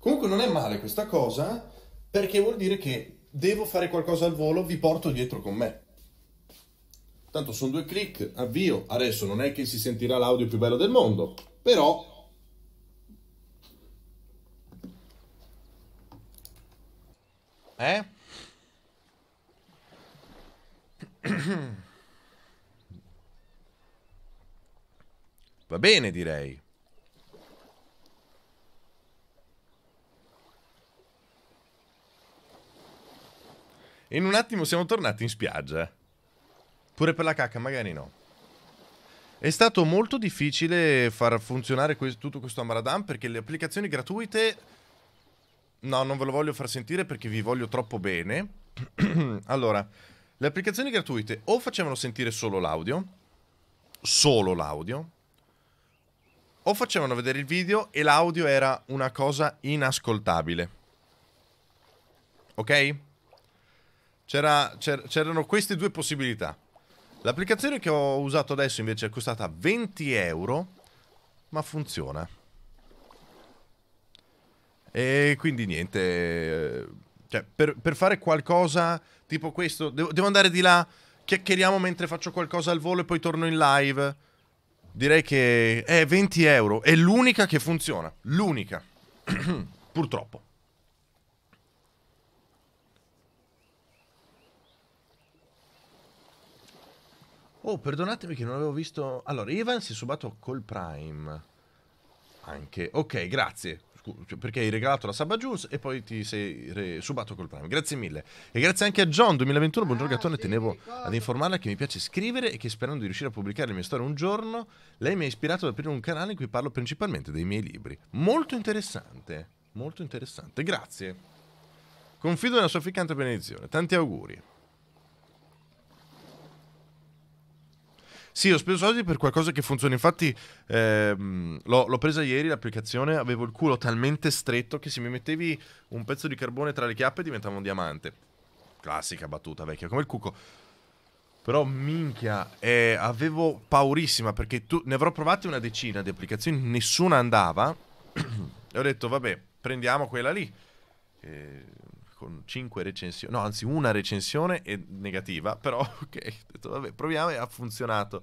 Comunque non è male questa cosa perché vuol dire che devo fare qualcosa al volo, vi porto dietro con me. Tanto sono due clic, avvio. Adesso non è che si sentirà l'audio più bello del mondo, però Eh? Va bene, direi. In un attimo siamo tornati in spiaggia. Pure per la cacca, magari no. È stato molto difficile far funzionare questo, tutto questo Amaradam perché le applicazioni gratuite... No, non ve lo voglio far sentire perché vi voglio troppo bene. allora, le applicazioni gratuite o facevano sentire solo l'audio, solo l'audio, o facevano vedere il video e l'audio era una cosa inascoltabile. Ok? c'erano queste due possibilità. L'applicazione che ho usato adesso invece è costata 20 euro, ma funziona. E quindi niente, cioè, per, per, fare qualcosa tipo questo, devo, devo andare di là, chiacchieriamo mentre faccio qualcosa al volo e poi torno in live. Direi che è 20 euro, è l'unica che funziona, l'unica, purtroppo. Oh, perdonatemi che non avevo visto... Allora, Ivan si è subato col Prime. Anche... Ok, grazie. Cioè, perché hai regalato la Saba Juice e poi ti sei subato col Prime. Grazie mille. E grazie anche a John2021. Buongiorno ah, Gattone, tenevo ad informarla che mi piace scrivere e che sperando di riuscire a pubblicare le mie storie un giorno, lei mi ha ispirato ad aprire un canale in cui parlo principalmente dei miei libri. Molto interessante, molto interessante. Grazie. Confido nella sua ficcante benedizione. Tanti auguri. Sì, ho speso soldi per qualcosa che funziona. Infatti, ehm, l'ho, l'ho, presa ieri l'applicazione, avevo il culo talmente stretto che se mi mettevi un pezzo di carbone tra le chiappe diventava un diamante. Classica battuta vecchia, come il cuco. Però minchia, eh, avevo paurissima perché tu, ne avrò provate una decina di applicazioni, nessuna andava. e ho detto, vabbè, prendiamo quella lì. Eh, con 5 recensioni, no anzi una recensione e negativa, però ok, ho detto vabbè proviamo e ha funzionato.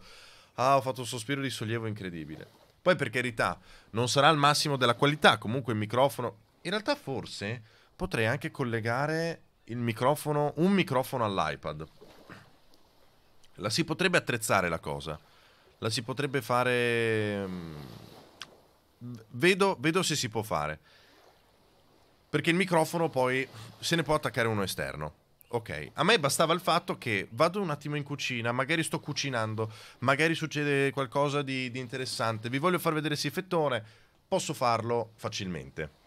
Ah, ho fatto un sospiro di sollievo incredibile. Poi per carità, non sarà al massimo della qualità, comunque il microfono... In realtà forse potrei anche collegare il microfono, un microfono all'iPad. La si potrebbe attrezzare la cosa. La si potrebbe fare... Mm, vedo, vedo se si può fare. Perché il microfono poi se ne può attaccare uno esterno. Ok, a me bastava il fatto che vado un attimo in cucina, magari sto cucinando, magari succede qualcosa di, di interessante, vi voglio far vedere Sifettone, posso farlo facilmente.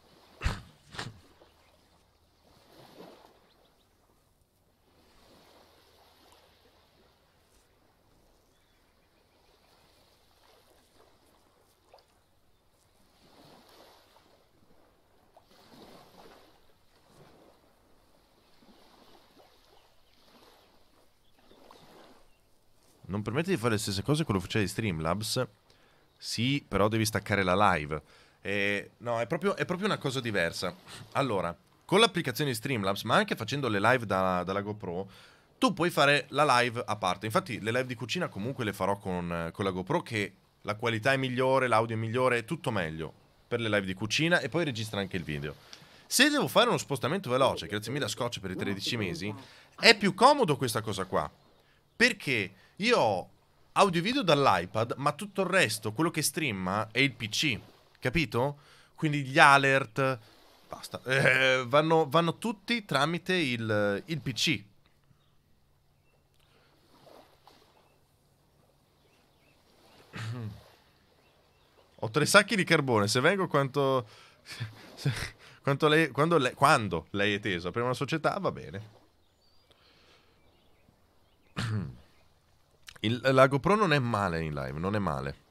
non permette di fare le stesse cose quello che faceva di Streamlabs. Sì, però devi staccare la live. E, no, è proprio, è proprio, una cosa diversa. Allora, con l'applicazione di Streamlabs, ma anche facendo le live da, dalla GoPro, tu puoi fare la live a parte. Infatti, le live di cucina comunque le farò con, con la GoPro, che la qualità è migliore, l'audio è migliore, è tutto meglio per le live di cucina e poi registra anche il video. Se devo fare uno spostamento veloce, grazie mille a Scotch per i 13 mesi, è più comodo questa cosa qua. Perché io ho audio video dall'iPad, ma tutto il resto, quello che streama, è il PC. Capito? Quindi gli alert, basta, eh, vanno, vanno, tutti tramite il, il PC. Ho tre sacchi di carbone, se vengo quanto... quanto lei, quando, lei, quando lei è teso, prima la società va bene. Il, la GoPro non è male in live, non è male.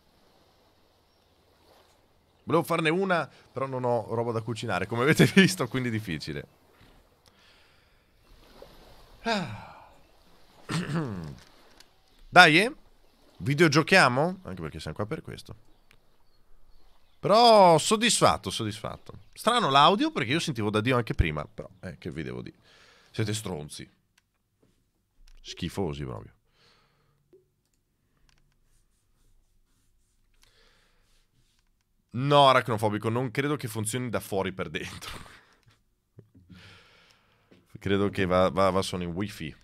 Volevo farne una, però non ho roba da cucinare, come avete visto, quindi difficile. Ah. Dai, eh? Videogiochiamo? Anche perché siamo qua per questo. Però soddisfatto, soddisfatto. Strano l'audio perché io sentivo da Dio anche prima, però eh, che vi devo dire. Siete stronzi. Schifosi proprio. No, aracnofobico, non credo che funzioni da fuori per dentro. credo che va, va, va solo in wifi.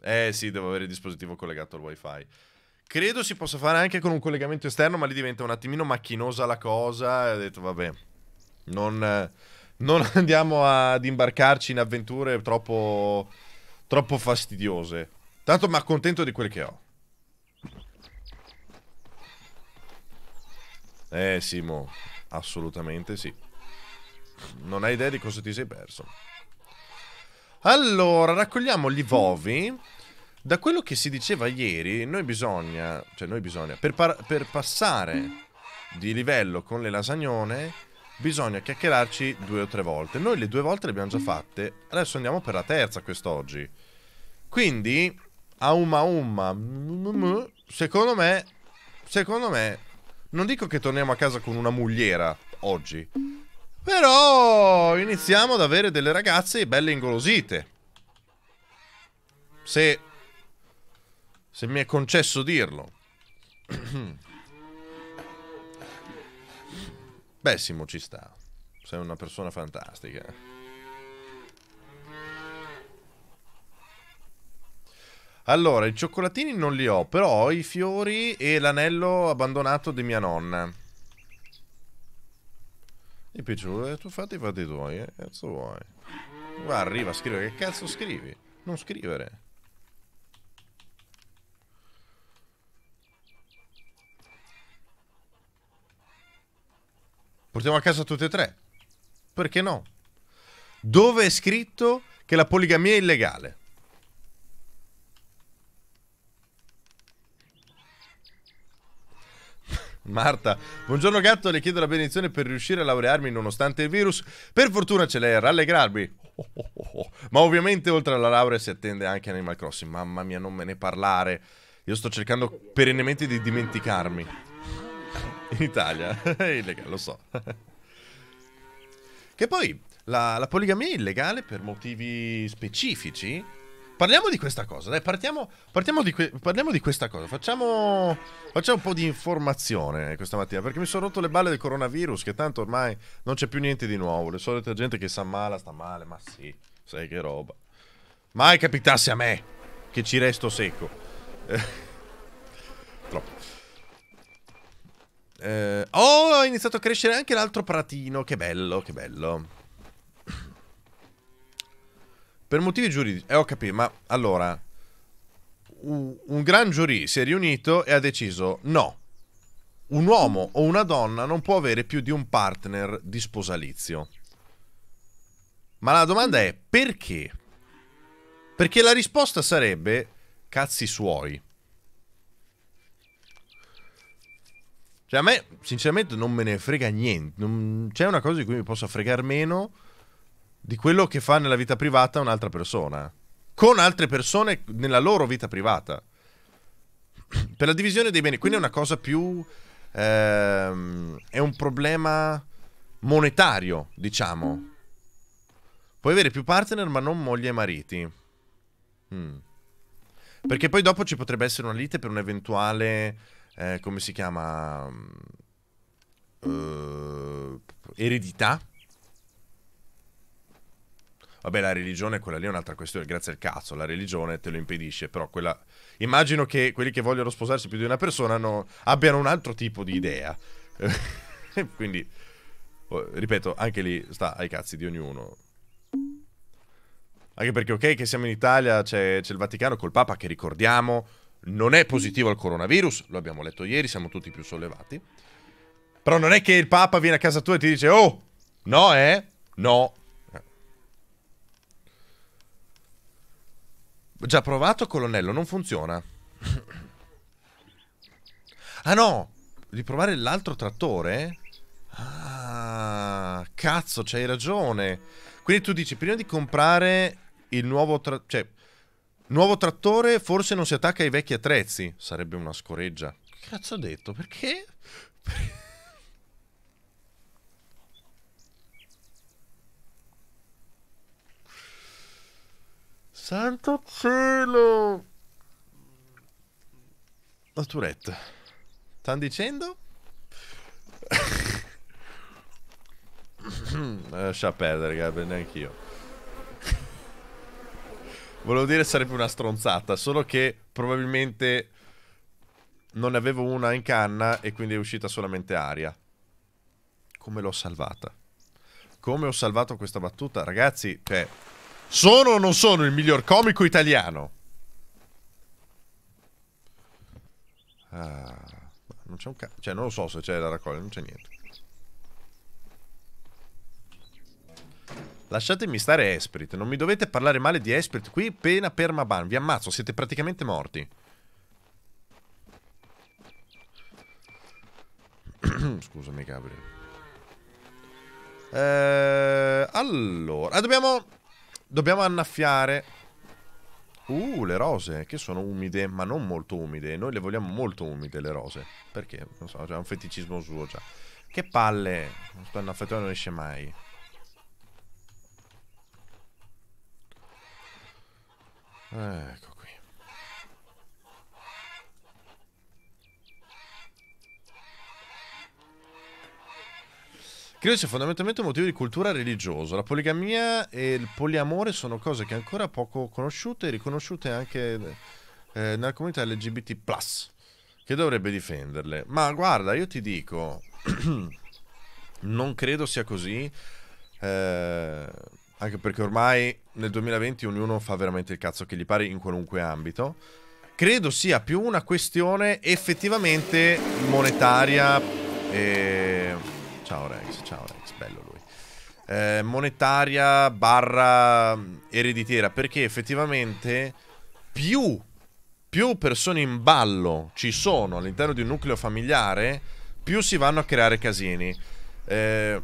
Eh sì, devo avere il dispositivo collegato al wifi. Credo si possa fare anche con un collegamento esterno, ma lì diventa un attimino macchinosa la cosa. E ho detto, vabbè, non, non andiamo ad imbarcarci in avventure troppo troppo fastidiose. Tanto mi accontento di quel che ho. Eh, Simo, assolutamente sì. Non hai idea di cosa ti sei perso. Allora, raccogliamo gli vovi. Da quello che si diceva ieri, noi bisogna... Cioè, noi bisogna... Per, per passare di livello con le lasagnone, bisogna chiacchierarci due o tre volte. Noi le due volte le abbiamo già fatte. Adesso andiamo per la terza quest'oggi. Quindi, a umma umma, mm, mm, secondo me, secondo me, non dico che torniamo a casa con una mugliera oggi, però iniziamo ad avere delle ragazze belle ingolosite. Se, se mi è concesso dirlo. Beh, ci sta. Sei una persona fantastica. Allora, i cioccolatini non li ho, però ho i fiori e l'anello abbandonato di mia nonna. E picciolo, tu fatti i fatti tuoi, eh, che cazzo vuoi? Guarda, arriva, scrive, che cazzo scrivi? Non scrivere. Portiamo a casa tutte e tre. Perché no? Dove è scritto che la poligamia è illegale? Marta, buongiorno gatto, le chiedo la benedizione per riuscire a laurearmi nonostante il virus. Per fortuna ce l'hai a rallegrarmi. Oh, oh, oh, Ma ovviamente oltre alla laurea si attende anche Animal Crossing. Mamma mia, non me ne parlare. Io sto cercando perennemente di dimenticarmi. In Italia. È illegale, lo so. Che poi la, la poligamia è illegale per motivi specifici Parliamo di questa cosa, dai, partiamo, partiamo, di, que parliamo di, questa cosa. Facciamo, facciamo, un po' di informazione questa mattina, perché mi sono rotto le balle del coronavirus, che tanto ormai non c'è più niente di nuovo. Le solite gente che sa male, sta male, ma sì, sai che roba. Mai capitasse a me, che ci resto secco. Eh, troppo. Eh, oh, ho iniziato a crescere anche l'altro pratino, che bello, che bello. Per motivi giuridici... Eh, ho capito, ma allora... Un, un gran giurì si è riunito e ha deciso no. Un uomo o una donna non può avere più di un partner di sposalizio. Ma la domanda è perché? Perché la risposta sarebbe cazzi suoi. Cioè a me sinceramente non me ne frega niente. Non... C'è una cosa di cui mi possa fregar meno di quello che fa nella vita privata un'altra persona, con altre persone nella loro vita privata. Per la divisione dei beni, quindi è una cosa più... Ehm, è un problema monetario, diciamo. Puoi avere più partner ma non moglie e mariti. Mm. Perché poi dopo ci potrebbe essere una lite per un eventuale... Eh, come si chiama? Uh, eredità Vabbè, la religione, quella lì è un'altra questione, grazie al cazzo, la religione te lo impedisce, però quella... Immagino che quelli che vogliono sposarsi più di una persona no, abbiano un altro tipo di idea. Quindi, oh, ripeto, anche lì sta ai cazzi di ognuno. Anche perché, ok, che siamo in Italia, c'è, c'è il Vaticano col Papa, che ricordiamo, non è positivo al coronavirus, lo abbiamo letto ieri, siamo tutti più sollevati. Però non è che il Papa viene a casa tua e ti dice, oh, no, eh, no, Già provato, colonnello, non funziona. ah no, di provare l'altro trattore? Ah, cazzo, c'hai ragione. Quindi tu dici, prima di comprare il nuovo trattore... Cioè, nuovo trattore forse non si attacca ai vecchi attrezzi. Sarebbe una scoreggia. Che cazzo ho detto? Perché? Perché? Santo cielo! La Tourette. Stanno dicendo? Eh, lascia perdere, Gabriel, neanche io. Volevo dire sarebbe una stronzata, solo che probabilmente non ne avevo una in canna e quindi è uscita solamente aria. Come l'ho salvata? Come ho salvato questa battuta? Ragazzi, cioè... Sono o non sono il miglior comico italiano? Ah, non c'è un cazzo. Cioè, non lo so se c'è la raccolta, non c'è niente. Lasciatemi stare Esprit. Non mi dovete parlare male di Esprit. Qui pena per Maban, Vi ammazzo, siete praticamente morti. Scusami, Gabriel. Eh, allora, ah, dobbiamo Dobbiamo annaffiare. Uh, le rose, che sono umide, ma non molto umide. Noi le vogliamo molto umide, le rose. Perché? Non so, c'è un feticismo suo già. Che palle! Sto annaffiatore non esce mai. Ecco Credo sia fondamentalmente un motivo di cultura religiosa. La poligamia e il poliamore sono cose che ancora poco conosciute e riconosciute anche eh, nella comunità LGBT, che dovrebbe difenderle. Ma guarda, io ti dico, non credo sia così. Eh, anche perché ormai nel 2020 ognuno fa veramente il cazzo che gli pare in qualunque ambito. Credo sia più una questione effettivamente monetaria e Ciao Rex, ciao Rex, bello lui. Eh, monetaria barra ereditiera, perché effettivamente più, più persone in ballo ci sono all'interno di un nucleo familiare, più si vanno a creare casini. Eh,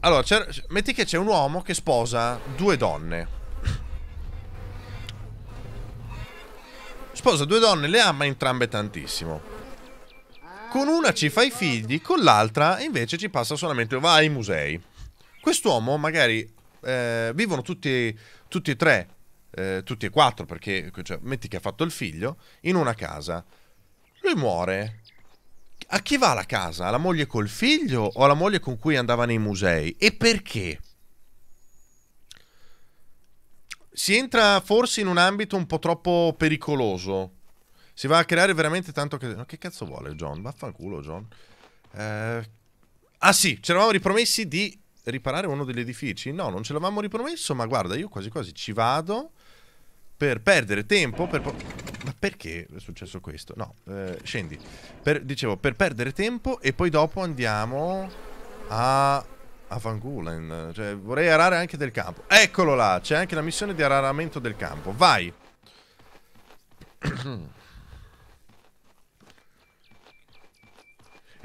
allora, metti che c'è un uomo che sposa due donne. Sposa due donne, le ama entrambe tantissimo. Con una ci fai figli, con l'altra invece ci passa solamente, va ai musei. Quest'uomo magari eh, vivono tutti, tutti, e tre, eh, tutti e quattro, perché cioè, metti che ha fatto il figlio, in una casa. Lui muore. A chi va la casa? Alla moglie col figlio o alla moglie con cui andava nei musei? E perché? Si entra forse in un ambito un po' troppo pericoloso si va a creare veramente tanto che... Che cazzo vuole John? Vaffanculo John. Eh... Ah sì, ci eravamo ripromessi di riparare uno degli edifici. No, non ce l'avevamo ripromesso, ma guarda, io quasi quasi ci vado per perdere tempo. Per ma perché è successo questo? No, eh, scendi. Per, dicevo, per perdere tempo e poi dopo andiamo a... A Van Gulen, cioè vorrei arare anche del campo. Eccolo là, c'è anche la missione di araramento del campo. Vai!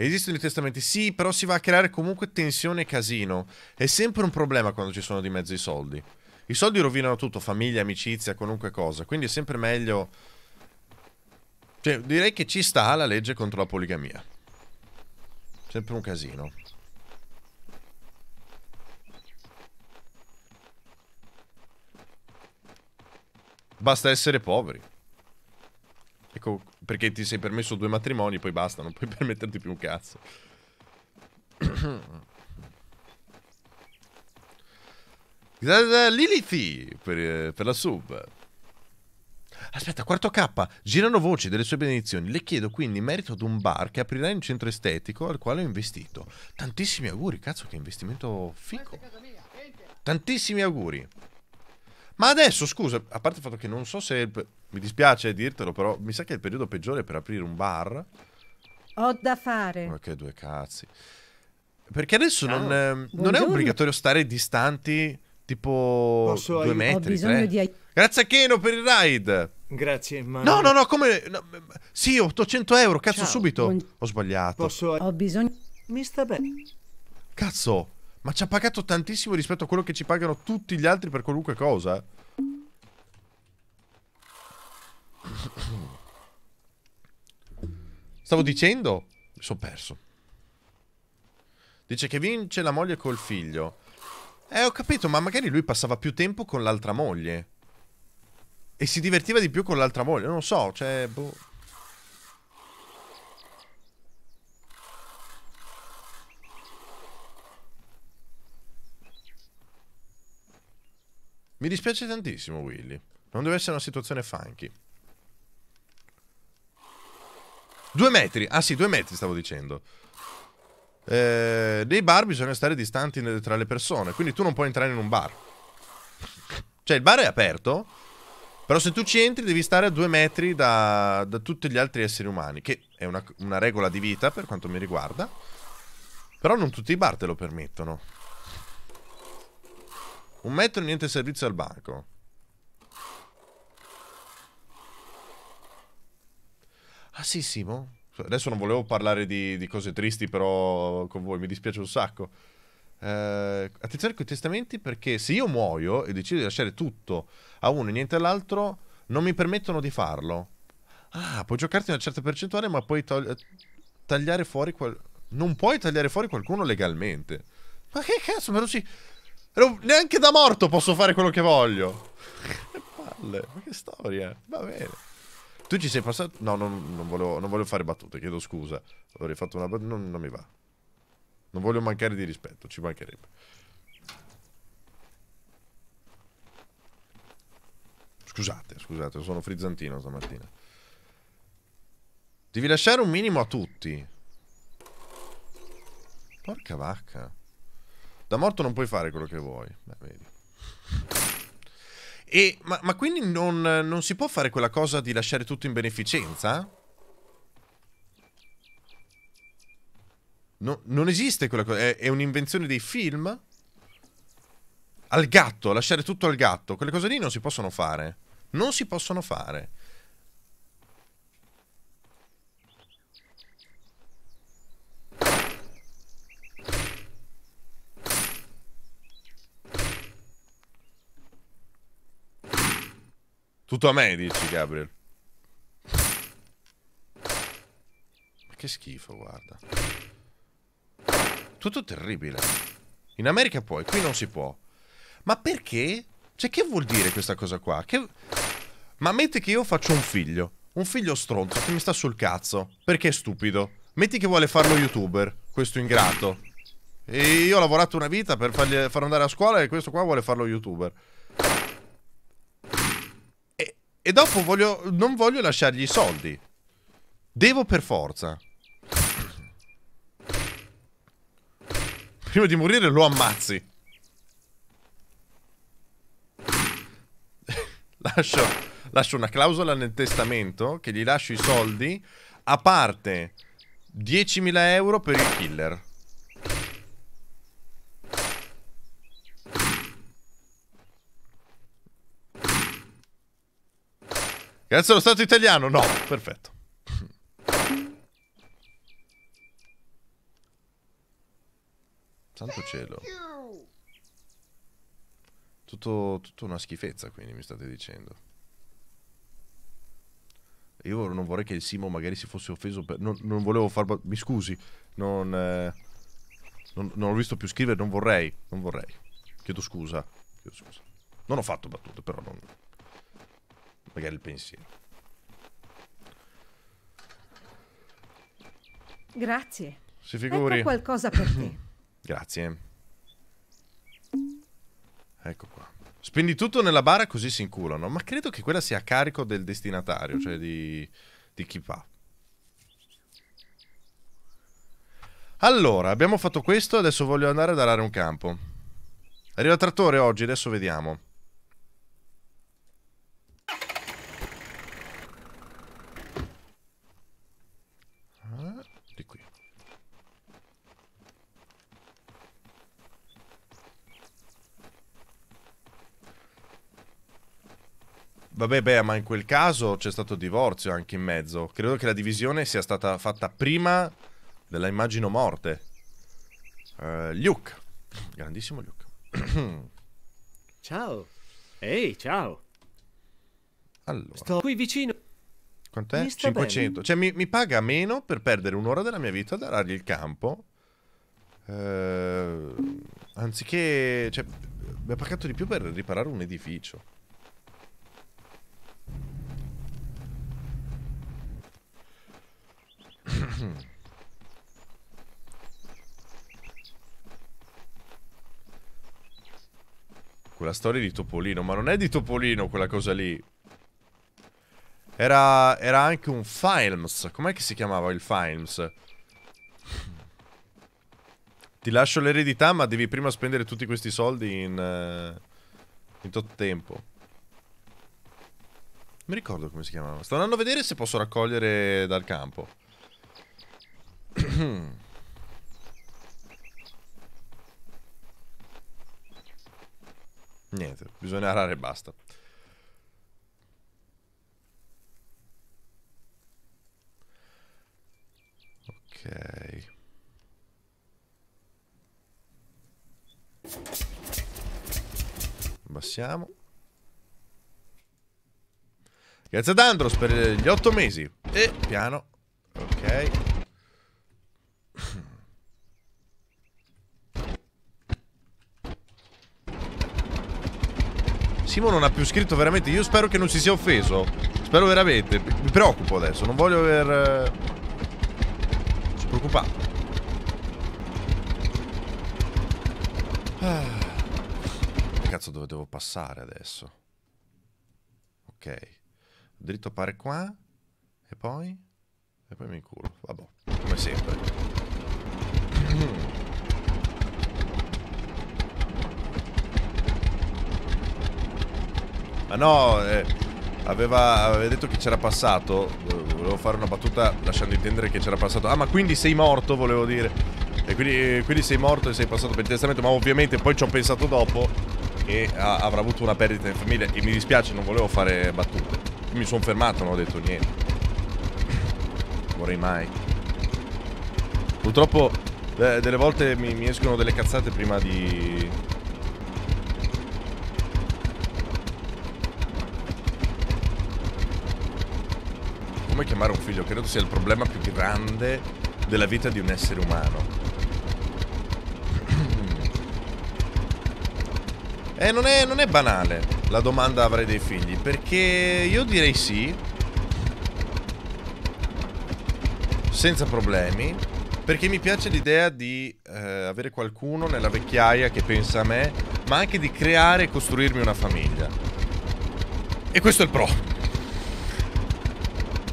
Esistono i testamenti, sì, però si va a creare comunque tensione e casino. È sempre un problema quando ci sono di mezzo i soldi. I soldi rovinano tutto, famiglia, amicizia, qualunque cosa. Quindi è sempre meglio... Cioè, direi che ci sta la legge contro la poligamia. Sempre un casino. Basta essere poveri. Ecco, perché ti sei permesso due matrimoni, poi basta, non puoi permetterti più un cazzo. Lilithy per, eh, per la sub. Aspetta, quarto K, girano voci delle sue benedizioni. Le chiedo quindi in merito ad un bar che aprirà in centro estetico al quale ho investito. Tantissimi auguri, cazzo che investimento fico. Tantissimi auguri. Ma adesso, scusa, a parte il fatto che non so se... Mi dispiace dirtelo, però mi sa che è il periodo peggiore per aprire un bar. Ho da fare. Ma che due cazzi. Perché adesso non, ehm, non, è obbligatorio stare distanti tipo Posso due aiutare? metri. Ho bisogno tre. di aiuto. Grazie a Keno per il ride. Grazie, ma... No, no, no, come... No, sì, 800 euro, cazzo, Ciao. subito. Buon... Ho sbagliato. Posso... Ho bisogno... Mi sta bene. Cazzo. Ma ci ha pagato tantissimo rispetto a quello che ci pagano tutti gli altri per qualunque cosa. Eh. Stavo dicendo? Mi sono perso. Dice che vince la moglie col figlio. Eh, ho capito, ma magari lui passava più tempo con l'altra moglie. E si divertiva di più con l'altra moglie. Non lo so, cioè... Boh. Mi dispiace tantissimo, Willy. Non deve essere una situazione funky. Due metri. Ah sì, due metri stavo dicendo. Eh, nei bar bisogna stare distanti tra le persone, quindi tu non puoi entrare in un bar. Cioè il bar è aperto, però se tu ci entri devi stare a due metri da, da tutti gli altri esseri umani, che è una, una regola di vita per quanto mi riguarda. Però non tutti i bar te lo permettono. Un metro e niente servizio al banco. Ah sì Simo? Adesso non volevo parlare di, di cose tristi però con voi, mi dispiace un sacco. Eh, attenzione con i testamenti perché se io muoio e decido di lasciare tutto a uno e niente all'altro, non mi permettono di farlo. Ah, puoi giocarti una certa percentuale ma puoi tagliare fuori... Qual- non puoi tagliare fuori qualcuno legalmente. Ma che cazzo, ma non si... Neanche da morto posso fare quello che voglio. Che palle, ma che storia. Va bene. Tu ci sei passato... No, non, non, volevo, non volevo, fare battute, chiedo scusa. Avrei fatto una battuta... Non, non mi va. Non voglio mancare di rispetto, ci mancherebbe. Scusate, scusate, sono frizzantino stamattina. Devi lasciare un minimo a tutti. Porca vacca. Da morto non puoi fare quello che vuoi. Beh, e, ma, ma, quindi non, non si può fare quella cosa di lasciare tutto in beneficenza? No, non esiste quella cosa. È, è un'invenzione dei film? Al gatto, lasciare tutto al gatto. Quelle cose lì non si possono fare. Non si possono fare. Tutto a me, dici, Gabriel. Ma che schifo, guarda. Tutto terribile. In America puoi, qui non si può. Ma perché? Cioè, che vuol dire questa cosa qua? Che... Ma metti che io faccio un figlio. Un figlio stronzo che mi sta sul cazzo. Perché è stupido. Metti che vuole farlo youtuber. Questo ingrato. E io ho lavorato una vita per fargli, farlo andare a scuola e questo qua vuole farlo youtuber. E dopo voglio, non voglio lasciargli i soldi. Devo per forza. Prima di morire lo ammazzi. lascio, lascio una clausola nel testamento che gli lascio i soldi a parte 10.000 euro per il killer. Grazie allo Stato italiano? No, perfetto. Santo cielo. Tutto, tutto una schifezza, quindi mi state dicendo. Io non vorrei che il Simo magari si fosse offeso per... Non, non volevo far... Mi scusi, non, eh, non, non... ho visto più scrivere, non vorrei. Non vorrei. Chiedo scusa. Chiedo scusa. Non ho fatto battute, però non magari il pensiero. Grazie. Si figuri. Ecco qualcosa per te. Grazie. Ecco qua. Spendi tutto nella bara così si inculano, ma credo che quella sia a carico del destinatario, cioè di, di chi fa. Allora, abbiamo fatto questo, adesso voglio andare ad arare un campo. Arriva il trattore oggi, adesso vediamo. Vabbè, beh, ma in quel caso c'è stato divorzio anche in mezzo. Credo che la divisione sia stata fatta prima della immagino morte. Uh, Luke. Grandissimo Luke. ciao. Ehi, ciao. Allora. Sto qui vicino. Quant'è? 500. Bene. Cioè, mi, mi, paga meno per perdere un'ora della mia vita a dargli il campo. Uh, anziché... Cioè, mi ha pagato di più per riparare un edificio. Quella storia di Topolino, ma non è di Topolino quella cosa lì. Era, era anche un Films. Com'è che si chiamava il Films? Ti lascio l'eredità, ma devi prima spendere tutti questi soldi in... Uh, in tot tempo. Non mi ricordo come si chiamava. Sto andando a vedere se posso raccogliere dal campo. Mm-hmm. Niente, bisogna arare e basta. Ok. Abbassiamo. Grazie ad Andros per gli otto mesi. E piano. Ok. Simo non ha più scritto veramente, io spero che non si sia offeso. Spero veramente, mi preoccupo adesso, non voglio aver... Sono eh, preoccupato. Ah. Cazzo dove devo passare adesso? Ok. Dritto pare qua. E poi? E poi mi culo. Vabbè, come sempre. Ma no, eh, aveva, aveva, detto che c'era passato. Eh, volevo fare una battuta lasciando intendere che c'era passato. Ah, ma quindi sei morto, volevo dire. E quindi, eh, quindi sei morto e sei passato per il testamento. Ma ovviamente poi ci ho pensato dopo e a, ah, avrà avuto una perdita in famiglia. E mi dispiace, non volevo fare battute. Mi sono fermato, non ho detto niente. Vorrei mai. Purtroppo eh, delle volte mi, mi escono delle cazzate prima di, puoi chiamare un figlio, credo sia il problema più grande della vita di un essere umano. Eh, non è, non è banale la domanda avrei dei figli, perché io direi sì, senza problemi, perché mi piace l'idea di eh, avere qualcuno nella vecchiaia che pensa a me, ma anche di creare e costruirmi una famiglia. E questo è il pro.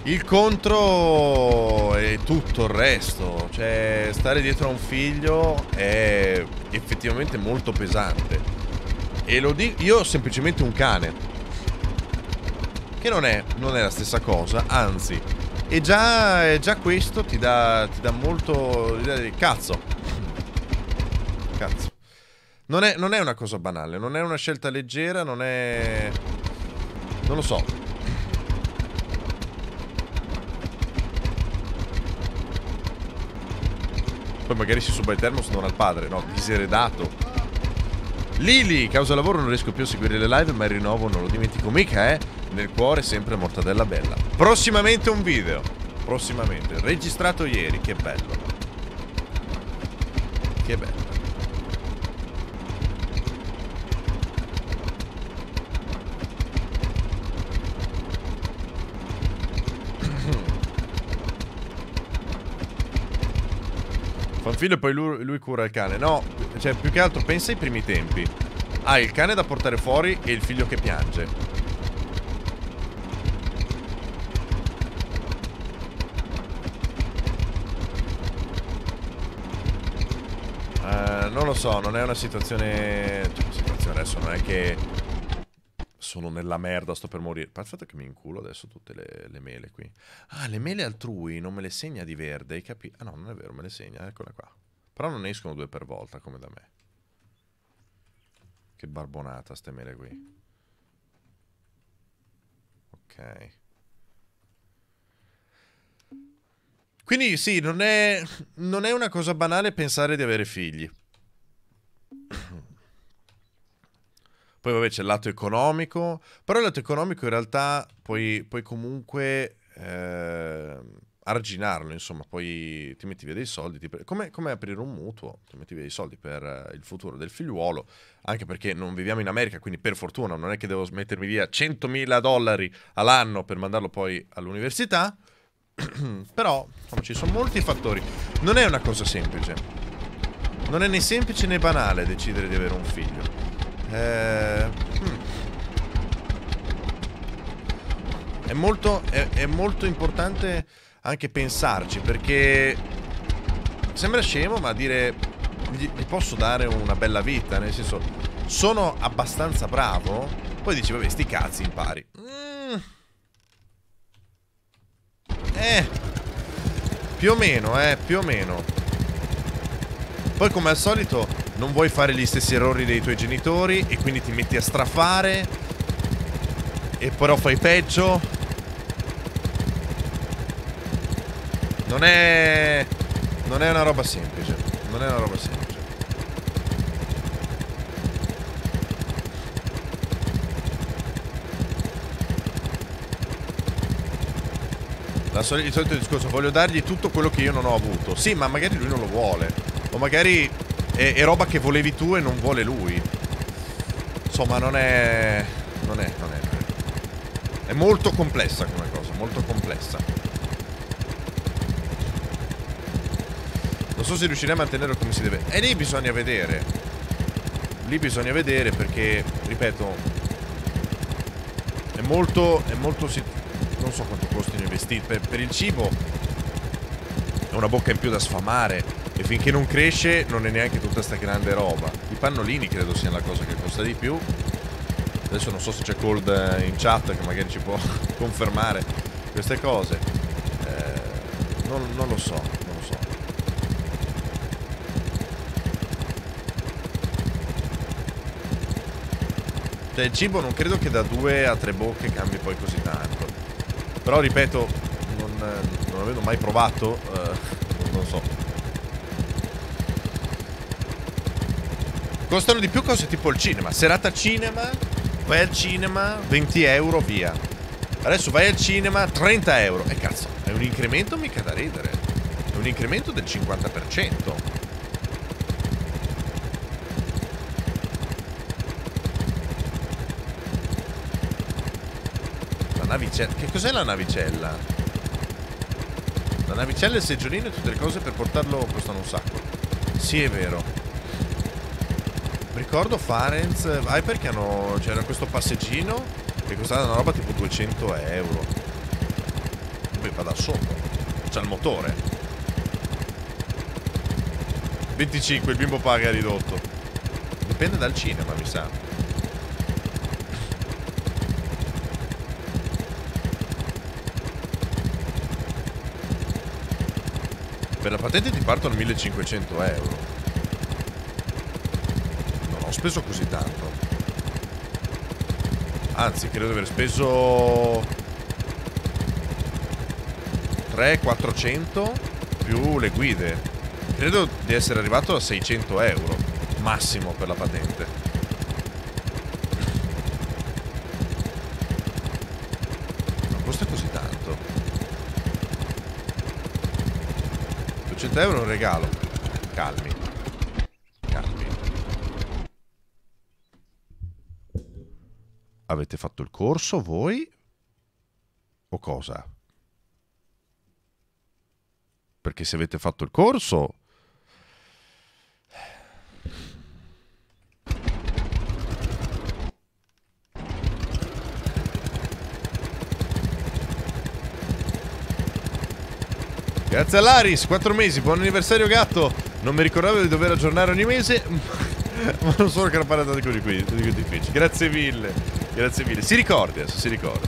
Il contro e tutto il resto, cioè stare dietro a un figlio è effettivamente molto pesante. E lo dico, io ho semplicemente un cane, che non è, non è la stessa cosa, anzi, e già, già questo ti dà, ti dà molto... cazzo. Cazzo. Non è, non è una cosa banale, non è una scelta leggera, non è... Non lo so, Poi magari si subalterno se non al padre, no? Diseredato. Lili, causa lavoro non riesco più a seguire le live, ma il rinnovo non lo dimentico mica, eh? Nel cuore sempre mortadella bella. Prossimamente un video. Prossimamente. Registrato ieri, che bello. Che bello. Fa un figlio e poi lui, lui cura il cane. No, cioè più che altro pensa ai primi tempi. Hai il cane da portare fuori e il figlio che piange. Eh, non lo so, non è una situazione... Cioè, situazione adesso non è che sono nella merda, sto per morire. Ma il Pensate che mi inculo adesso tutte le, le, mele qui. Ah, le mele altrui non me le segna di verde, hai capito? Ah no, non è vero, me le segna, eccola qua. Però non escono due per volta come da me. Che barbonata ste mele qui. Ok. Quindi sì, non è, non è una cosa banale pensare di avere figli. Poi vabbè c'è il lato economico, però il lato economico in realtà puoi, puoi comunque eh, arginarlo, insomma, poi ti metti via dei soldi, pre... come, come, aprire un mutuo, ti metti via dei soldi per eh, il futuro del figliuolo, anche perché non viviamo in America, quindi per fortuna non è che devo smettermi via 100.000 dollari all'anno per mandarlo poi all'università, però insomma, ci sono molti fattori, non è una cosa semplice, non è né semplice né banale decidere di avere un figlio. Eh, hmm. è, molto, è, è molto importante anche pensarci perché sembra scemo ma dire gli, gli, posso dare una bella vita nel senso sono abbastanza bravo poi dici vabbè sti cazzi impari mm. eh più o meno eh più o meno poi come al solito non vuoi fare gli stessi errori dei tuoi genitori e quindi ti metti a strafare e però fai peggio. Non è... Non è una roba semplice. Non è una roba semplice. il solito discorso, voglio dargli tutto quello che io non ho avuto. Sì, ma magari lui non lo vuole. O magari è, è roba che volevi tu e non vuole lui. Insomma, non è... Non è, non è. È molto complessa come cosa, molto complessa. Non so se riuscirei a mantenerlo come si deve. E lì bisogna vedere. Lì bisogna vedere perché, ripeto, è molto... È molto non so quanto costino i vestiti. Per, per il cibo è una bocca in più da sfamare. E finché non cresce non è neanche tutta sta grande roba. I pannolini credo siano la cosa che costa di più. Adesso non so se c'è Cold eh, in chat che magari ci può confermare queste cose. Eh, non, non, lo so, non lo so. Cioè il cibo non credo che da due a tre bocche cambi poi così tanto. Però ripeto, non, non avendo mai provato, eh, non lo so. Costano di più cose tipo il cinema. Serata cinema, vai al cinema, 20 euro, via. Adesso vai al cinema, 30 euro. E cazzo, è un incremento mica da ridere. È un incremento del 50%. La navicella. Che cos'è la navicella? La navicella, il seggiolino e tutte le cose per portarlo costano un sacco. Sì, è vero ricordo Farenz Vai perché c'era questo passeggino Che costava una roba tipo 200 euro Poi va da sotto C'ha il motore 25 il bimbo paga ridotto Dipende dal cinema mi sa Per la patente ti partono 1500 euro speso così tanto. Anzi, credo di aver speso... 3-400 più le guide. Credo di essere arrivato a 600 euro, massimo per la patente. Non costa così tanto 200 euro è un regalo Avete fatto il corso voi o cosa? Perché se avete fatto il corso... Grazie all'Aris, 4 mesi, buon anniversario gatto! Non mi ricordavo di dover aggiornare ogni mese, ma non sono che era parlato di quelli qui, di difficili. Grazie mille, grazie mille. Si ricordi adesso, si ricordi.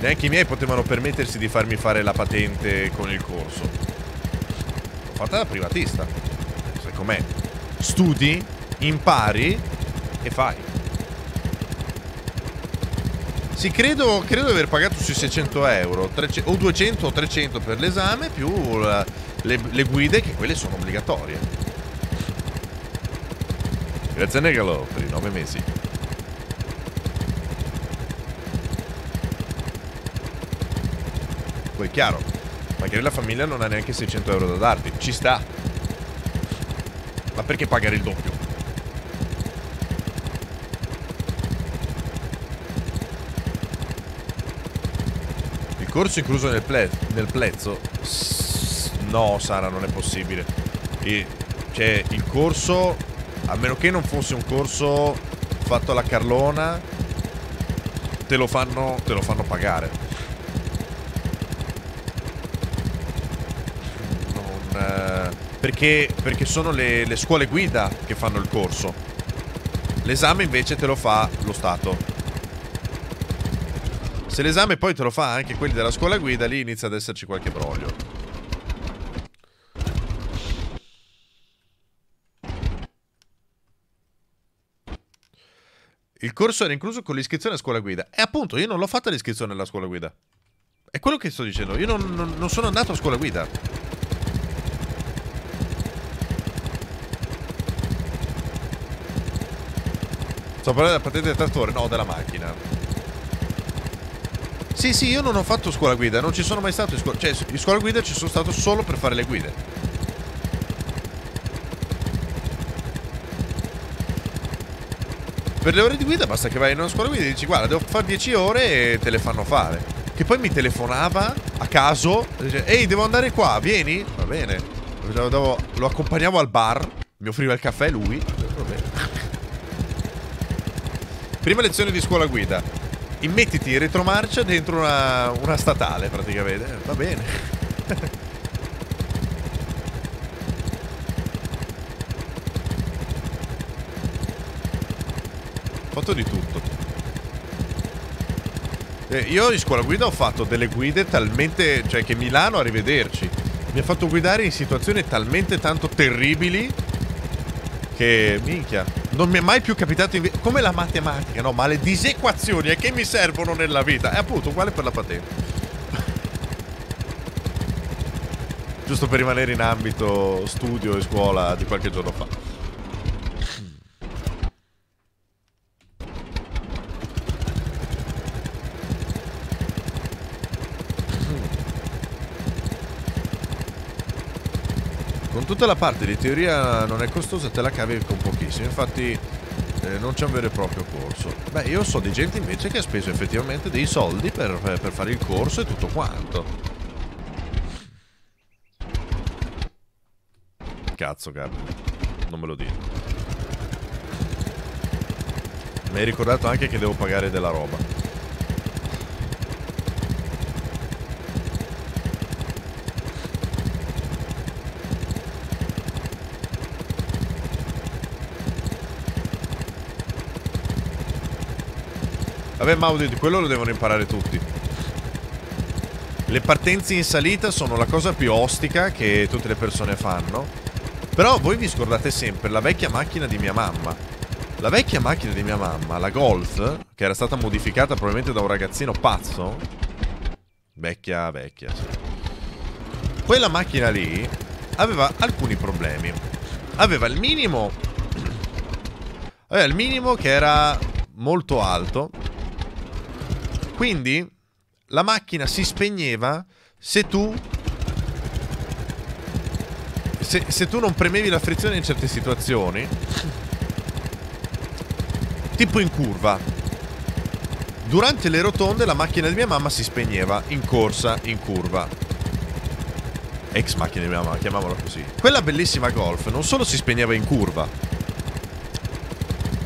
Neanche i miei potevano permettersi di farmi fare la patente con il corso. L'ho fatta da privatista. Sai com'è? Studi, impari e fai. Sì, credo, credo di aver pagato sui 600 euro, 300, o 200 o 300 per l'esame, più la, le, le guide che quelle sono obbligatorie. Grazie a Negalo per i nove mesi. Poi chiaro, magari la famiglia non ha neanche 600 euro da darti. Ci sta. Ma perché pagare il doppio? Il corso incluso nel, ple nel plezzo No, Sara, non è possibile. E, cioè, il corso, a meno che non fosse un corso fatto alla Carlona, te lo fanno, te lo fanno pagare. Non, eh, perché, perché, sono le, le scuole guida che fanno il corso. L'esame invece te lo fa lo Stato. Se l'esame poi te lo fa anche quelli della scuola guida, lì inizia ad esserci qualche broglio. Il corso era incluso con l'iscrizione a scuola guida. E appunto, io non l'ho fatta l'iscrizione alla scuola guida. È quello che sto dicendo. Io non, non, non sono andato a scuola guida. Sto parlando della patente del trattore, no, della macchina. Sì, sì, io non ho fatto scuola guida, non ci sono mai stato in scuola... Cioè, in scuola guida ci sono stato solo per fare le guide. Per le ore di guida basta che vai in una scuola guida e dici guarda devo fare 10 ore e te le fanno fare. Che poi mi telefonava a caso e dice ehi devo andare qua, vieni? Va bene. Lo accompagnavo al bar, mi offriva il caffè lui. Va bene. Prima lezione di scuola guida. Immettiti in retromarcia dentro una, una statale praticamente. Va bene. fatto di tutto. Eh, io in scuola guida ho fatto delle guide talmente... Cioè che Milano, arrivederci. Mi ha fatto guidare in situazioni talmente tanto terribili che... Minchia. Non mi è mai più capitato... In... Come la matematica, no? Ma le disequazioni a che mi servono nella vita? È appunto uguale per la patente. Giusto per rimanere in ambito studio e scuola di qualche giorno fa. tutta la parte di teoria non è costosa te la cavi con pochissimo, infatti eh, non c'è un vero e proprio corso. Beh, io so di gente invece che ha speso effettivamente dei soldi per, eh, per, fare il corso e tutto quanto. Cazzo, Gabriel, non me lo dire Mi hai ricordato anche che devo pagare della roba. Vabbè Maudit, quello lo devono imparare tutti. Le partenze in salita sono la cosa più ostica che tutte le persone fanno. Però voi vi scordate sempre la vecchia macchina di mia mamma. La vecchia macchina di mia mamma, la Golf, che era stata modificata probabilmente da un ragazzino pazzo. Vecchia, vecchia, sì. Quella macchina lì aveva alcuni problemi. Aveva il minimo... Aveva il minimo che era molto alto quindi la macchina si spegneva se tu... Se, se tu non premevi la frizione in certe situazioni Tipo in curva Durante le rotonde la macchina di mia mamma si spegneva in corsa, in curva ex macchina di mia mamma, chiamiamola così. Quella bellissima Golf non solo si spegneva in curva,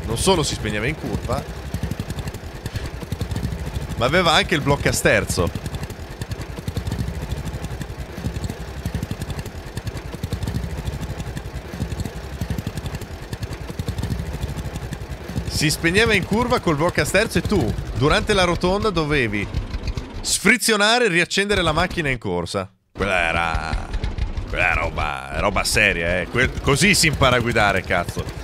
non solo si spegneva in curva, ma aveva anche il blocca sterzo. Si spegneva in curva col blocca sterzo e tu, durante la rotonda, dovevi sfrizionare e riaccendere la macchina in corsa. Quella era... Quella roba... roba seria, eh. Que così si impara a guidare, cazzo.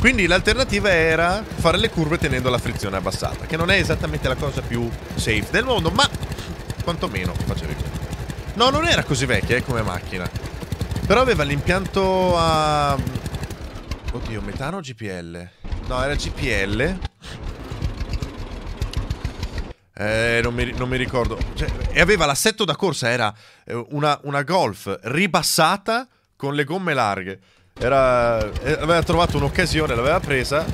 Quindi l'alternativa era fare le curve tenendo la frizione abbassata, che non è esattamente la cosa più safe del mondo, ma quantomeno facevi così. No, non era così vecchia eh, come macchina. Però aveva l'impianto a... Oddio, metano o GPL? No, era GPL. Eh, non mi, non mi ricordo. Cioè, e aveva l'assetto da corsa, era eh, una, una golf ribassata con le gomme larghe. Era... Eh, aveva trovato un'occasione, l'aveva presa.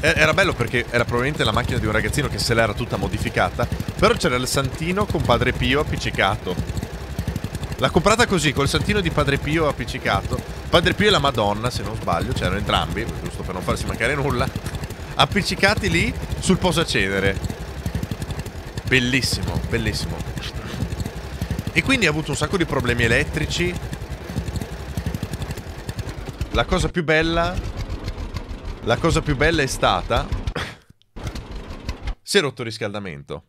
Era bello perché era probabilmente la macchina di un ragazzino che se l'era tutta modificata. Però c'era il santino con Padre Pio appiccicato. L'ha comprata così, col santino di Padre Pio appiccicato. Padre Pio e la Madonna, se non sbaglio, c'erano entrambi, giusto per non farsi mancare nulla. Appiccicati lì sul posacenere. Bellissimo, bellissimo. E quindi ha avuto un sacco di problemi elettrici la cosa più bella... La cosa più bella è stata... si è rotto il riscaldamento.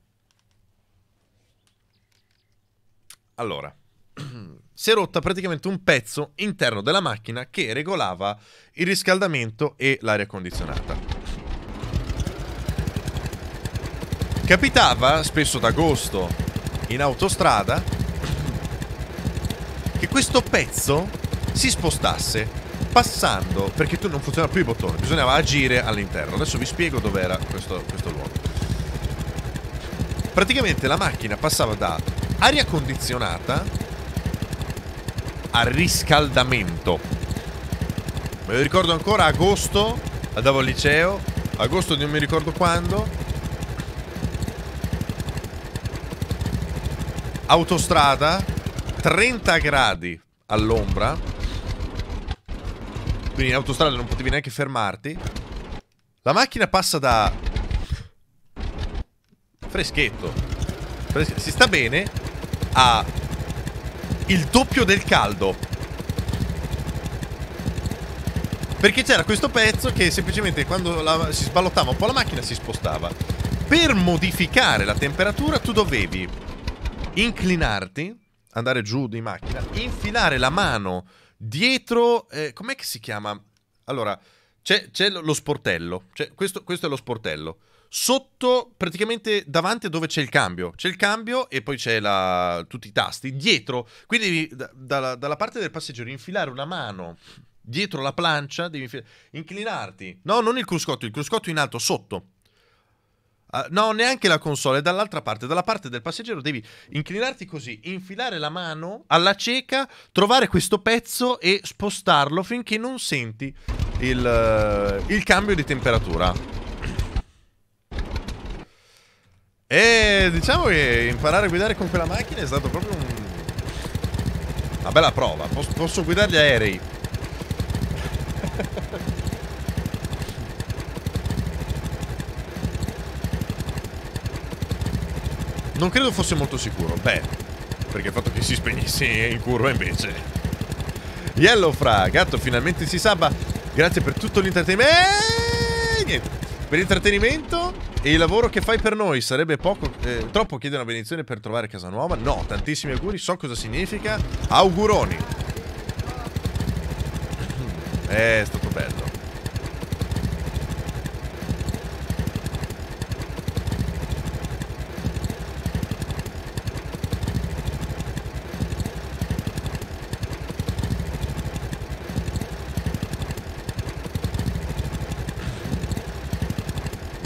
Allora, si è rotta praticamente un pezzo interno della macchina che regolava il riscaldamento e l'aria condizionata. Capitava spesso d'agosto in autostrada che questo pezzo si spostasse passando perché tu non funziona più il bottone, bisognava agire all'interno. Adesso vi spiego dov'era questo, questo luogo. Praticamente la macchina passava da aria condizionata a riscaldamento. Me lo ricordo ancora agosto, andavo al liceo, agosto non mi ricordo quando, autostrada, 30 gradi all'ombra, quindi in autostrada non potevi neanche fermarti. La macchina passa da... Freschetto. Freschetto. Si sta bene a... Il doppio del caldo. Perché c'era questo pezzo che semplicemente quando la... si sballottava un po' la macchina si spostava. Per modificare la temperatura tu dovevi inclinarti, andare giù di macchina, infilare la mano Dietro, eh, com'è che si chiama? Allora, c'è, c'è lo sportello, c'è, questo, questo è lo sportello. Sotto, praticamente davanti a dove c'è il cambio, c'è il cambio e poi c'è la, tutti i tasti. Dietro, quindi da, da, dalla parte del passeggero infilare una mano dietro la plancia, devi infil- inclinarti. No, non il cruscotto, il cruscotto in alto, sotto Uh, no, neanche la console, è dall'altra parte, dalla parte del passeggero devi inclinarti così, infilare la mano alla cieca, trovare questo pezzo e spostarlo finché non senti il, uh, il cambio di temperatura. E diciamo che imparare a guidare con quella macchina è stato proprio un... una bella prova. Posso, posso guidare gli aerei. Non credo fosse molto sicuro. Beh, perché il fatto che si spegnesse in curva invece. Yellow fra, gatto, finalmente si sabba. Grazie per tutto l'intrattenimento. Eh, per l'intrattenimento e il lavoro che fai per noi. Sarebbe poco, eh, troppo chiedere una benedizione per trovare casa nuova. No, tantissimi auguri, so cosa significa. Auguroni. Eh, è stato bello.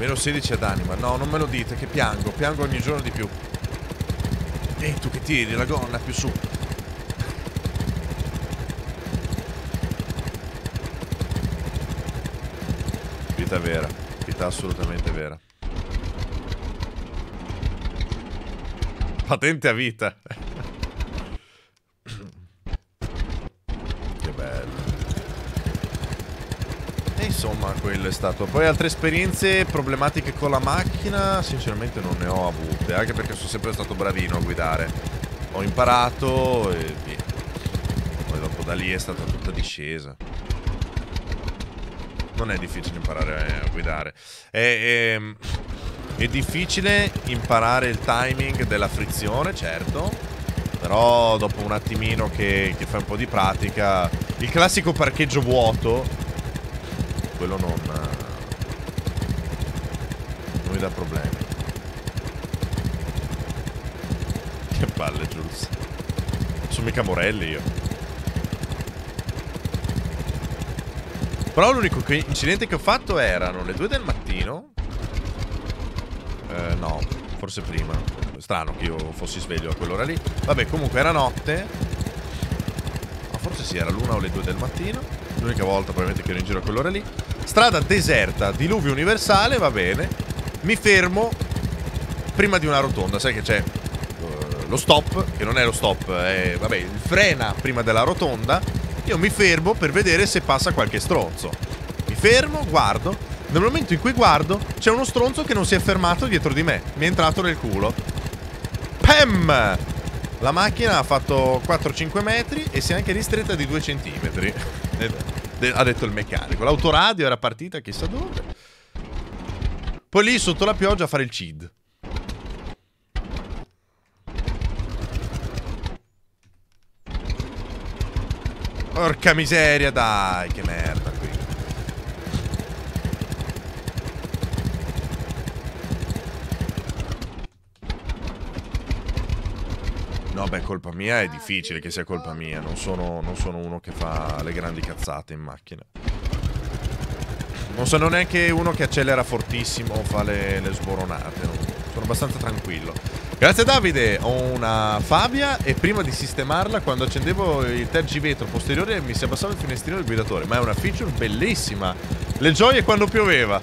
Meno 16 ad anima. No, non me lo dite, che piango. Piango ogni giorno di più. E tu che tiri la gonna più su. Vita vera. Vita assolutamente vera. Patente a vita. E eh, insomma quello è stato. Poi altre esperienze problematiche con la macchina, sinceramente non ne ho avute, anche perché sono sempre stato bravino a guidare. Ho imparato e via. Poi dopo da lì è stata tutta discesa. Non è difficile imparare a guidare. È, è, ehm, è difficile imparare il timing della frizione, certo. Però dopo un attimino che, che fai un po' di pratica... Il classico parcheggio vuoto quello non, eh, non mi dà problemi. Che palle, Jules. Sono mica Morelli io. Però l'unico incidente che ho fatto erano le 2 del mattino. Eh, no, forse prima. Strano che io fossi sveglio a quell'ora lì. Vabbè, comunque era notte. Ma forse sì, era l'una o le 2 del mattino. L'unica volta probabilmente che ero in giro a quell'ora lì. Strada deserta, diluvio universale, va bene. Mi fermo prima di una rotonda, sai che c'è uh, lo stop, che non è lo stop, è vabbè, il frena prima della rotonda. Io mi fermo per vedere se passa qualche stronzo. Mi fermo, guardo. Nel momento in cui guardo, c'è uno stronzo che non si è fermato dietro di me. Mi è entrato nel culo. PEM! La macchina ha fatto 4-5 metri e si è anche ristretta di 2 centimetri. Eh, ha detto il meccanico. L'autoradio era partita chissà dove. Poi lì sotto la pioggia a fare il CID. Porca miseria, dai, che merda. No, beh, colpa mia è difficile che sia colpa mia. Non sono, non sono uno che fa le grandi cazzate in macchina. Non sono neanche uno che accelera fortissimo o fa le, le sboronate. No? Sono abbastanza tranquillo. Grazie Davide, ho una Fabia e prima di sistemarla quando accendevo il tergivetro posteriore mi si abbassava il finestrino del guidatore, ma è una feature bellissima. Le gioie quando pioveva.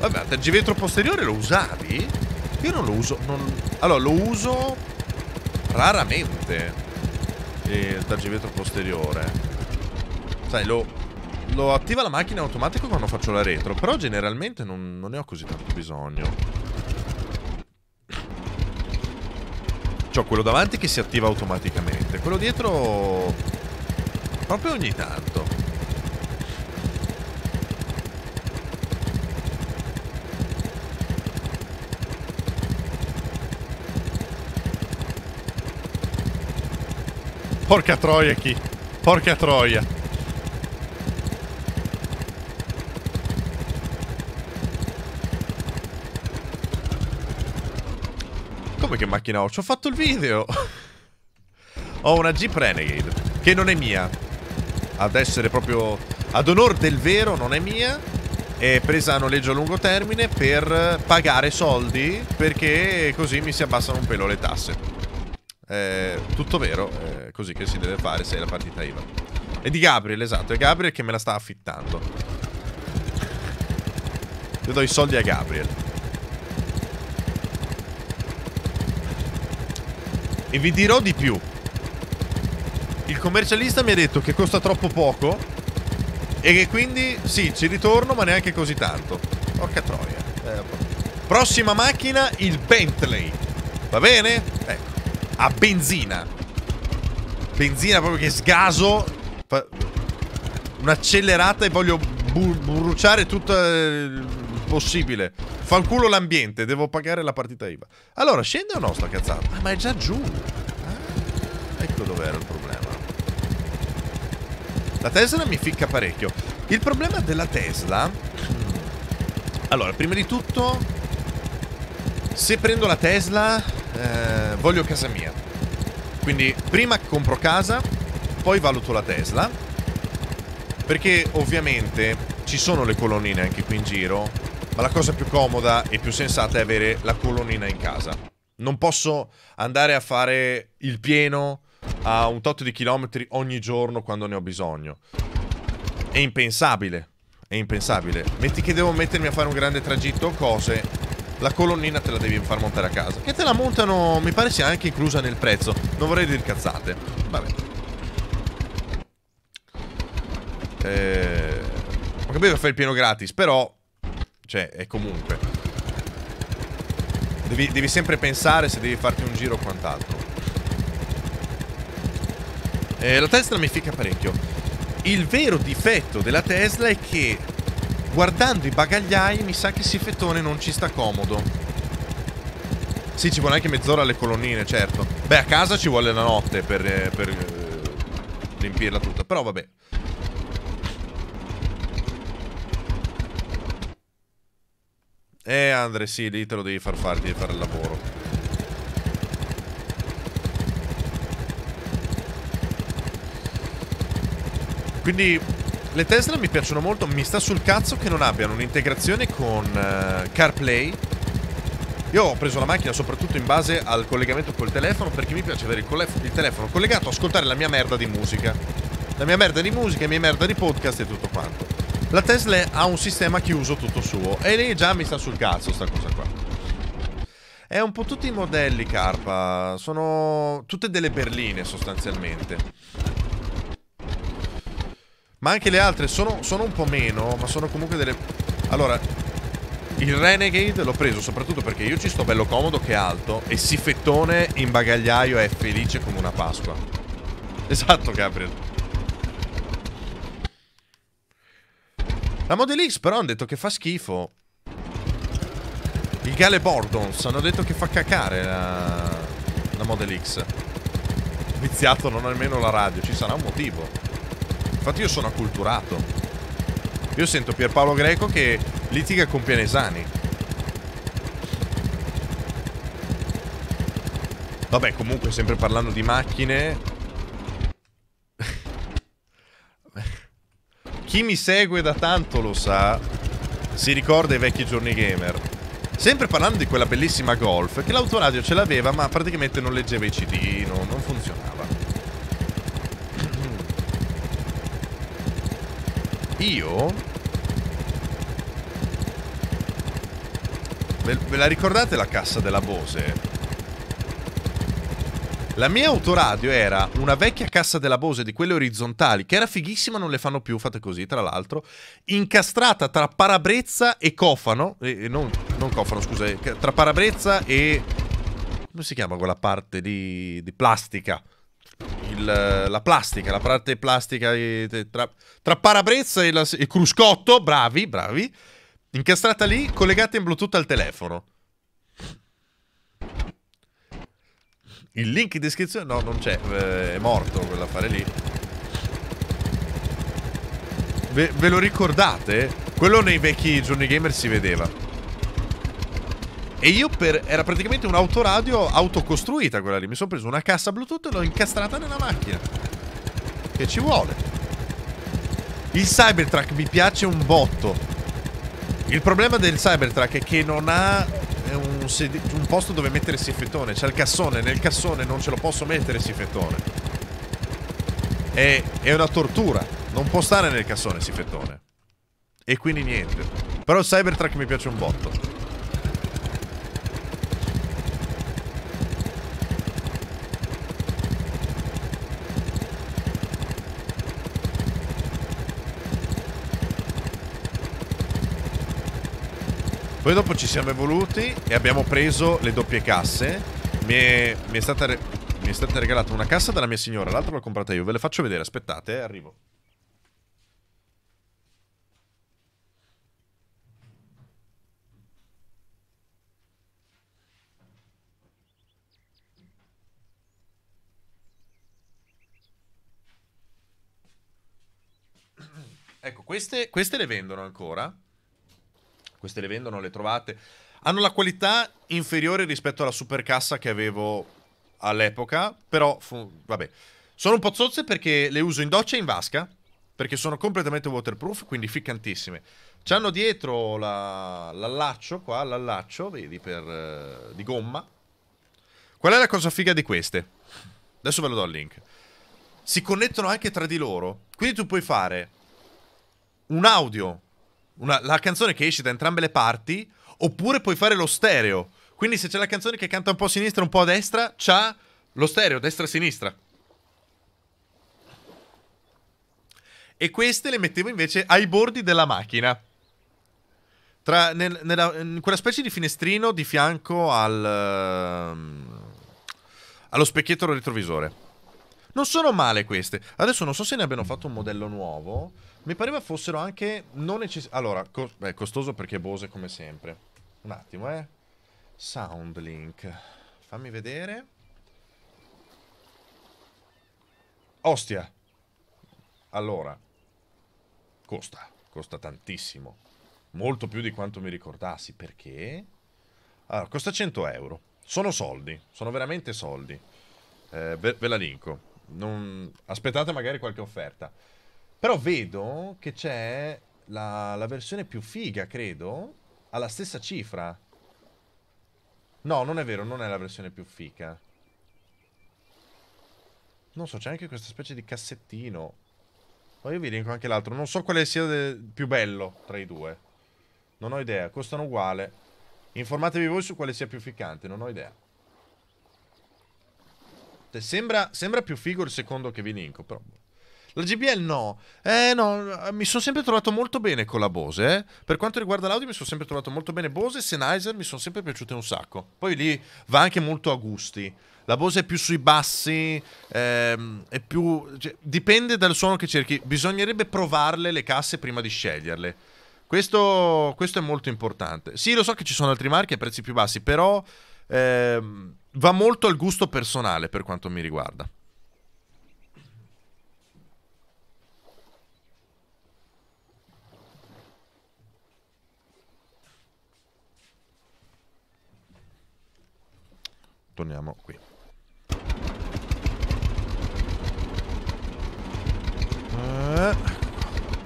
Vabbè, il tergivetro posteriore lo usavi? Io non lo uso, non... Allora, lo uso raramente eh, il targivetro posteriore. Sai, lo, lo attiva la macchina automatico quando faccio la retro, però generalmente non, non ne ho così tanto bisogno. C'ho quello davanti che si attiva automaticamente, quello dietro proprio ogni tanto. Porca troia chi. Porca troia. Come che macchina ho? Ci ho fatto il video. ho una Jeep Renegade. Che non è mia. Ad essere proprio... Ad onor del vero non è mia. È presa a noleggio a lungo termine per pagare soldi perché così mi si abbassano un pelo le tasse. Eh, tutto vero, eh, così che si deve fare se è la partita IVA. È di Gabriel, esatto, è Gabriel che me la sta affittando. Io do i soldi a Gabriel. E vi dirò di più. Il commercialista mi ha detto che costa troppo poco e che quindi, sì, ci ritorno, ma neanche così tanto. Porca troia. Eh, prossima macchina, il Bentley. Va bene? Ecco a benzina. Benzina proprio che sgaso. Un'accelerata e voglio bruciare tutto eh, il possibile. Fanculo l'ambiente, devo pagare la partita IVA. Allora, scende o no sta cazzata? Ah, ma è già giù. Ah, ecco dov'era il problema. La Tesla mi ficca parecchio. Il problema della Tesla... Allora, prima di tutto se prendo la Tesla, eh, voglio casa mia. Quindi prima compro casa, poi valuto la Tesla. Perché ovviamente ci sono le colonnine anche qui in giro, ma la cosa più comoda e più sensata è avere la colonnina in casa. Non posso andare a fare il pieno a un tot di chilometri ogni giorno quando ne ho bisogno. È impensabile. È impensabile. Metti che devo mettermi a fare un grande tragitto o cose la colonnina te la devi far montare a casa. Che te la montano, mi pare sia anche inclusa nel prezzo. Non vorrei dire cazzate. Vabbè. Eh, ho capito che fai il pieno gratis, però... Cioè, è comunque... Devi, devi sempre pensare se devi farti un giro o quant'altro. Eh, la Tesla mi fica parecchio. Il vero difetto della Tesla è che Guardando i bagagliai mi sa che si Sifetone non ci sta comodo. Sì, ci vuole anche mezz'ora alle colonnine, certo. Beh, a casa ci vuole la notte per, eh, per eh, riempirla tutta, però vabbè. Eh, Andre, sì, lì te lo devi far fare, devi fare il lavoro. Quindi le Tesla mi piacciono molto, mi sta sul cazzo che non abbiano un'integrazione con uh, CarPlay. Io ho preso la macchina soprattutto in base al collegamento col telefono perché mi piace avere il, il telefono collegato, ascoltare la mia merda di musica. La mia merda di musica, la mia merda di podcast e tutto quanto. La Tesla ha un sistema chiuso tutto suo e lì già mi sta sul cazzo sta cosa qua. È un po' tutti i modelli carpa, sono tutte delle berline sostanzialmente. Ma anche le altre sono, sono un po' meno, ma sono comunque delle... Allora, il Renegade l'ho preso soprattutto perché io ci sto bello comodo che è alto e Siffettone in bagagliaio è felice come una Pasqua. Esatto, Gabriel. La Model X però hanno detto che fa schifo. Il Gale Bordons hanno detto che fa cacare la, la Model X. Viziato non almeno la radio, ci sarà un motivo. Infatti io sono acculturato. Io sento Pierpaolo Greco che litiga con Pianesani. Vabbè, comunque, sempre parlando di macchine... Chi mi segue da tanto lo sa, si ricorda i vecchi giorni gamer. Sempre parlando di quella bellissima Golf, che l'autoradio ce l'aveva ma praticamente non leggeva i CD, no, non funzionava. Io? Ve, la ricordate la cassa della Bose? La mia autoradio era una vecchia cassa della Bose di quelle orizzontali, che era fighissima, non le fanno più, fatte così tra l'altro, incastrata tra parabrezza e cofano, e non, non, cofano scusa, eh, tra parabrezza e... come si chiama quella parte di, di plastica? il, la plastica, la parte plastica tra, tra parabrezza e il, il cruscotto, bravi, bravi, incastrata lì, collegata in Bluetooth al telefono. Il link in descrizione, no, non c'è, eh, è morto quell'affare lì. Ve, ve lo ricordate? Quello nei vecchi giorni gamer si vedeva. E io per... era praticamente un'autoradio autocostruita quella lì. Mi sono preso una cassa Bluetooth e l'ho incastrata nella macchina. Che ci vuole. Il Cybertruck mi piace un botto. Il problema del Cybertruck è che non ha un, un posto dove mettere il siffettone. C'è il cassone. Nel cassone non ce lo posso mettere il siffettone. È, è una tortura. Non può stare nel cassone il siffettone. E quindi niente. Però il Cybertruck mi piace un botto. Poi dopo ci siamo evoluti e abbiamo preso le doppie casse. Mi è, mi è, stata, re, mi è stata regalata una cassa dalla mia signora, l'altra l'ho comprata io. Ve le faccio vedere, aspettate, eh, arrivo. Ecco, queste, queste, le vendono ancora queste le vendono, le trovate. Hanno la qualità inferiore rispetto alla supercassa che avevo all'epoca, però fu... vabbè. Sono un po' zozze perché le uso in doccia e in vasca, perché sono completamente waterproof, quindi ficcantissime. C'hanno dietro la... l'allaccio qua, l'allaccio, vedi, per, uh, di gomma. Qual è la cosa figa di queste? Adesso ve lo do il link. Si connettono anche tra di loro, quindi tu puoi fare un audio una, la canzone che esce da entrambe le parti, oppure puoi fare lo stereo. Quindi se c'è la canzone che canta un po' a sinistra e un po' a destra, c'ha lo stereo, destra-sinistra. e E queste le mettevo invece ai bordi della macchina. Tra, nel, nella, in quella specie di finestrino di fianco al, um, allo specchietto retrovisore. Non sono male queste. Adesso non so se ne abbiano fatto un modello nuovo. Mi pareva fossero anche non necessari. Allora, co beh, costoso perché Bose come sempre. Un attimo, eh. Soundlink. Fammi vedere. Ostia. Allora. Costa. Costa tantissimo. Molto più di quanto mi ricordassi. Perché? Allora, costa 100 euro. Sono soldi. Sono veramente soldi. Eh, ve, ve la linko. Non... Aspettate magari qualche offerta. Però vedo che c'è la, la, versione più figa, credo, alla stessa cifra. No, non è vero, non è la versione più figa. Non so, c'è anche questa specie di cassettino. Ma io vi linko anche l'altro. Non so quale sia più bello tra i due. Non ho idea, costano uguale. Informatevi voi su quale sia più ficcante, non ho idea. Cioè, sembra, sembra più figo il secondo che vi linko, però... Boh. La GBL no. Eh no, mi sono sempre trovato molto bene con la Bose. Eh. Per quanto riguarda l'audio mi sono sempre trovato molto bene. Bose e Sennheiser mi sono sempre piaciute un sacco. Poi lì va anche molto a gusti. La Bose è più sui bassi, ehm, è più... Cioè, dipende dal suono che cerchi. Bisognerebbe provarle le casse prima di sceglierle. Questo, questo è molto importante. Sì, lo so che ci sono altri marchi a prezzi più bassi, però ehm, va molto al gusto personale per quanto mi riguarda. torniamo qui. Eh,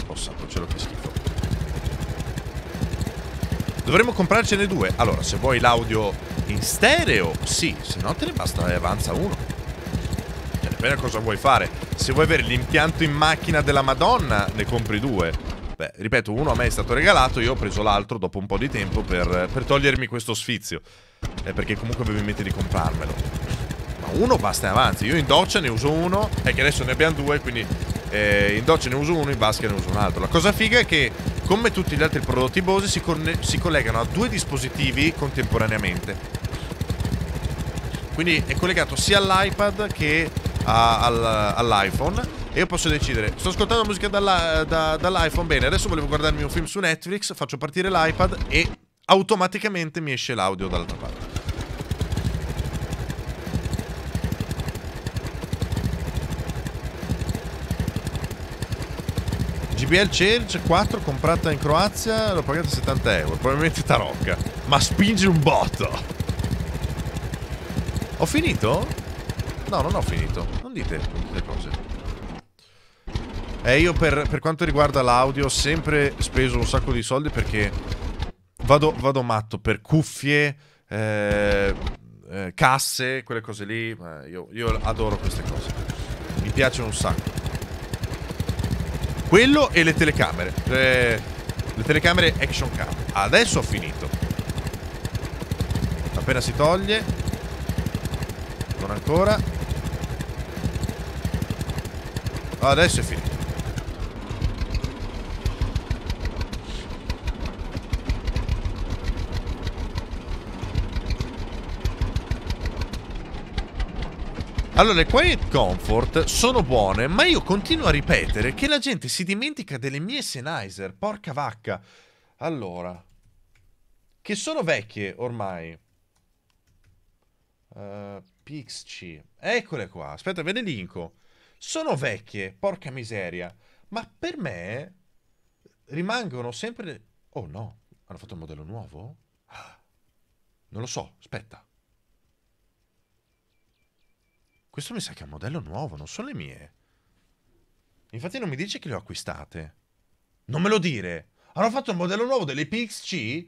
oh santo cielo che schifo. Dovremmo comprarcene due. Allora, se vuoi l'audio in stereo, sì, se no te ne basta e avanza uno. Cioè, dipende cosa vuoi fare. Se vuoi avere l'impianto in macchina della Madonna, ne compri due. Beh, ripeto, uno a me è stato regalato, io ho preso l'altro dopo un po' di tempo per, per togliermi questo sfizio. Eh, perché comunque avevo in mente di comprarmelo. Ma uno basta e avanza. Io in doccia ne uso uno, è che adesso ne abbiamo due, quindi eh, in doccia ne uso uno, in basket ne uso un altro. La cosa figa è che, come tutti gli altri prodotti Bose, si, si collegano a due dispositivi contemporaneamente. Quindi è collegato sia all'iPad che all'iPhone io posso decidere. Sto ascoltando la musica dalla, da, dall'iPhone. Bene, adesso volevo guardarmi un film su Netflix. Faccio partire l'iPad e automaticamente mi esce l'audio dall'altra parte. GBL Change 4 comprata in Croazia, l'ho pagata 70 euro, probabilmente tarocca. Ma spingi un botto! Ho finito? No, non ho finito. Non dite le cose. E eh, io per, per quanto riguarda l'audio ho sempre speso un sacco di soldi perché vado, vado matto per cuffie, eh, eh, casse, quelle cose lì. Io, io adoro queste cose. Mi piacciono un sacco. Quello e le telecamere. Eh, le telecamere action cam. Adesso ho finito. Appena si toglie. Non ancora. Adesso è finito. Allora, le Quiet Comfort sono buone, ma io continuo a ripetere che la gente si dimentica delle mie Sennheiser, porca vacca. Allora, che sono vecchie ormai. Uh, eh, PXC. Eccole qua, aspetta, ve le linko. Sono vecchie, porca miseria. Ma per me rimangono sempre... Oh no, hanno fatto un modello nuovo? Ah. Non lo so, aspetta. Questo mi sa che è un modello nuovo, non sono le mie. Infatti non mi dice che le ho acquistate. Non me lo dire. Hanno fatto un modello nuovo delle PXC?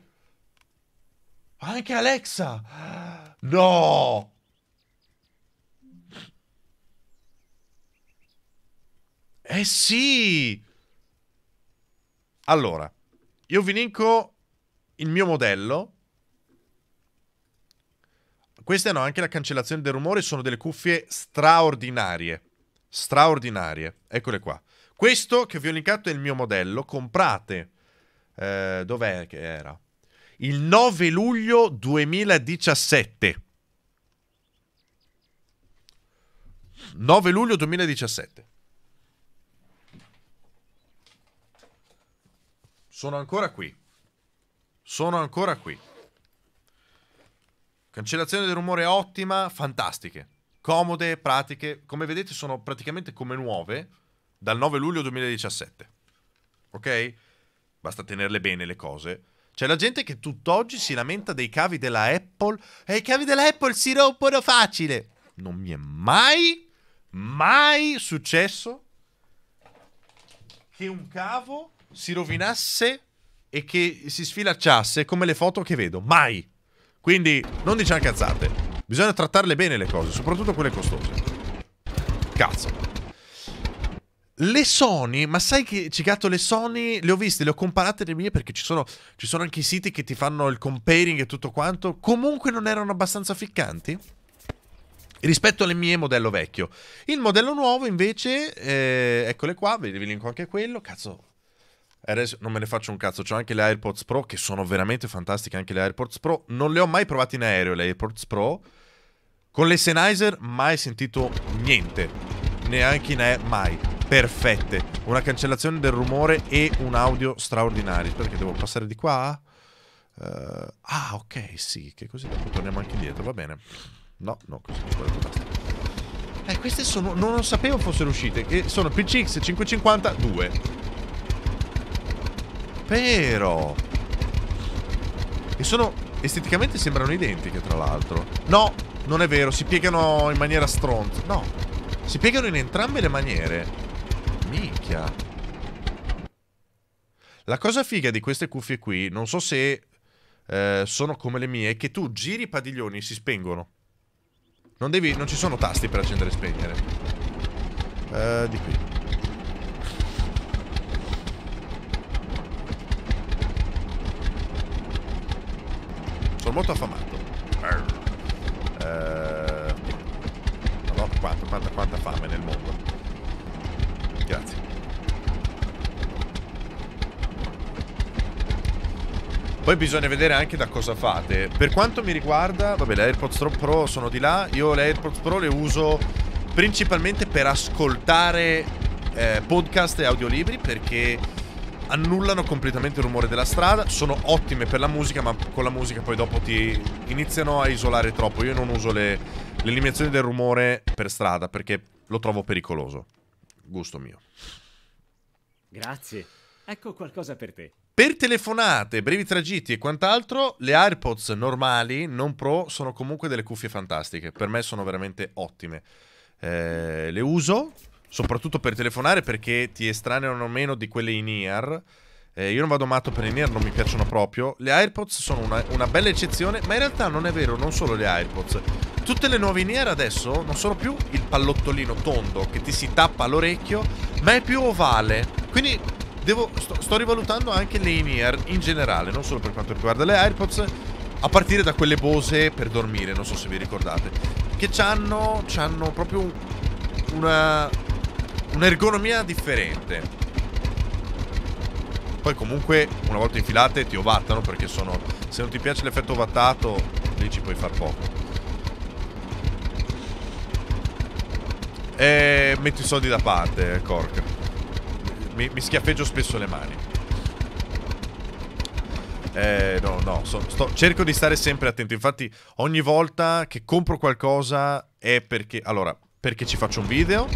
Anche Alexa! No! Eh sì! Allora, io vi linko il mio modello queste hanno anche la cancellazione del rumore, sono delle cuffie straordinarie. Straordinarie. Eccole qua. Questo che vi ho linkato è il mio modello. Comprate. Eh, dov'è che era? Il 9 luglio 2017. 9 luglio 2017. Sono ancora qui. Sono ancora qui. Cancellazione del rumore ottima, fantastiche. Comode, pratiche. Come vedete sono praticamente come nuove dal 9 luglio 2017. Ok? Basta tenerle bene le cose. C'è la gente che tutt'oggi si lamenta dei cavi della Apple. E i cavi della Apple si rompono facile. Non mi è mai, mai successo che un cavo si rovinasse e che si sfilacciasse come le foto che vedo. Mai. Quindi non diciamo cazzate. Bisogna trattarle bene le cose, soprattutto quelle costose. Cazzo. Le Sony, ma sai che cicato le Sony, le ho viste, le ho comparate le mie perché ci sono, ci sono anche i siti che ti fanno il comparing e tutto quanto. Comunque non erano abbastanza ficcanti rispetto alle mie modello vecchio. Il modello nuovo invece, eh, eccole qua, ve li anche quello, cazzo, Adesso non me ne faccio un cazzo, ho anche le AirPods Pro che sono veramente fantastiche, anche le AirPods Pro. Non le ho mai provate in aereo le AirPods Pro. Con le Sennheiser mai sentito niente, neanche in aereo, mai. Perfette, una cancellazione del rumore e un audio straordinario. Perché devo passare di qua? Uh, ah, ok, sì, che così dopo torniamo anche indietro, va bene. No, no, così basta. Eh, queste sono, non lo sapevo fossero uscite, sono PCX 552. Però... E sono... Esteticamente sembrano identiche, tra l'altro. No, non è vero. Si piegano in maniera stronza. No. Si piegano in entrambe le maniere. Minchia. La cosa figa di queste cuffie qui, non so se eh, sono come le mie, è che tu giri i padiglioni e si spengono. Non, devi, non ci sono tasti per accendere e spegnere. Eh, di qui. Sono molto affamato. Eh, allora, quanta, quanta, quanta fame nel mondo. Grazie. Poi bisogna vedere anche da cosa fate. Per quanto mi riguarda, vabbè, le AirPods Pro sono di là. Io le AirPods Pro le uso principalmente per ascoltare eh, podcast e audiolibri perché annullano completamente il rumore della strada, sono ottime per la musica, ma con la musica poi dopo ti iniziano a isolare troppo. Io non uso le, le eliminazioni del rumore per strada perché lo trovo pericoloso. Gusto mio. Grazie. Ecco qualcosa per te. Per telefonate, brevi tragitti e quant'altro, le AirPods normali, non pro, sono comunque delle cuffie fantastiche. Per me sono veramente ottime. Eh, le uso soprattutto per telefonare perché ti estraneano meno di quelle in ear. Eh, io non vado matto per in ear, non mi piacciono proprio. Le AirPods sono una, una, bella eccezione, ma in realtà non è vero, non solo le AirPods. Tutte le nuove in ear adesso non sono più il pallottolino tondo che ti si tappa all'orecchio, ma è più ovale. Quindi devo, sto, sto rivalutando anche le in ear in generale, non solo per quanto riguarda le AirPods, a partire da quelle Bose per dormire, non so se vi ricordate, che hanno proprio una, Un'ergonomia differente Poi comunque una volta infilate ti ovattano perché sono Se non ti piace l'effetto ovattato lì ci puoi far poco E eh, metto i soldi da parte, Cork mi, mi schiaffeggio spesso le mani eh, no, no, so, sto, cerco di stare sempre attento. Infatti, ogni volta che compro qualcosa è perché... Allora, perché ci faccio un video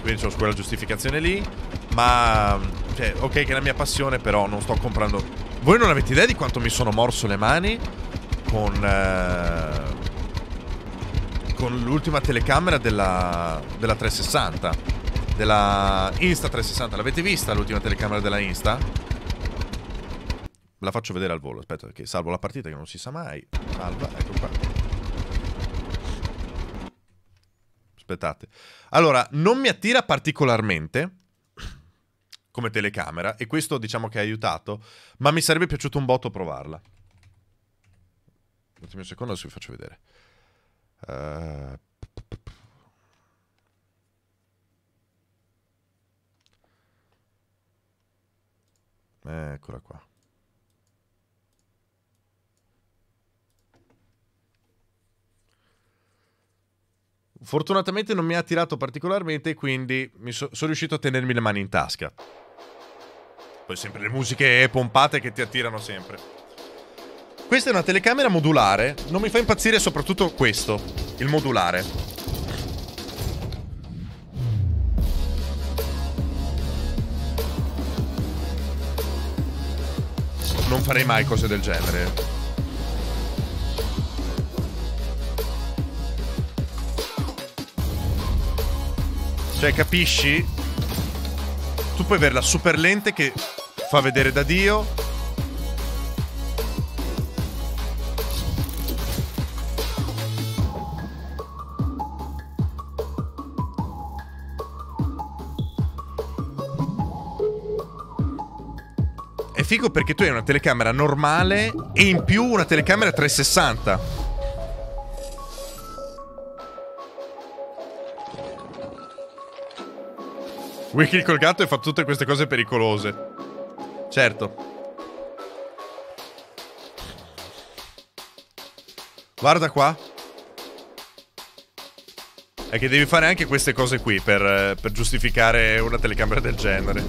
e quindi c'ho quella giustificazione lì. Ma, cioè, ok che è la mia passione, però non sto comprando... Voi non avete idea di quanto mi sono morso le mani con... Eh, con l'ultima telecamera della, della 360 Della Insta360 L'avete vista l'ultima telecamera della Insta? La faccio vedere al volo Aspetta che salvo la partita che non si sa mai Salva, ecco qua Aspettate allora, non mi attira particolarmente come telecamera e questo diciamo che ha aiutato, ma mi sarebbe piaciuto un botto provarla. Un Ultimo secondo, se vi faccio vedere. Uh... Eccola qua. Fortunatamente non mi ha attirato particolarmente, quindi so sono riuscito a tenermi le mani in tasca. Poi sempre le musiche pompate che ti attirano sempre. Questa è una telecamera modulare, non mi fa impazzire soprattutto questo, il modulare. Non farei mai cose del genere. Cioè, capisci? Tu puoi avere la super lente che fa vedere da Dio. È figo perché tu hai una telecamera normale e in più una telecamera 360. Wiki col gatto e fa tutte queste cose pericolose. Certo. Guarda qua. È che devi fare anche queste cose qui per, eh, per giustificare una telecamera del genere.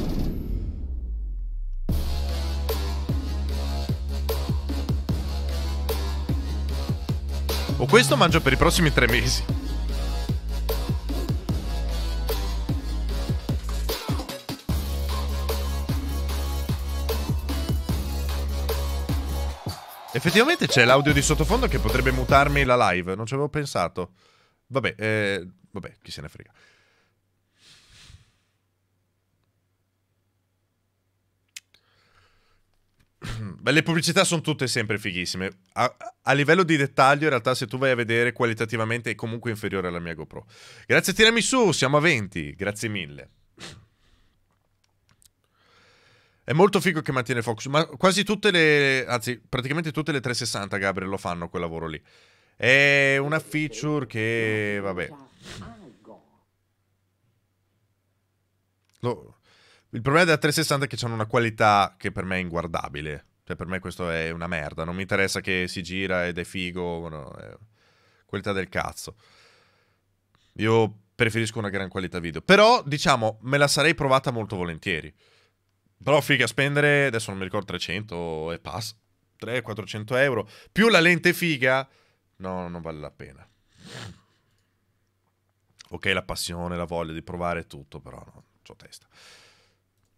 O questo mangio per i prossimi tre mesi. Effettivamente c'è l'audio di sottofondo che potrebbe mutarmi la live, non ci avevo pensato. Vabbè, eh, vabbè, chi se ne frega. Beh, le pubblicità sono tutte sempre fighissime. A, a, livello di dettaglio, in realtà, se tu vai a vedere, qualitativamente è comunque inferiore alla mia GoPro. Grazie, tirami su, siamo a 20. Grazie mille. È molto figo che mantiene focus, ma quasi tutte le, anzi praticamente tutte le 360 Gabriel lo fanno quel lavoro lì. È una feature che, vabbè. Lo, il problema della 360 è che hanno una qualità che per me è inguardabile. Cioè per me questo è una merda, non mi interessa che si gira ed è figo, no, è qualità del cazzo. Io preferisco una gran qualità video, però diciamo me la sarei provata molto volentieri. Però figa, spendere, adesso non mi ricordo, 300 e pass, 300-400 euro, più la lente figa, no, non vale la pena. Ok, la passione, la voglia di provare tutto, però no, ho testa.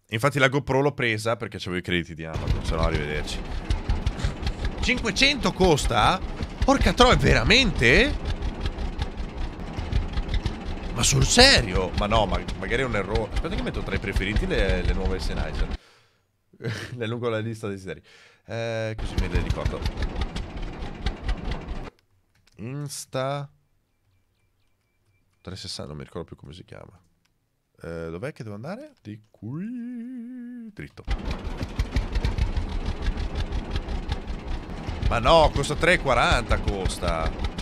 Infatti la GoPro l'ho presa perché avevo i crediti di Amazon, se no arrivederci. 500 costa? Porca troia, veramente? Ma sul serio? Ma no, ma magari è un errore. Aspetta che metto tra i preferiti le, le nuove Sennheiser. le lungo la lista dei desideri. Eh, così me le ricordo. Insta... 360, non mi ricordo più come si chiama. Eh, dov'è che devo andare? Di qui... Dritto. Ma no, costa 3,40 costa.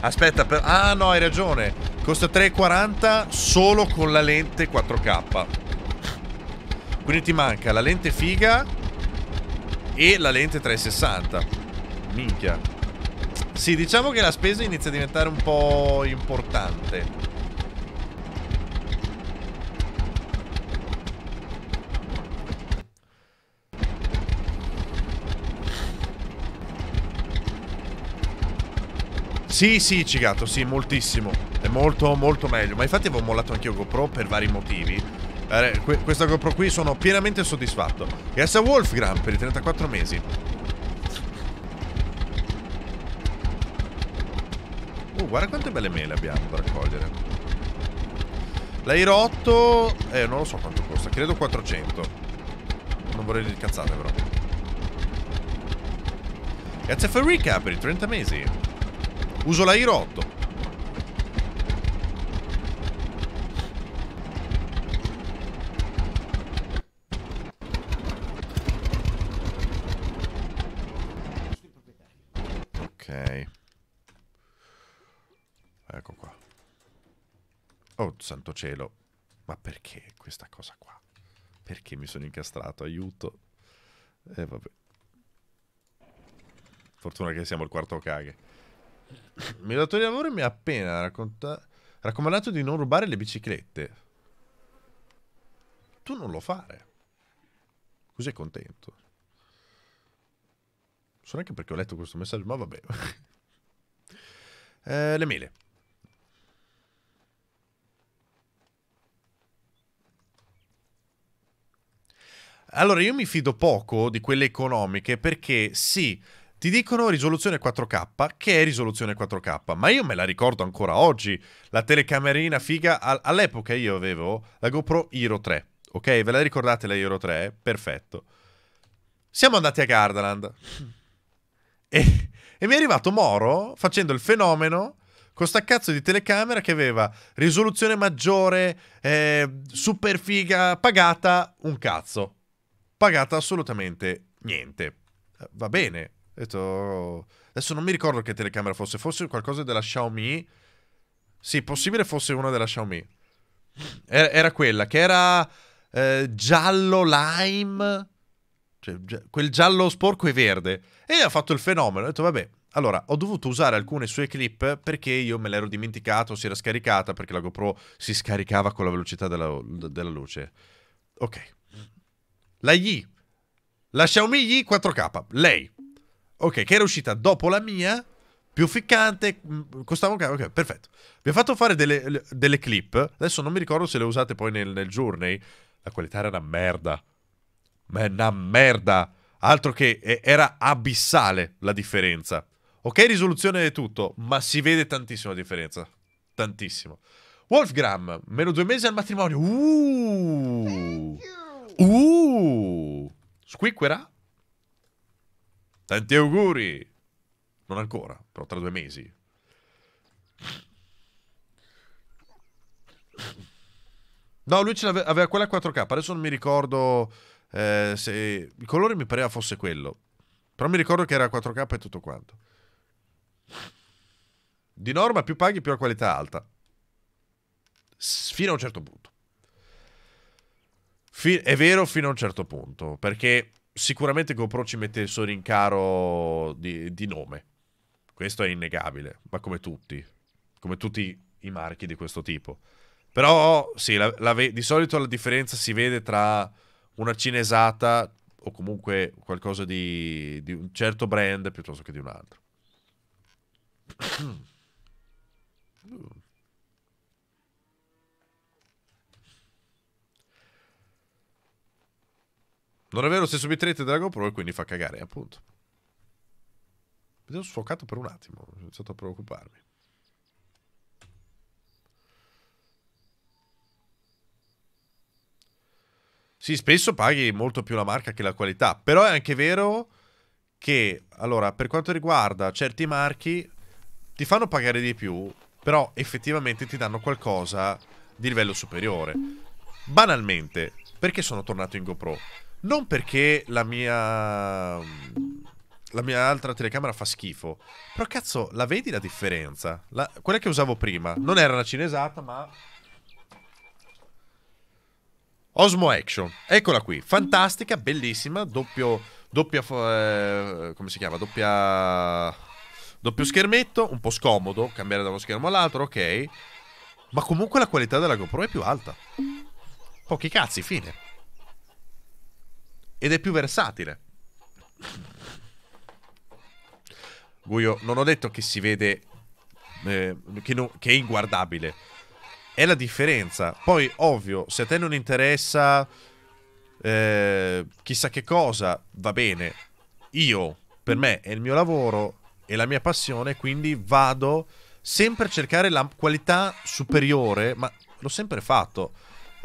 Aspetta, per... ah no, hai ragione. Costa 3,40 solo con la lente 4K. Quindi ti manca la lente figa e la lente 360. Minchia. Sì, diciamo che la spesa inizia a diventare un po' importante. Sì, sì, Cigato, sì, moltissimo. È molto, molto meglio. Ma infatti avevo mollato anche io GoPro per vari motivi. Eh, que questa GoPro qui sono pienamente soddisfatto. Grazie a Wolfgram per i 34 mesi. Oh, guarda quante belle mele abbiamo da raccogliere. L'airo 8... Eh, non lo so quanto costa. Credo 400. Non vorrei dire cazzate, però. Grazie a Ferrica per i 30 mesi. Uso la Irotto. Ok. Ecco qua. Oh, santo cielo. Ma perché questa cosa qua? Perché mi sono incastrato? Aiuto. E eh, vabbè. Fortuna che siamo il quarto kage il mio datore di lavoro mi ha appena racconta... raccomandato di non rubare le biciclette. Tu non lo fare. Così è contento. Non so neanche perché ho letto questo messaggio, ma vabbè. eh, le mele. Allora, io mi fido poco di quelle economiche perché sì, ti dicono risoluzione 4K, che è risoluzione 4K, ma io me la ricordo ancora oggi, la telecamerina figa, all'epoca io avevo la GoPro Hero 3, ok? Ve la ricordate la Hero 3? Perfetto. Siamo andati a Gardaland e, e mi è arrivato Moro facendo il fenomeno con sta cazzo di telecamera che aveva risoluzione maggiore, eh, super figa, pagata un cazzo. Pagata assolutamente niente. Eh, va bene, ho detto, adesso non mi ricordo che telecamera fosse, fosse qualcosa della Xiaomi. Sì, possibile fosse una della Xiaomi. Era, era quella, che era eh, giallo lime, cioè, gi- quel giallo sporco e verde. E ha fatto il fenomeno. Ho detto, vabbè, allora, ho dovuto usare alcune sue clip perché io me l'ero dimenticato, si era scaricata perché la GoPro si scaricava con la velocità della, della luce. Ok. La Yi. La Xiaomi Yi 4K. Lei. Ok, che era uscita dopo la mia, più ficcante, mm, costava un Ok, perfetto. Vi ho fatto fare delle, delle, clip. Adesso non mi ricordo se le usate poi nel, nel journey. La qualità era una merda. Ma è una merda. Altro che era abissale la differenza. Ok, risoluzione è tutto, ma si vede tantissima differenza. Tantissimo. Wolfgram, meno due mesi al matrimonio. Uh! Uh! Squicquerà? Tanti auguri! Non ancora, però tra due mesi. No, lui aveva, aveva quella 4K, adesso non mi ricordo eh, se... Il colore mi pareva fosse quello. Però mi ricordo che era 4K e tutto quanto. Di norma più paghi più la qualità alta. fino a un certo punto. Fi è vero fino a un certo punto, perché sicuramente GoPro ci mette il suo rincaro di, di nome. Questo è innegabile, ma come tutti, come tutti i marchi di questo tipo. Però sì, la, la di solito la differenza si vede tra una cinesata o comunque qualcosa di, di un certo brand piuttosto che di un altro. Mm. Non è vero stesso bitrate della GoPro e quindi fa cagare, appunto. Mi sono sfocato per un attimo, ho iniziato a preoccuparmi. Sì, spesso paghi molto più la marca che la qualità, però è anche vero che, allora, per quanto riguarda certi marchi, ti fanno pagare di più, però effettivamente ti danno qualcosa di livello superiore. Banalmente, perché sono tornato in GoPro? Non perché la mia... La mia altra telecamera fa schifo. Però cazzo, la vedi la differenza? La... quella che usavo prima. Non era una cinesata, ma... Osmo Action. Eccola qui. Fantastica, bellissima. Doppio... Doppia... Eh, come si chiama? Doppia... Doppio schermetto. Un po' scomodo. Cambiare da uno schermo all'altro, ok. Ma comunque la qualità della GoPro è più alta. Pochi cazzi, fine ed è più versatile. Guio, non ho detto che si vede eh, che, no, che, è inguardabile. È la differenza. Poi, ovvio, se a te non interessa eh, chissà che cosa, va bene. Io, per me, è il mio lavoro, è la mia passione, quindi vado sempre a cercare la qualità superiore, ma l'ho sempre fatto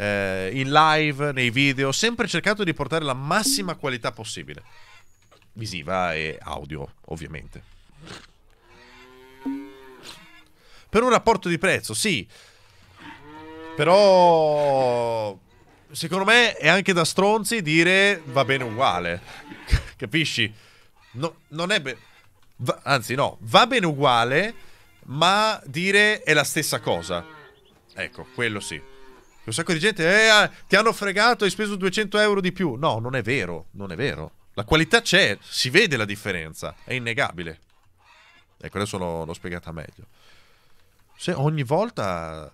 eh, in live, nei video, sempre cercato di portare la massima qualità possibile, visiva e audio ovviamente. Per un rapporto di prezzo, sì, però secondo me è anche da stronzi dire va bene uguale. Capisci? No, non è... Be- va- anzi no, va bene uguale, ma dire è la stessa cosa. Ecco, quello sì. Un sacco di gente, eh, ah, ti hanno fregato, hai speso 200 euro di più. No, non è vero, non è vero. La qualità c'è, si vede la differenza, è innegabile. Ecco, adesso l'ho, l'ho spiegata meglio. Se ogni volta...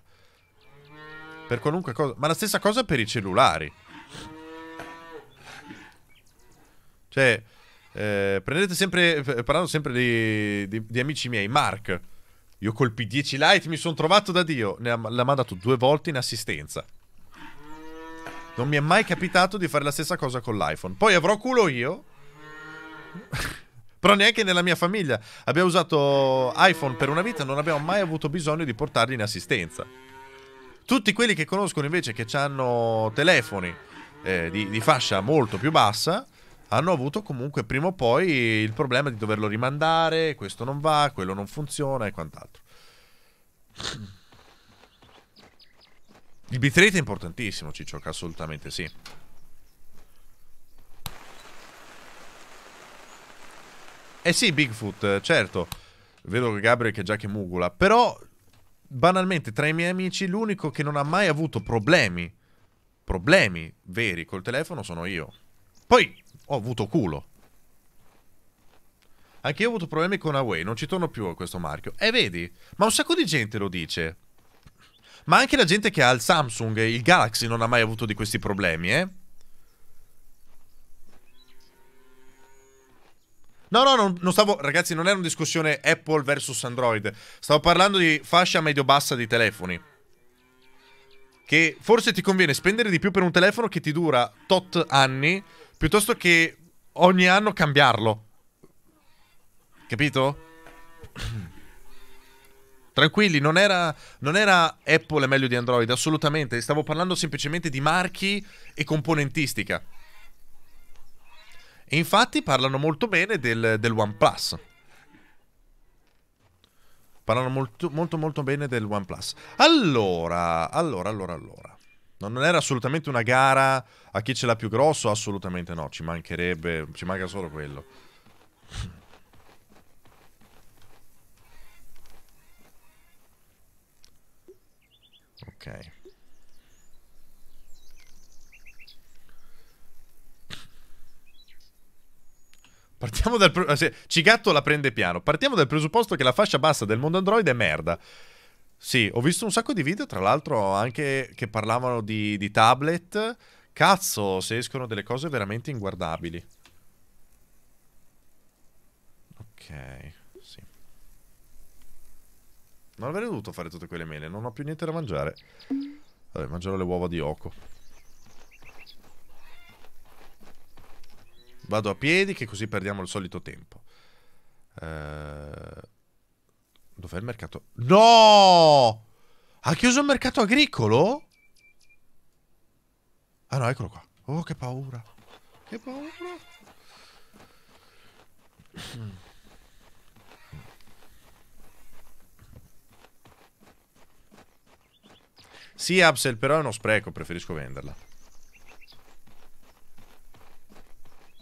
Per qualunque cosa... Ma la stessa cosa per i cellulari. Cioè, eh, prendete sempre... Eh, parlando sempre di, di, di amici miei, Mark io colpi 10 light, mi sono trovato da Dio. Ne ha, l'ha mandato due volte in assistenza. Non mi è mai capitato di fare la stessa cosa con l'iPhone. Poi avrò culo io. Però neanche nella mia famiglia. Abbiamo usato iPhone per una vita, non abbiamo mai avuto bisogno di portarli in assistenza. Tutti quelli che conoscono invece che hanno telefoni eh, di, di fascia molto più bassa, hanno avuto comunque prima o poi il problema di doverlo rimandare, questo non va, quello non funziona e quant'altro. Il bitrate è importantissimo, Ciccio, assolutamente sì. Eh sì, Bigfoot, certo. Vedo che Gabriel che già che mugula. Però, banalmente, tra i miei amici, l'unico che non ha mai avuto problemi, problemi veri col telefono sono io. Poi, ho avuto culo. Anche io ho avuto problemi con Huawei, non ci torno più a questo marchio. E vedi, ma un sacco di gente lo dice. Ma anche la gente che ha il Samsung e il Galaxy non ha mai avuto di questi problemi, eh? No, no, non, non stavo... Ragazzi, non era una discussione Apple versus Android. Stavo parlando di fascia medio-bassa di telefoni. Che forse ti conviene spendere di più per un telefono che ti dura tot anni piuttosto che ogni anno cambiarlo. Capito? Tranquilli, non era, non era Apple meglio di Android, assolutamente. Stavo parlando semplicemente di marchi e componentistica. E infatti parlano molto bene del, del OnePlus. Parlano molto, molto, molto bene del OnePlus. Allora, allora, allora, allora non era assolutamente una gara a chi ce l'ha più grosso, assolutamente no, ci mancherebbe, ci manca solo quello. ok. Partiamo dal... Eh, Cigatto la prende piano. Partiamo dal presupposto che la fascia bassa del mondo Android è merda. Sì, ho visto un sacco di video, tra l'altro, anche che parlavano di, di tablet. Cazzo, se escono delle cose veramente inguardabili. Ok, sì. Non avrei dovuto fare tutte quelle mele, non ho più niente da mangiare. Vabbè, mangerò le uova di Oko. Vado a piedi, che così perdiamo il solito tempo. Ehm... Dov'è il mercato? No! Ha chiuso il mercato agricolo? Ah no, eccolo qua. Oh, che paura. Che paura. Sì, Absel, però è uno spreco, preferisco venderla.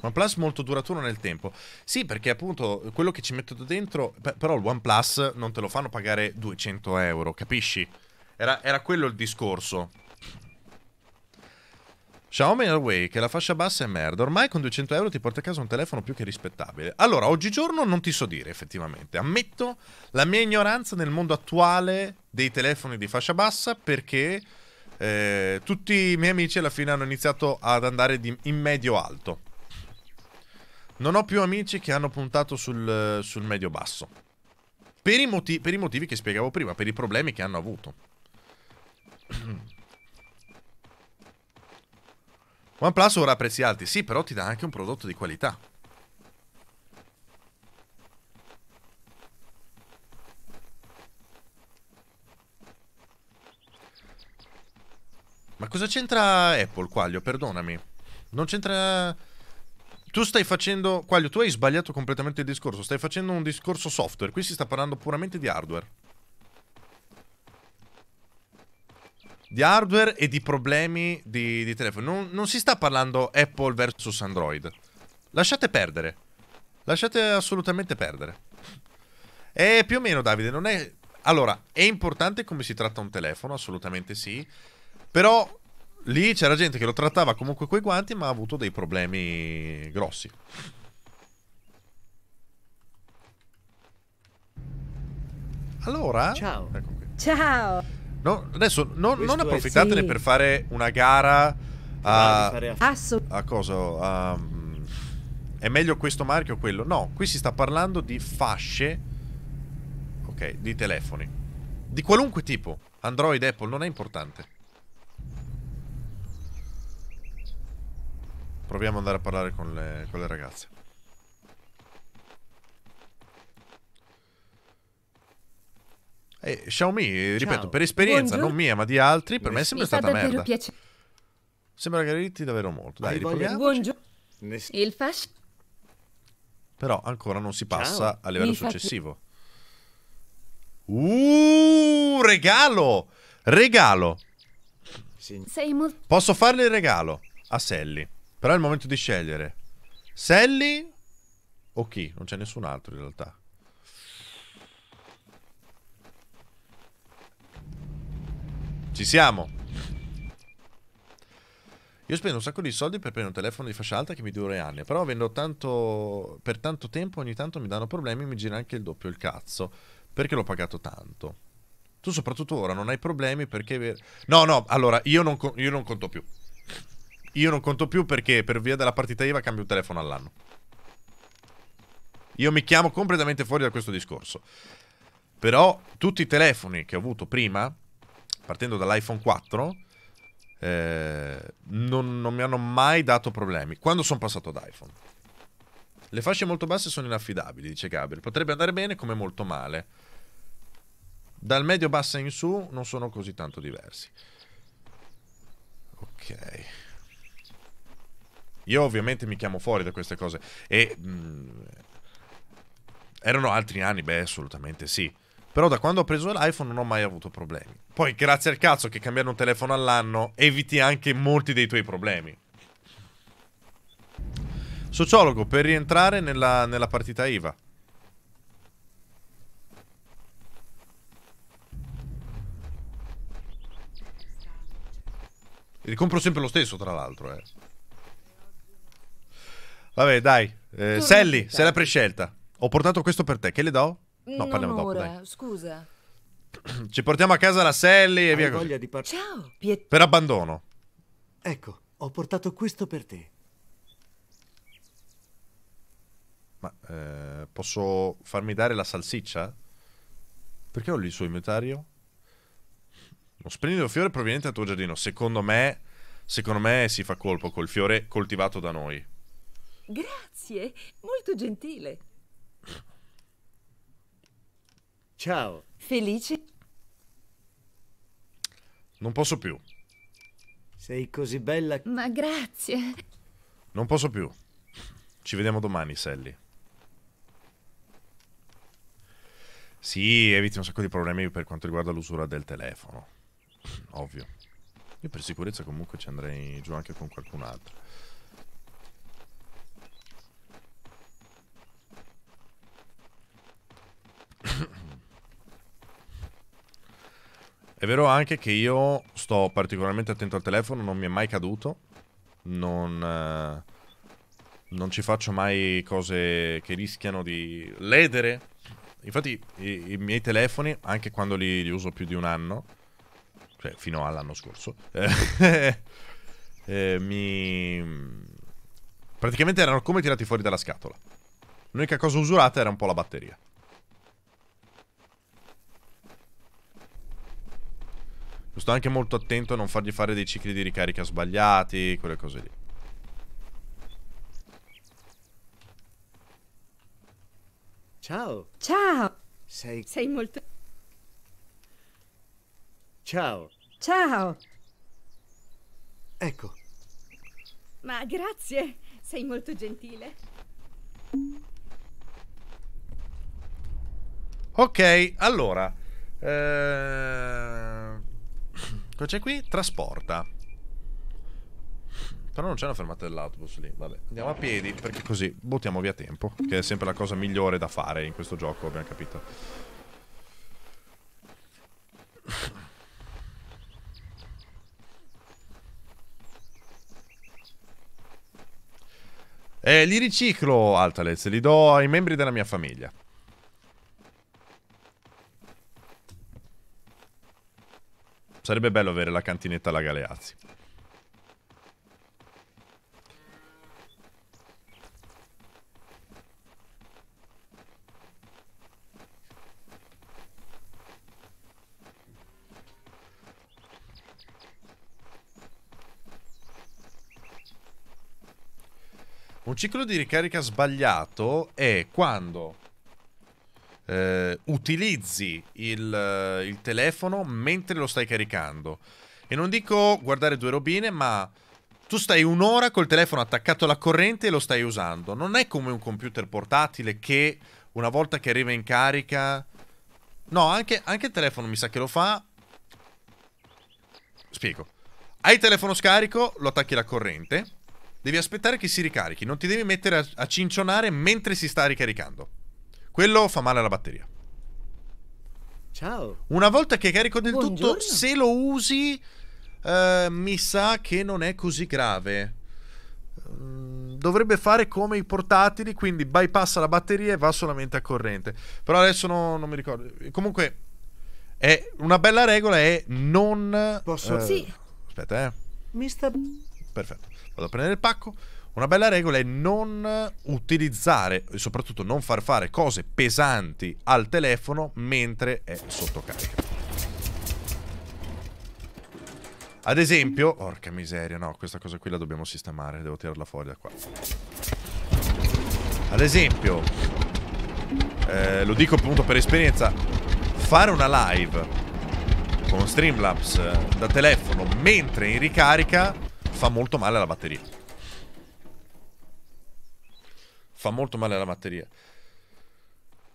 OnePlus molto duraturo nel tempo. Sì, perché appunto quello che ci mettono dentro, però il OnePlus non te lo fanno pagare 200 euro, capisci? Era, era quello il discorso. Xiaomi Airway, che la fascia bassa è merda, ormai con 200 euro ti porta a casa un telefono più che rispettabile. Allora, oggigiorno non ti so dire effettivamente, ammetto la mia ignoranza nel mondo attuale dei telefoni di fascia bassa perché eh, tutti i miei amici alla fine hanno iniziato ad andare di, in medio alto. Non ho più amici che hanno puntato sul, sul medio basso. Per i, motivi, per i motivi che spiegavo prima, per i problemi che hanno avuto. OnePlus ora ha prezzi alti, sì, però ti dà anche un prodotto di qualità. Ma cosa c'entra Apple qua, Lio? Perdonami. Non c'entra... Tu stai facendo, Quaglio, tu hai sbagliato completamente il discorso, stai facendo un discorso software, qui si sta parlando puramente di hardware. Di hardware e di problemi di, di telefono. Non, non si sta parlando Apple versus Android. Lasciate perdere. Lasciate assolutamente perdere. È più o meno, Davide, non è... Allora, è importante come si tratta un telefono, assolutamente sì. Però lì c'era gente che lo trattava comunque coi guanti, ma ha avuto dei problemi grossi. Allora... Ciao. Ecco Ciao. No, adesso non, non approfittatene sì. per fare una gara a... A, ah, a cosa? A, mm, è meglio questo marchio o quello? No, qui si sta parlando di fasce, ok, di telefoni. Di qualunque tipo, Android, Apple, non è importante. Proviamo ad andare a parlare con le, con le ragazze. Eh, Xiaomi, ripeto, Ciao. per esperienza, Buongiorno. non mia ma di altri, per me è sempre stata merda. piacere. Sembra che irriti davvero molto. Dai, Hai Il fascio Però ancora non si passa a livello Mi fa successivo. Uh, regalo! Regalo! Sei molto... Posso farle il regalo a Sally. Però è il momento di scegliere. Sally o chi? Non c'è nessun altro in realtà. Ci siamo. Io spendo un sacco di soldi per prendere un telefono di fascia alta che mi dura anni. Però avendo tanto, per tanto tempo ogni tanto mi danno problemi e mi gira anche il doppio il cazzo. Perché l'ho pagato tanto. Tu soprattutto ora non hai problemi perché... No, no, allora io non, io non conto più. Io non conto più perché per via della partita IVA cambio un telefono all'anno. Io mi chiamo completamente fuori da questo discorso. Però tutti i telefoni che ho avuto prima, partendo dall'iPhone 4, eh, non, non mi hanno mai dato problemi. Quando sono passato ad iPhone. Le fasce molto basse sono inaffidabili, dice Gabriel. Potrebbe andare bene come molto male. Dal medio bassa in su non sono così tanto diversi. Ok. Io ovviamente mi chiamo fuori da queste cose. E... Mh, mm, erano altri anni? Beh, assolutamente sì. Però da quando ho preso l'iPhone non ho mai avuto problemi. Poi, grazie al cazzo che cambiare un telefono all'anno eviti anche molti dei tuoi problemi. Sociologo, per rientrare nella, nella partita IVA. Ricompro sempre lo stesso, tra l'altro, eh. Vabbè, dai. Eh, Sally, sei la prescelta. Ho portato questo per te. Che le do? No, non parliamo dopo. Dai. Scusa. Ci portiamo a casa la Sally e Hai via voglia così. Di Ciao, Piet- Per abbandono. Ecco, ho portato questo per te. Ma eh, posso farmi dare la salsiccia? Perché ho lì il suo inventario? Uno splendido fiore proveniente dal tuo giardino. Secondo me, secondo me si fa colpo col fiore coltivato da noi. Grazie, molto gentile. Ciao. Felice. Non posso più. Sei così bella. Ma grazie. Non posso più. Ci vediamo domani, Sally. Sì, eviti un sacco di problemi per quanto riguarda l'usura del telefono. Ovvio. Io per sicurezza comunque ci andrei giù anche con qualcun altro. È vero anche che io sto particolarmente attento al telefono, non mi è mai caduto. Non, eh, non ci faccio mai cose che rischiano di ledere. Infatti i, i miei telefoni, anche quando li, li, uso più di un anno, cioè fino all'anno scorso, eh, eh, mi... Praticamente erano come tirati fuori dalla scatola. L'unica cosa usurata era un po' la batteria. sto anche molto attento a non fargli fare dei cicli di ricarica sbagliati, quelle cose lì. Ciao. Ciao. Sei... Sei molto... Ciao. Ciao. Ecco. Ma grazie, sei molto gentile. Ok, allora... Eh... Cosa c'è qui? Trasporta. Però non c'è una fermata dell'autobus lì. Vabbè, andiamo a piedi perché così buttiamo via tempo. Che è sempre la cosa migliore da fare in questo gioco, abbiamo capito. Eh, li riciclo, Altalez, li do ai membri della mia famiglia. Sarebbe bello avere la cantinetta alla Galeazzi. Un ciclo di ricarica sbagliato è quando eh, utilizzi il, eh, il telefono mentre lo stai caricando. E non dico guardare due robine, ma tu stai un'ora col telefono attaccato alla corrente e lo stai usando. Non è come un computer portatile che una volta che arriva in carica... No, anche, anche il telefono mi sa che lo fa. Spiego. Hai il telefono scarico, lo attacchi alla corrente. Devi aspettare che si ricarichi. Non ti devi mettere a, a cincionare mentre si sta ricaricando. Quello fa male alla batteria. Ciao. Una volta che carico del Buongiorno. tutto, se lo usi, uh, mi sa che non è così grave. Mm, dovrebbe fare come i portatili, quindi bypassa la batteria e va solamente a corrente. Però adesso no, non mi ricordo. Comunque, è una bella regola è non... Posso? Uh, sì. Aspetta, eh. Mi sta... Perfetto. Vado a prendere il pacco. Una bella regola è non utilizzare e soprattutto non far fare cose pesanti al telefono mentre è sotto carica. Ad esempio, porca miseria, no, questa cosa qui la dobbiamo sistemare, devo tirarla fuori da qua. Ad esempio, eh, lo dico appunto per esperienza, fare una live con Streamlabs eh, da telefono mentre in ricarica fa molto male alla batteria fa molto male alla batteria.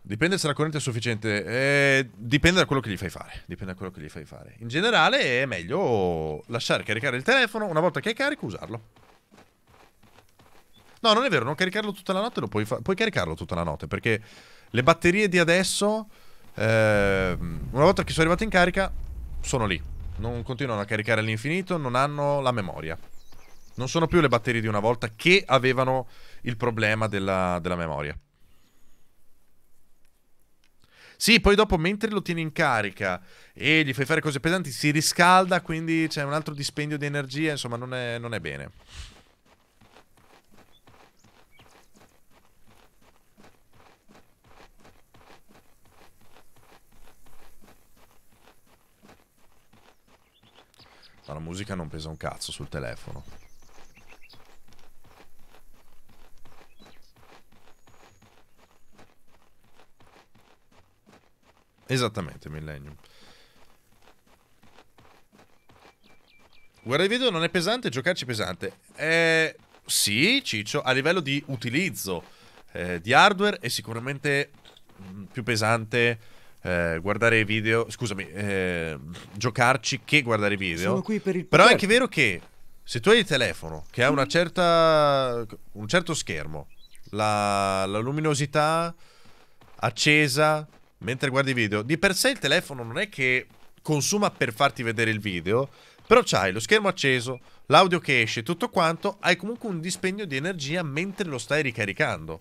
Dipende se la corrente è sufficiente, eh, dipende da quello che gli fai fare. Dipende da quello che gli fai fare. In generale è meglio lasciare caricare il telefono, una volta che è carico usarlo. No, non è vero, non caricarlo tutta la notte, lo puoi, puoi caricarlo tutta la notte, perché le batterie di adesso, eh, una volta che sono arrivate in carica, sono lì. Non continuano a caricare all'infinito, non hanno la memoria. Non sono più le batterie di una volta che avevano il problema della, della memoria. Sì, poi dopo, mentre lo tieni in carica e gli fai fare cose pesanti, si riscalda, quindi c'è un altro dispendio di energia, insomma, non è, non è bene. Ma la musica non pesa un cazzo sul telefono. Esattamente, Millennium. Guardare video non è pesante, giocarci è pesante. Eh, sì, Ciccio, a livello di utilizzo eh, di hardware è sicuramente mm, più pesante eh, guardare video, scusami, eh, giocarci che guardare video. Sono qui per il Però è anche vero che se tu hai il telefono che ha una mm. certa, un certo schermo, la, la luminosità accesa, mentre guardi i video. Di per sé il telefono non è che consuma per farti vedere il video, però c'hai lo schermo acceso, l'audio che esce, tutto quanto, hai comunque un dispendio di energia mentre lo stai ricaricando.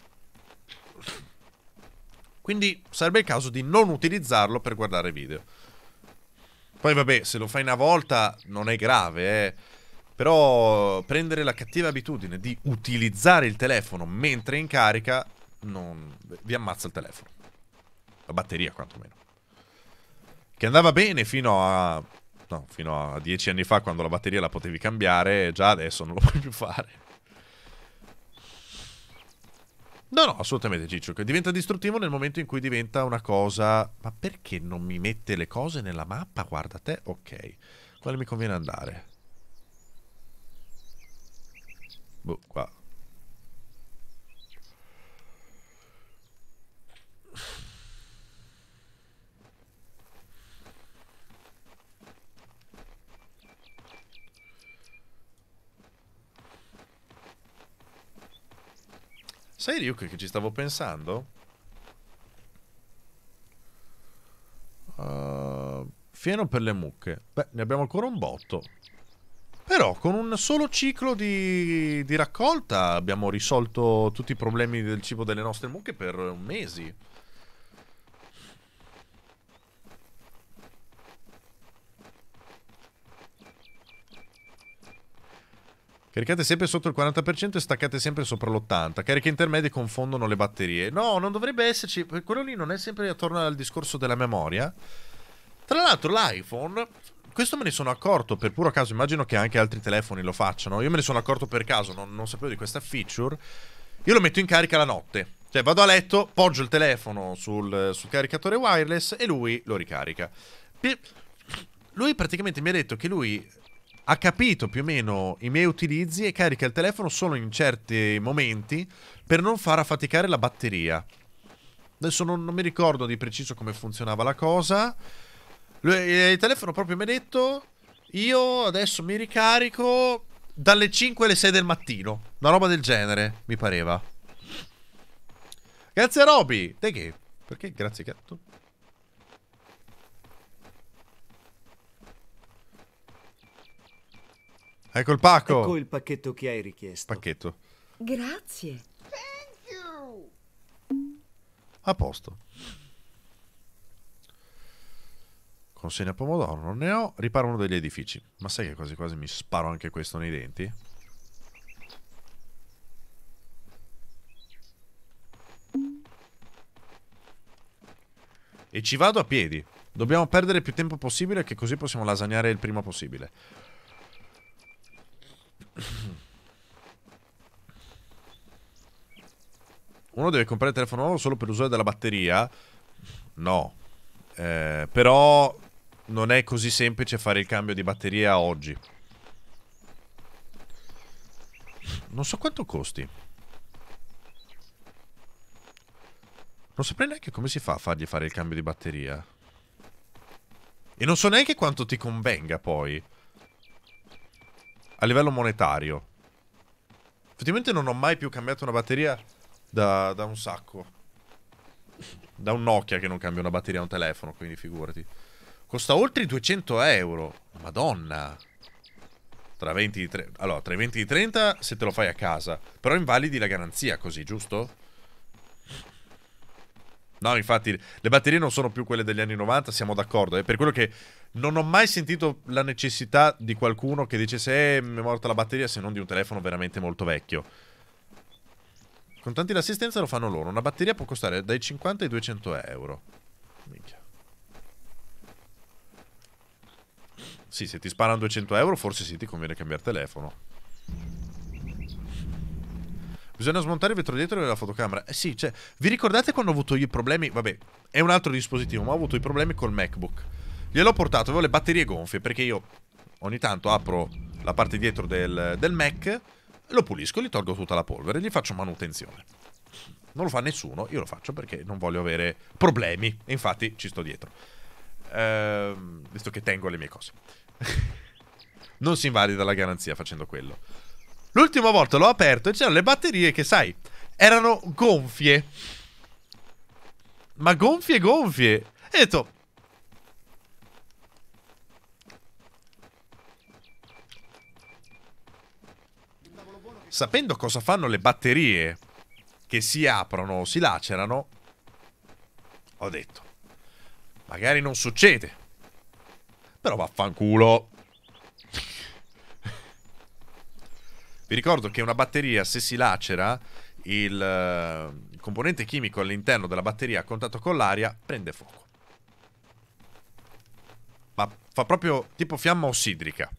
Quindi sarebbe il caso di non utilizzarlo per guardare video. Poi vabbè, se lo fai una volta non è grave, eh. Però prendere la cattiva abitudine di utilizzare il telefono mentre è in carica non... vi ammazza il telefono. La batteria, quantomeno. Che andava bene fino a... No, fino a dieci anni fa, quando la batteria la potevi cambiare, già adesso non lo puoi più fare. No, no, assolutamente Ciccio, che diventa distruttivo nel momento in cui diventa una cosa... Ma perché non mi mette le cose nella mappa? Guarda te, ok. Quale mi conviene andare? Boh, qua Sai Ryuk che ci stavo pensando? Uh, fieno per le mucche. Beh, ne abbiamo ancora un botto. Però con un solo ciclo di, di raccolta abbiamo risolto tutti i problemi del cibo delle nostre mucche per mesi. Caricate sempre sotto il 40% e staccate sempre sopra l'80%. Cariche intermedie confondono le batterie. No, non dovrebbe esserci. Eh, quello lì non è sempre attorno al discorso della memoria. Tra l'altro l'iPhone questo me ne sono accorto per puro caso, immagino che anche altri telefoni lo facciano. Io me ne sono accorto per caso, non, non, sapevo di questa feature. Io lo metto in carica la notte. Cioè vado a letto, poggio il telefono sul, sul caricatore wireless e lui lo ricarica. Lui praticamente mi ha detto che lui ha capito più o meno i miei utilizzi e carica il telefono solo in certi momenti per non far affaticare la batteria. Adesso non, non mi ricordo di preciso come funzionava la cosa. Eh, il telefono proprio mi ha detto, io adesso mi ricarico dalle 5 alle 6 del mattino. Una roba del genere, mi pareva. Grazie a Roby. De che? Perché grazie gatto? Ecco il pacco. Ecco il pacchetto che hai richiesto. Pacchetto. Grazie. A posto. Consegna pomodoro, non ne ho. Riparo uno degli edifici. Ma sai che quasi quasi mi sparo anche questo nei denti? E ci vado a piedi. Dobbiamo perdere più tempo possibile che così possiamo lasagnare il prima possibile. Uno deve comprare il telefono nuovo solo per l'usore della batteria? No. Eh, però non è così semplice fare il cambio di batteria oggi. Non so quanto costi. Non saprei neanche come si fa a fargli fare il cambio di batteria. E non so neanche quanto ti convenga poi a livello monetario. Effettivamente non ho mai più cambiato una batteria da, da un sacco. Da un Nokia che non cambia una batteria a un telefono, quindi figurati. Costa oltre i 200 euro. Madonna. Tra 20 e 30... Allora, tra i 20 e i 30 se te lo fai a casa. Però invalidi la garanzia così, giusto? No, infatti, le batterie non sono più quelle degli anni 90, siamo d'accordo. È per quello che non ho mai sentito la necessità di qualcuno che dice se eh, è morta la batteria se non di un telefono veramente molto vecchio. Contanti tanti l'assistenza lo fanno loro. Una batteria può costare dai 50 ai 200 euro. Minchia. Sì, se ti sparano 200 euro forse sì ti conviene cambiare telefono. Bisogna smontare il vetro dietro della fotocamera. Eh sì, cioè, vi ricordate quando ho avuto i problemi? Vabbè, è un altro dispositivo, ma ho avuto i problemi col MacBook. Gliel'ho portato, avevo le batterie gonfie perché io ogni tanto apro la parte dietro del, del Mac, lo pulisco, gli tolgo tutta la polvere, e gli faccio manutenzione. Non lo fa nessuno, io lo faccio perché non voglio avere problemi. E infatti ci sto dietro. Ehm, visto che tengo le mie cose. non si invalida la garanzia facendo quello. L'ultima volta l'ho aperto e c'erano le batterie che, sai, erano gonfie. Ma gonfie, gonfie. E ho detto, sapendo cosa fanno le batterie che si aprono o si lacerano, ho detto, magari non succede, però vaffanculo. Vi ricordo che una batteria, se si lacera, il, eh, componente chimico all'interno della batteria a contatto con l'aria prende fuoco. Ma fa proprio tipo fiamma ossidrica.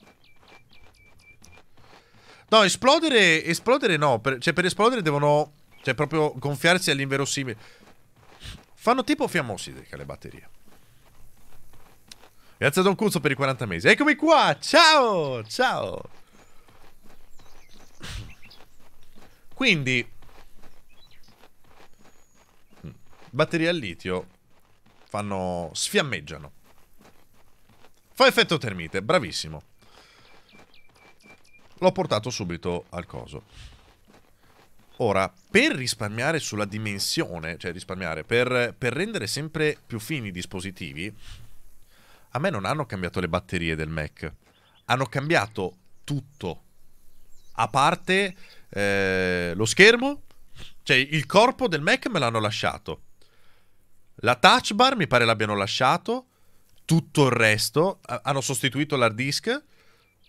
No, esplodere, esplodere no. Per, cioè, per esplodere devono, cioè, proprio gonfiarsi all'inverosimile. Fanno tipo fiammosidica le batterie. Grazie a Don Cuzzo per i 40 mesi. Eccomi qua, ciao, ciao. Quindi, batterie al litio fanno, sfiammeggiano. Fa effetto termite, bravissimo l'ho portato subito al coso. Ora, per risparmiare sulla dimensione, cioè risparmiare, per, per rendere sempre più fini i dispositivi, a me non hanno cambiato le batterie del Mac. Hanno cambiato tutto. A parte eh, lo schermo, cioè il corpo del Mac me l'hanno lasciato. La touch bar mi pare l'abbiano lasciato. Tutto il resto. Hanno sostituito l'hard disk.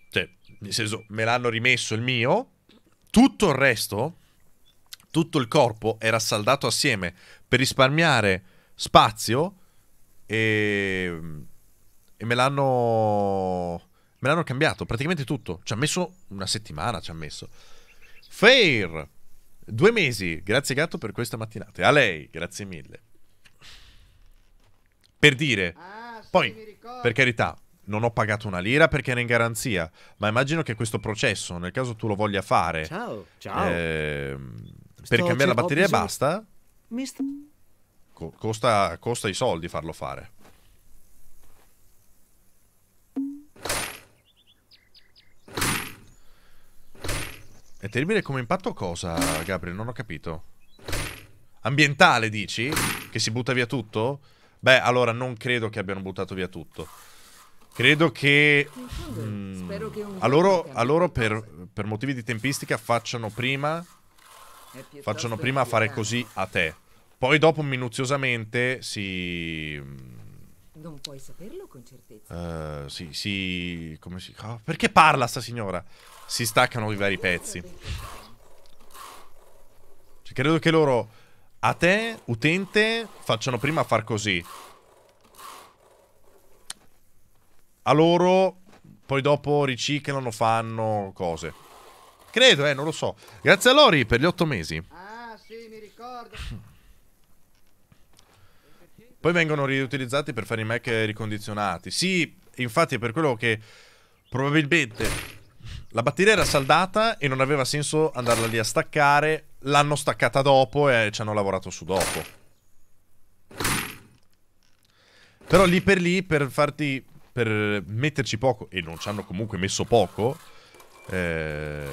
Cioè, nel senso me l'hanno rimesso il mio, tutto il resto, tutto il corpo era saldato assieme per risparmiare spazio e, e me l'hanno me l'hanno cambiato praticamente tutto. Ci ha messo una settimana, ci ha messo. Fair, due mesi. Grazie gatto per questa mattinata. A lei, grazie mille. Per dire, ah, sì, poi, per carità, non ho pagato una lira perché era in garanzia, ma immagino che questo processo, nel caso tu lo voglia fare, ciao, ciao. Eh, per cambiare la cioè, batteria e basta, sto... co- costa, costa i soldi farlo fare. È terribile come impatto cosa, Gabriel? Non ho capito. Ambientale, dici? Che si butta via tutto? Beh, allora non credo che abbiano buttato via tutto. Credo che, mm, che a loro, a loro per, per, motivi di tempistica facciano prima, facciano prima a fare così a te. Poi dopo minuziosamente si... Mm, non puoi saperlo con certezza. Uh, si, si, come si... Oh, perché parla sta signora? Si staccano i vari pezzi. Cioè, credo che loro a te, utente, facciano prima a far così. a loro poi dopo riciclano, fanno cose. Credo, eh, non lo so. Grazie a Lori per gli otto mesi. Ah, sì, mi ricordo. Poi vengono riutilizzati per fare i Mac ricondizionati. Sì, infatti è per quello che probabilmente la batteria era saldata e non aveva senso andarla lì a staccare. L'hanno staccata dopo e ci hanno lavorato su dopo. Però lì per lì, per farti per metterci poco, e non ci hanno comunque messo poco, eh,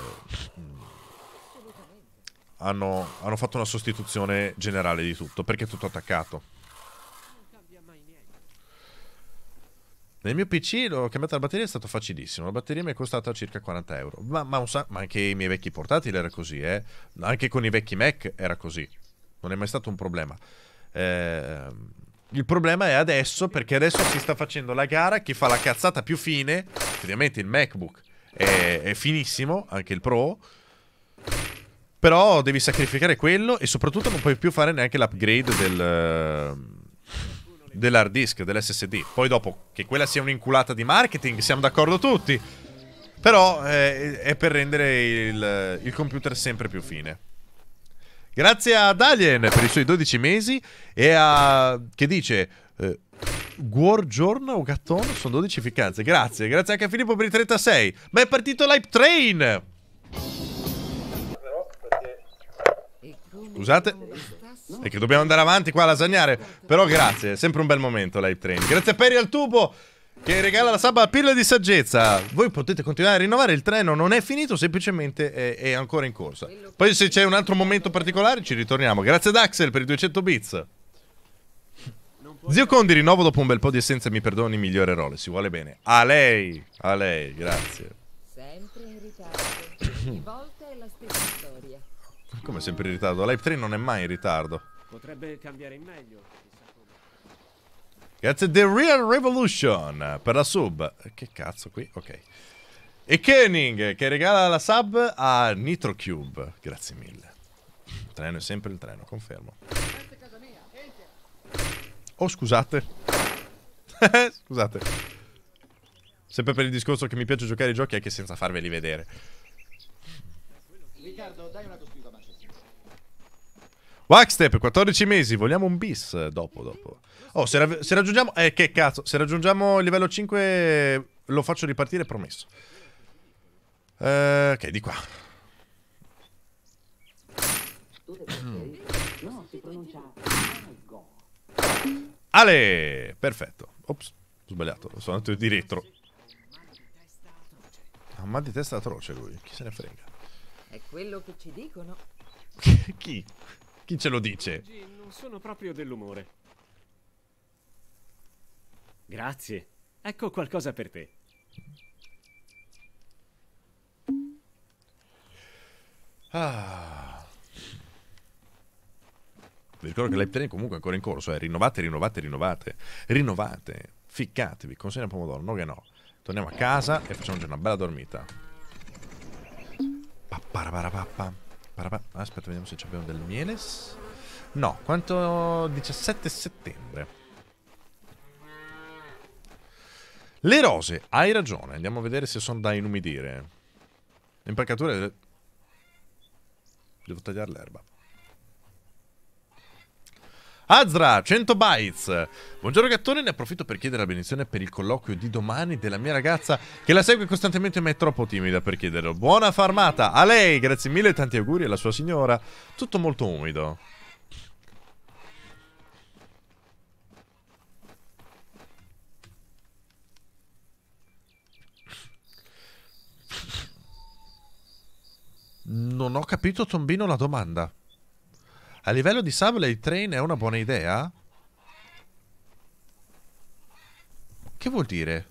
hanno, hanno fatto una sostituzione generale di tutto, perché è tutto attaccato. Nel mio PC l'ho cambiato la batteria, è stato facilissimo. La batteria mi è costata circa 40 euro. Ma, ma, sa, ma, anche i miei vecchi portatili era così, eh. Anche con i vecchi Mac era così. Non è mai stato un problema. Ehm... Il problema è adesso, perché adesso si sta facendo la gara, chi fa la cazzata più fine, ovviamente il MacBook è, è finissimo, anche il Pro, però devi sacrificare quello e soprattutto non puoi più fare neanche l'upgrade del, dell'hard disk, dell'SSD. Poi dopo, che quella sia un'inculata di marketing, siamo d'accordo tutti, però è, eh, è per rendere il, il computer sempre più fine. Grazie ad Alien per i suoi 12 mesi e a... che dice... Eh, Guorgiorno o Gatton sono 12 ficcanze. Grazie, grazie anche a Filippo per i 36. Ma è partito l'hype train! Scusate, è che dobbiamo andare avanti qua a lasagnare. Però grazie, è sempre un bel momento l'hype train. Grazie a Perry al tubo che regala la sabba a pilla di saggezza. Voi potete continuare a rinnovare, il treno non è finito, semplicemente è, è ancora in corsa. Poi se c'è un altro momento particolare ci ritorniamo. Grazie ad Axel per i 200 bits. Zio Condi, rinnovo dopo un bel po' di essenza, mi perdoni, migliore role, si vuole bene. A lei, a lei, grazie. Sempre in ritardo, volta è la stessa storia. Come sempre in ritardo? Live 3 non è mai in ritardo. Potrebbe cambiare in meglio. Grazie The Real Revolution per la sub. Che cazzo qui? Ok. E Kenning che regala la sub a NitroCube. Grazie mille. Il treno è sempre il treno, confermo. Oh, scusate. scusate. Sempre per il discorso che mi piace giocare i giochi anche senza farveli vedere. Riccardo, dai una cospicuace. Waxtep, 14 mesi, vogliamo un bis dopo, dopo. Oh, se, ra se raggiungiamo... Eh, che cazzo. Se raggiungiamo il livello 5 lo faccio ripartire, promesso. Eh, ok, di qua. Ale! Perfetto. Ops, ho sbagliato. Sono andato di retro. Ha ah, un mal di testa atroce lui. Chi se ne frega? È quello che ci dicono. Chi? Chi ce lo dice? Oggi non sono proprio dell'umore. Grazie. Ecco qualcosa per te. Ah. Vi ricordo che l'Eptene comunque è ancora in corso, eh. rinnovate, rinnovate, rinnovate, rinnovate, ficcatevi, consegna pomodoro, no che no. Torniamo a casa e facciamo già una bella dormita. Paparaparapappa. Aspetta, vediamo se abbiamo del mieles. No, quanto... 17 settembre. Le rose, hai ragione. Andiamo a vedere se sono da inumidire. Le impalcature... Devo tagliare l'erba. Azra, 100 bytes. Buongiorno gattone, ne approfitto per chiedere la benedizione per il colloquio di domani della mia ragazza che la segue costantemente ma è troppo timida per chiederlo. Buona farmata a lei, grazie mille e tanti auguri alla sua signora. Tutto molto umido. Non ho capito, Tombino, la domanda. A livello di sable il train è una buona idea? Che vuol dire?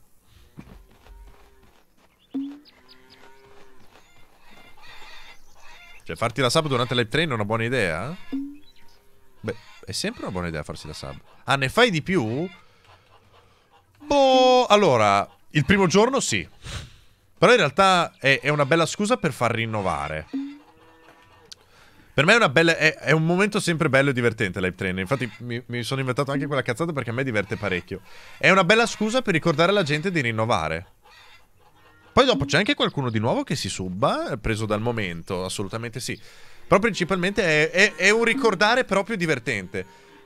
Cioè, farti la sub durante l'hype train è una buona idea? Beh, è sempre una buona idea farsi la sub. Ah, ne fai di più? Boh, allora, il primo giorno sì. Però in realtà è, è una bella scusa per far rinnovare. Per me è, una bella, è, è, un momento sempre bello e divertente l'hype train. Infatti mi, mi, sono inventato anche quella cazzata perché a me diverte parecchio. È una bella scusa per ricordare alla gente di rinnovare. Poi dopo c'è anche qualcuno di nuovo che si subba, preso dal momento, assolutamente sì. Però principalmente è, è un ricordare proprio divertente.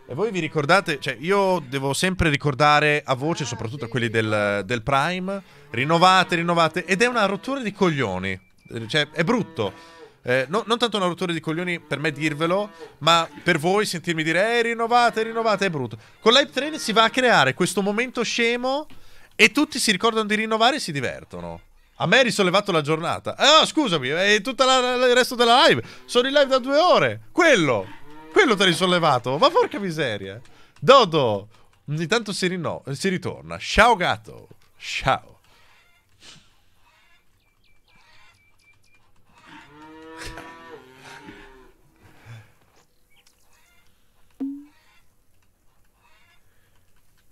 E voi vi ricordate, cioè io devo sempre ricordare a voce, soprattutto a quelli del, del Prime, rinnovate, rinnovate, ed è una rottura di coglioni, cioè è brutto. Eh, no, non tanto una rottura di coglioni per me dirvelo, ma per voi sentirmi dire, eh rinnovate, rinnovate, è brutto. Con l'hype train si va a creare questo momento scemo e tutti si ricordano di rinnovare e si divertono. A me hai risollevato la giornata. Ah, scusami, è tutto il resto della live. Sono in live da due ore. Quello. Quello te l'hai sollevato. Ma porca miseria. Dodo. Ogni tanto si, rino... si ritorna. Ciao gatto. Ciao.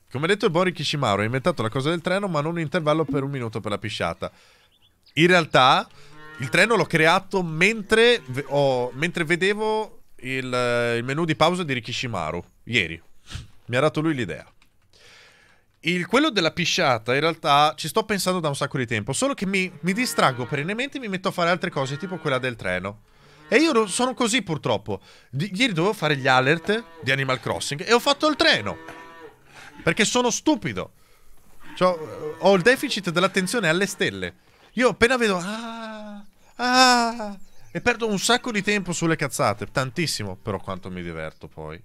Come detto il buon Kishimaru ha inventato la cosa del treno ma non un intervallo per un minuto per la pisciata. In realtà il treno l'ho creato mentre, ho, mentre vedevo il, eh, il menu di pausa di Rikishimaru, ieri. Mi ha dato lui l'idea. Il, quello della pisciata, in realtà, ci sto pensando da un sacco di tempo, solo che mi, mi distraggo perennemente e mi metto a fare altre cose, tipo quella del treno. E io sono così purtroppo. Di, ieri dovevo fare gli alert di Animal Crossing e ho fatto il treno. Perché sono stupido. Cioè, ho il deficit dell'attenzione alle stelle. Io appena vedo... Ah, ah, e perdo un sacco di tempo sulle cazzate. Tantissimo, però quanto mi diverto poi.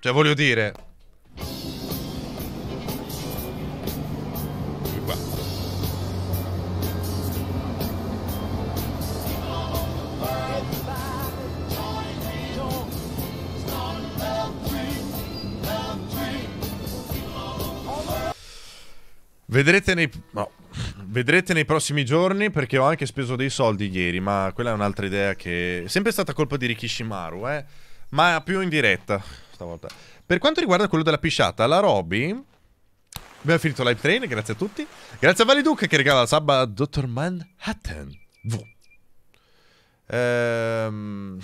Cioè, voglio dire... Vedrete nei... No. Vedrete nei prossimi giorni perché ho anche speso dei soldi ieri, ma quella è un'altra idea che... È sempre stata colpa di Rikishimaru, eh? Ma più in diretta stavolta. Per quanto riguarda quello della pisciata, la Roby... Abbiamo finito Live Train, grazie a tutti. Grazie a Validuc che regala la sabba a Dr. Manhattan. Hatten. V. Ehm...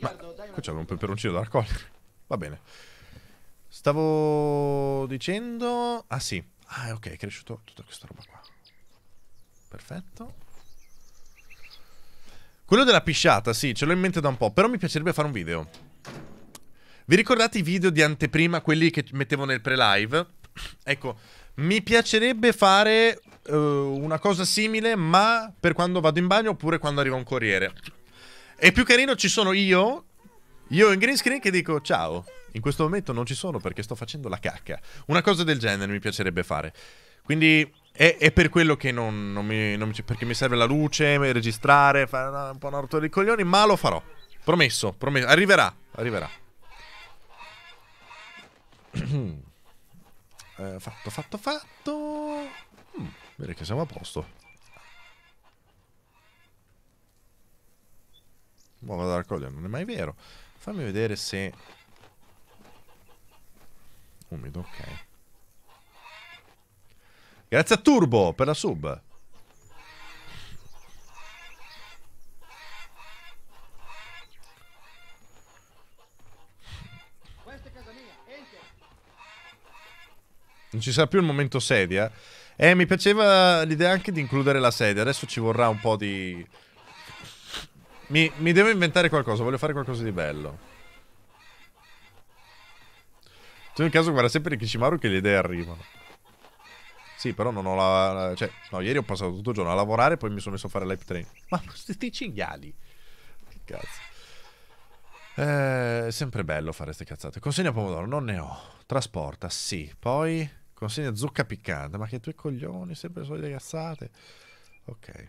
Ma... Qua c'è un peperoncino da raccogliere. Va bene. Stavo dicendo... Ah sì. Ah ok, è cresciuto tutta questa roba qua. Perfetto. Quello della pisciata, sì, ce l'ho in mente da un po', però mi piacerebbe fare un video. Vi ricordate i video di anteprima, quelli che mettevo nel pre-live? Ecco, mi piacerebbe fare uh, una cosa simile, ma per quando vado in bagno oppure quando arriva un corriere. E più carino ci sono io io in green screen che dico ciao. In questo momento non ci sono perché sto facendo la cacca. Una cosa del genere mi piacerebbe fare. Quindi è, è per quello che non, non, mi, non, mi... Perché mi serve la luce, registrare, fare una, un po' una rottura di coglioni, ma lo farò. Promesso, promesso. Arriverà, arriverà. eh, fatto, fatto, fatto. Mm, bene che siamo a posto. vado a raccogliere, non è mai vero. Fammi vedere se... Umido, ok. Grazie a Turbo per la sub. Non ci sarà più il momento sedia. Eh, mi piaceva l'idea anche di includere la sedia. Adesso ci vorrà un po' di mi, mi devo inventare qualcosa, voglio fare qualcosa di bello. Tu in caso guarda sempre Kishimaru che le idee arrivano. Sì, però non ho la... Cioè, no, ieri ho passato tutto il giorno a lavorare e poi mi sono messo a fare live train. Ma questi cinghiali. Che cazzo. Eh, è sempre bello fare queste cazzate. Consegna pomodoro, non ne ho. Trasporta, sì. Poi consegna zucca piccante. Ma che tuoi coglioni, sempre le solite cazzate. Ok.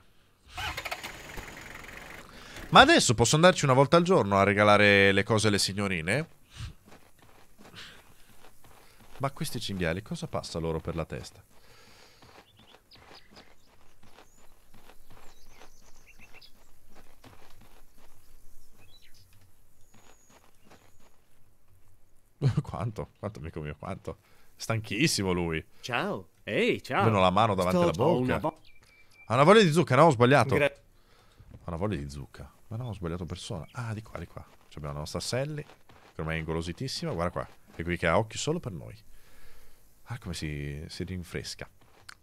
Ma adesso posso andarci una volta al giorno a regalare le cose alle signorine? Ma questi cinghiali cosa passa loro per la testa? Quanto? Quanto, amico mio, quanto? Stanchissimo lui. Ciao. Ehi, ciao. Meno la mano davanti Sto alla bocca. Una ha una voglia di zucca, no? Ho sbagliato. Gra ha una voglia di zucca. Ma no, ho sbagliato persona. Ah, di qua, di qua. Abbiamo la nostra Sally, che ormai è ingolositissima. Guarda qua. È qui che ha occhi solo per noi. Ah, come si, si rinfresca.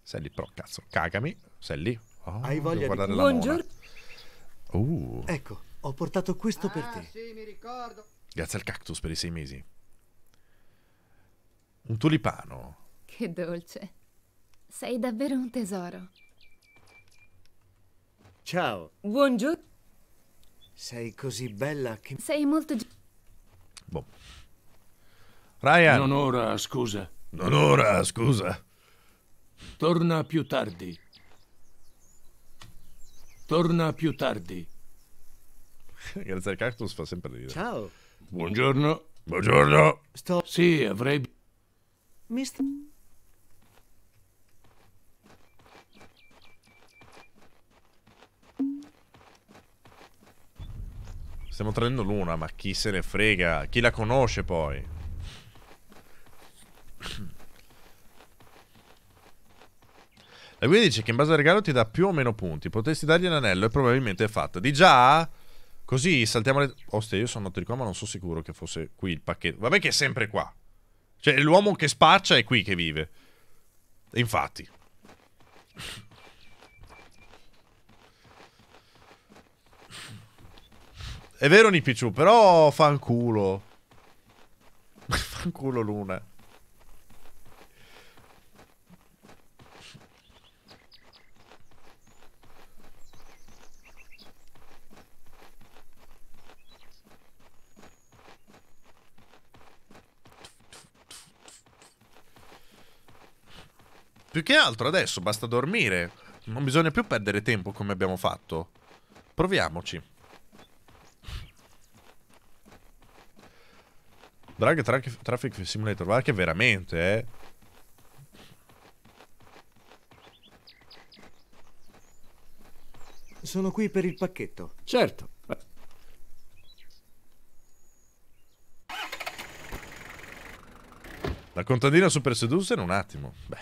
Sally, però, cazzo. Cagami. Sally. Oh, Hai voglia di... Buongiorno. Uh. Ecco, ho portato questo ah, per te. sì, mi ricordo. Grazie al cactus per i sei mesi. Un tulipano. Che dolce. Sei davvero un tesoro. Ciao. Buongiorno. Sei così bella che... Sei molto... Boh. Ryan. Non ora, scusa. Non ora, scusa. Torna più tardi. Torna più tardi. Grazie al cactus fa sempre ridere. Ciao. Buongiorno. Buongiorno. Sto... Sì, avrei... Mi Stiamo tradendo l'una, ma chi se ne frega? Chi la conosce poi? La guida dice che in base al regalo ti dà più o meno punti. Potresti dargli un anello e probabilmente è fatta. Di già? Così saltiamo le... Ostia, io sono andato di qua, ma non sono sicuro che fosse qui il pacchetto. Vabbè che è sempre qua. Cioè, l'uomo che spaccia è qui che vive. Infatti. È vero Nipichu, però fanculo. fanculo Luna. Più che altro adesso basta dormire. Non bisogna più perdere tempo come abbiamo fatto. Proviamoci. Drag tra Traffic Simulator, guarda che veramente, eh. Sono qui per il pacchetto. Certo. La contadina super seduce in un attimo. Beh,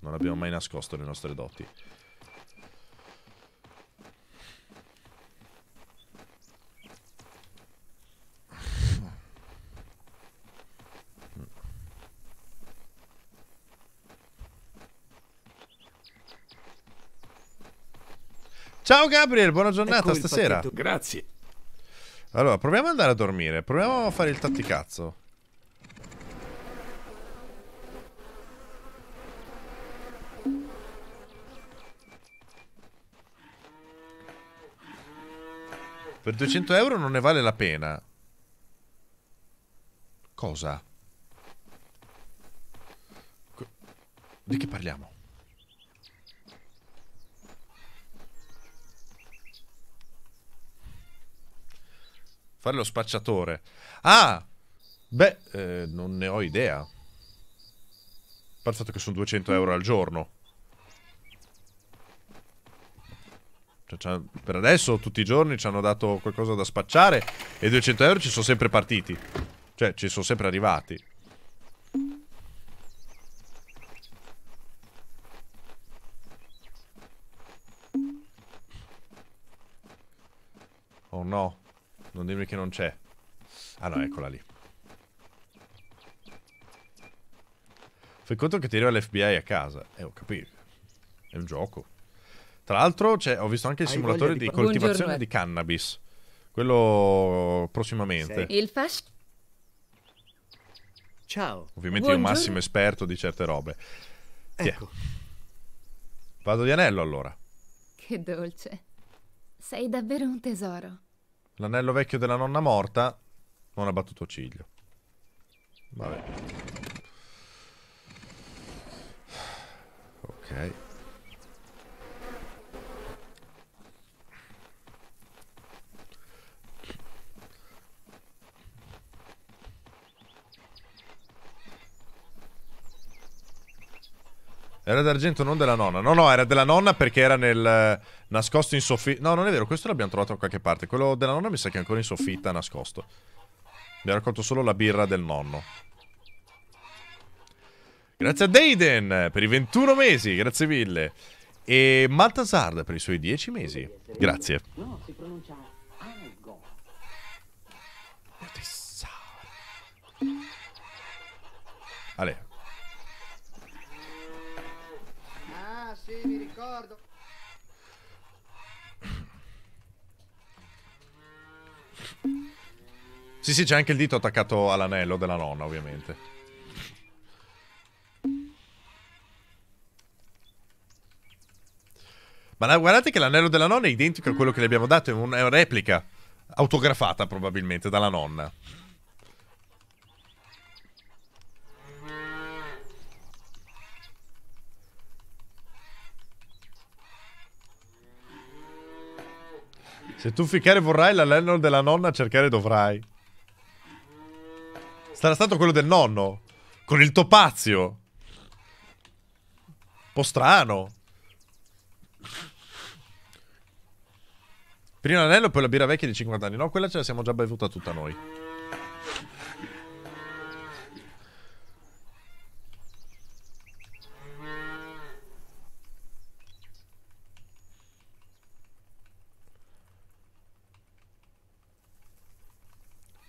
non abbiamo mai nascosto le nostre doti. Ciao Gabriel, buona ecco giornata stasera. Pacchetto. Grazie. Allora, proviamo ad andare a dormire. Proviamo a fare il tatticazzo. Per 200 euro non ne vale la pena. Cosa? Di che parliamo? Fare lo spacciatore. Ah, beh, eh, non ne ho idea. Per il che sono 200 euro al giorno. Cioè, per adesso tutti i giorni ci hanno dato qualcosa da spacciare e 200 euro ci sono sempre partiti. Cioè, ci sono sempre arrivati. Oh no. Non dirmi che non c'è. Ah no, eccola lì. Fai conto che ti arriva l'FBI a casa. Eh, ho capito. È un gioco. Tra l'altro ho visto anche il Hai simulatore di, di coltivazione Buongiorno. di cannabis. Quello prossimamente. Sei. Il fast... Ciao. Ovviamente Buongiorno. io massimo esperto di certe robe. Ecco. Vado di anello allora. Che dolce. Sei davvero un tesoro. L'anello vecchio della nonna morta non ha battuto ciglio. Vabbè. Ok. Era d'argento, non della nonna. No, no, era della nonna perché era nel... Nascosto in soffitta. No, non è vero, questo l'abbiamo trovato da qualche parte. Quello della nonna mi sa che è ancora in soffitta, nascosto. Mi ha raccolto solo la birra del nonno. Grazie a Daiden per i 21 mesi, grazie mille. E Maltasard per i suoi 10 mesi. Grazie. No, si pronuncia Algo. Ale. Ah, sì, mi ricordo. Sì, sì, c'è anche il dito attaccato all'anello della nonna, ovviamente. Ma guardate che l'anello della nonna è identico a quello che le abbiamo dato, è una replica. Autografata probabilmente dalla nonna. Se tu ficcare vorrai, l'anello della nonna cercare dovrai. Sarà stato quello del nonno. Con il topazio. Un po' strano. Prima l'anello poi la birra vecchia di 50 anni. No, quella ce la siamo già bevuta tutta noi.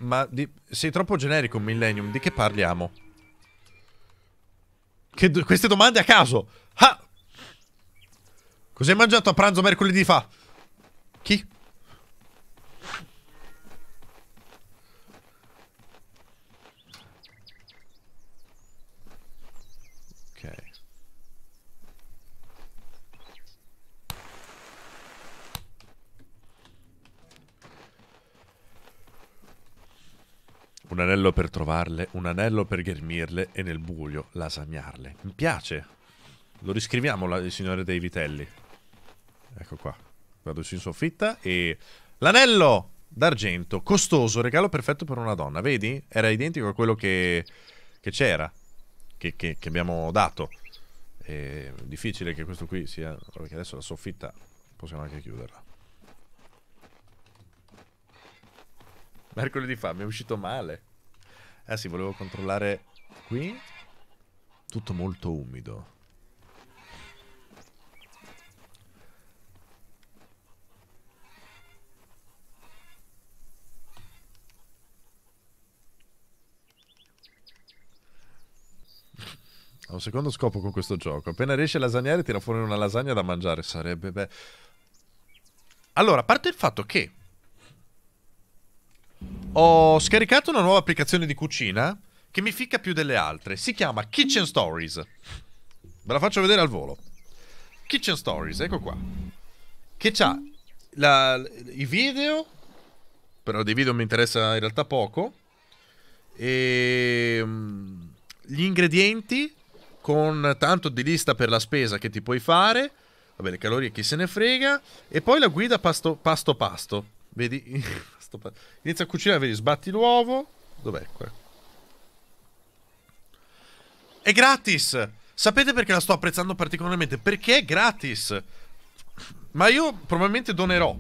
Ma di... sei troppo generico, Millennium. Di che parliamo? Che do... Queste domande a caso! Ah! Cos'hai mangiato a pranzo mercoledì fa? Chi? Un anello per trovarle, un anello per ghermirle e nel buio lasagnarle. Mi piace. Lo riscriviamo, la, il signore dei vitelli. Ecco qua. Vado su in soffitta e... L'anello d'argento, costoso, regalo perfetto per una donna. Vedi? Era identico a quello che, c'era, che, che, che, che, abbiamo dato. È difficile che questo qui sia... Perché adesso la soffitta possiamo anche chiuderla. Mercoledì fa, mi è uscito male. Eh sì, volevo controllare qui. Tutto molto umido. Ho un secondo scopo con questo gioco. Appena riesce a lasagnare, tira fuori una lasagna da mangiare. Sarebbe beh. Allora, a parte il fatto che ho scaricato una nuova applicazione di cucina che mi ficca più delle altre. Si chiama Kitchen Stories. Ve la faccio vedere al volo. Kitchen Stories, ecco qua. Che ha i video, però dei video mi interessa in realtà poco. E ehm, gli ingredienti con tanto di lista per la spesa che ti puoi fare. Vabbè, le calorie chi se ne frega. E poi la guida pasto pasto. pasto. Vedi? sto pa- Inizia a cucinare, vedi, sbatti l'uovo. Dov'è qua? È gratis! Sapete perché la sto apprezzando particolarmente? Perché è gratis! Ma io probabilmente donerò.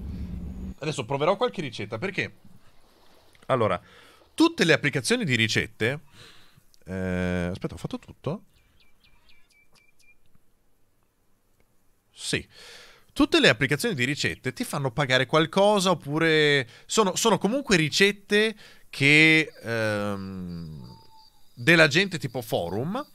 Adesso proverò qualche ricetta, perché... Allora, tutte le applicazioni di ricette... Eh, aspetta, ho fatto tutto? Sì tutte le applicazioni di ricette ti fanno pagare qualcosa oppure sono, sono comunque ricette che ehm, della gente tipo forum,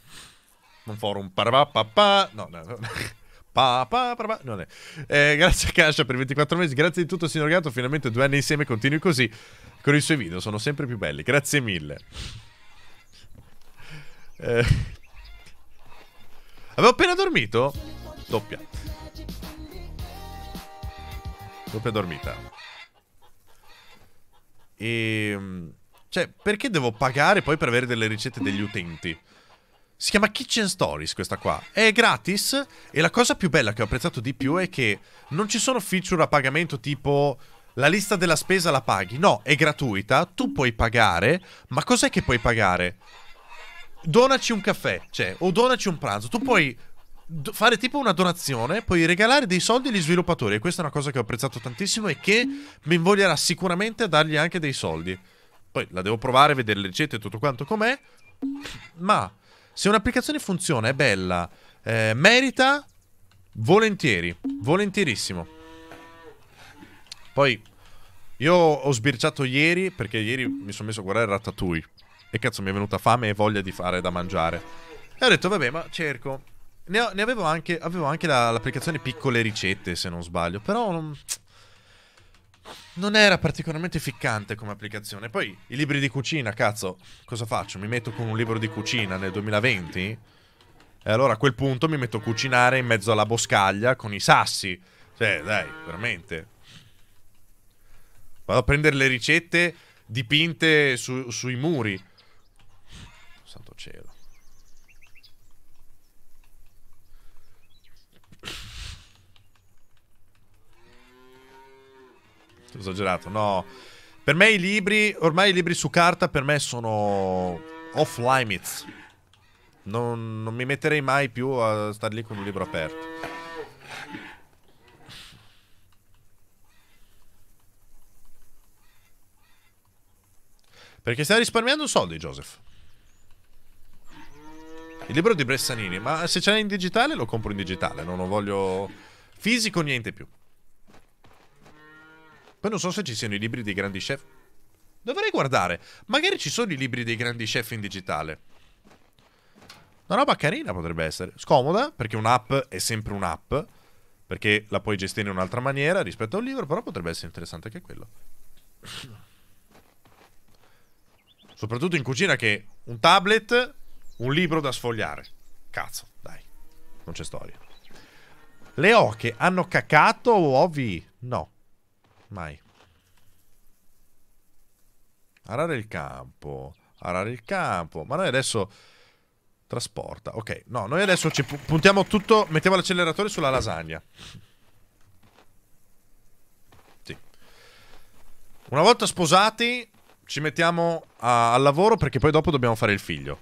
non forum, parapapà, no, no, no. Pa, pa, pa, non è. Eh, grazie Cascia per 24 mesi, grazie di tutto signor Gatto, finalmente due anni insieme continui così con i suoi video, sono sempre più belli, grazie mille. Eh. Avevo appena dormito? Doppia. Doppia dormita. E... Ehm, cioè, perché devo pagare poi per avere delle ricette degli utenti? Si chiama Kitchen Stories questa qua. È gratis e la cosa più bella che ho apprezzato di più è che non ci sono feature a pagamento tipo la lista della spesa la paghi. No, è gratuita, tu puoi pagare, ma cos'è che puoi pagare? Donaci un caffè, cioè, o donaci un pranzo. Tu puoi do- fare tipo una donazione, puoi regalare dei soldi agli sviluppatori. E questa è una cosa che ho apprezzato tantissimo e che mi invoglierà sicuramente a dargli anche dei soldi. Poi la devo provare, vedere le ricette e tutto quanto com'è. Ma se un'applicazione funziona, è bella, eh, merita, volentieri, volentierissimo. Poi io ho sbirciato ieri perché ieri mi sono messo a guardare Ratatouille. E cazzo mi è venuta fame e voglia di fare da mangiare. E ho detto, vabbè, ma cerco. Ne, ho, ne avevo anche, avevo anche l'applicazione Piccole Ricette, se non sbaglio, però non, non, era particolarmente ficcante come applicazione. Poi i libri di cucina, cazzo, cosa faccio? Mi metto con un libro di cucina nel 2020? E allora a quel punto mi metto a cucinare in mezzo alla boscaglia con i sassi. Cioè, dai, veramente. Vado a prendere le ricette dipinte su, sui muri. Santo cielo. sto esatto, esagerando, no. Per me i libri, ormai i libri su carta per me sono off limits. Non, non mi metterei mai più a star lì con un libro aperto. Perché stai risparmiando soldi, Joseph. Il libro di Bressanini, ma se ce l'hai in digitale lo compro in digitale, non lo voglio fisico niente più. Poi non so se ci siano i libri dei grandi chef. Dovrei guardare. Magari ci sono i libri dei grandi chef in digitale. Una roba carina potrebbe essere. Scomoda, perché un'app è sempre un'app. Perché la puoi gestire in un'altra maniera rispetto a un libro, però potrebbe essere interessante anche quello. Soprattutto in cucina che un tablet, un libro da sfogliare. Cazzo, dai. Non c'è storia. Le oche hanno cacato o No. Mai. Arare il campo. Arare il campo. Ma noi adesso... Trasporta. Ok, no, noi adesso ci pu puntiamo tutto... Mettiamo l'acceleratore sulla lasagna. Sì. Una volta sposati ci mettiamo al lavoro perché poi dopo dobbiamo fare il figlio.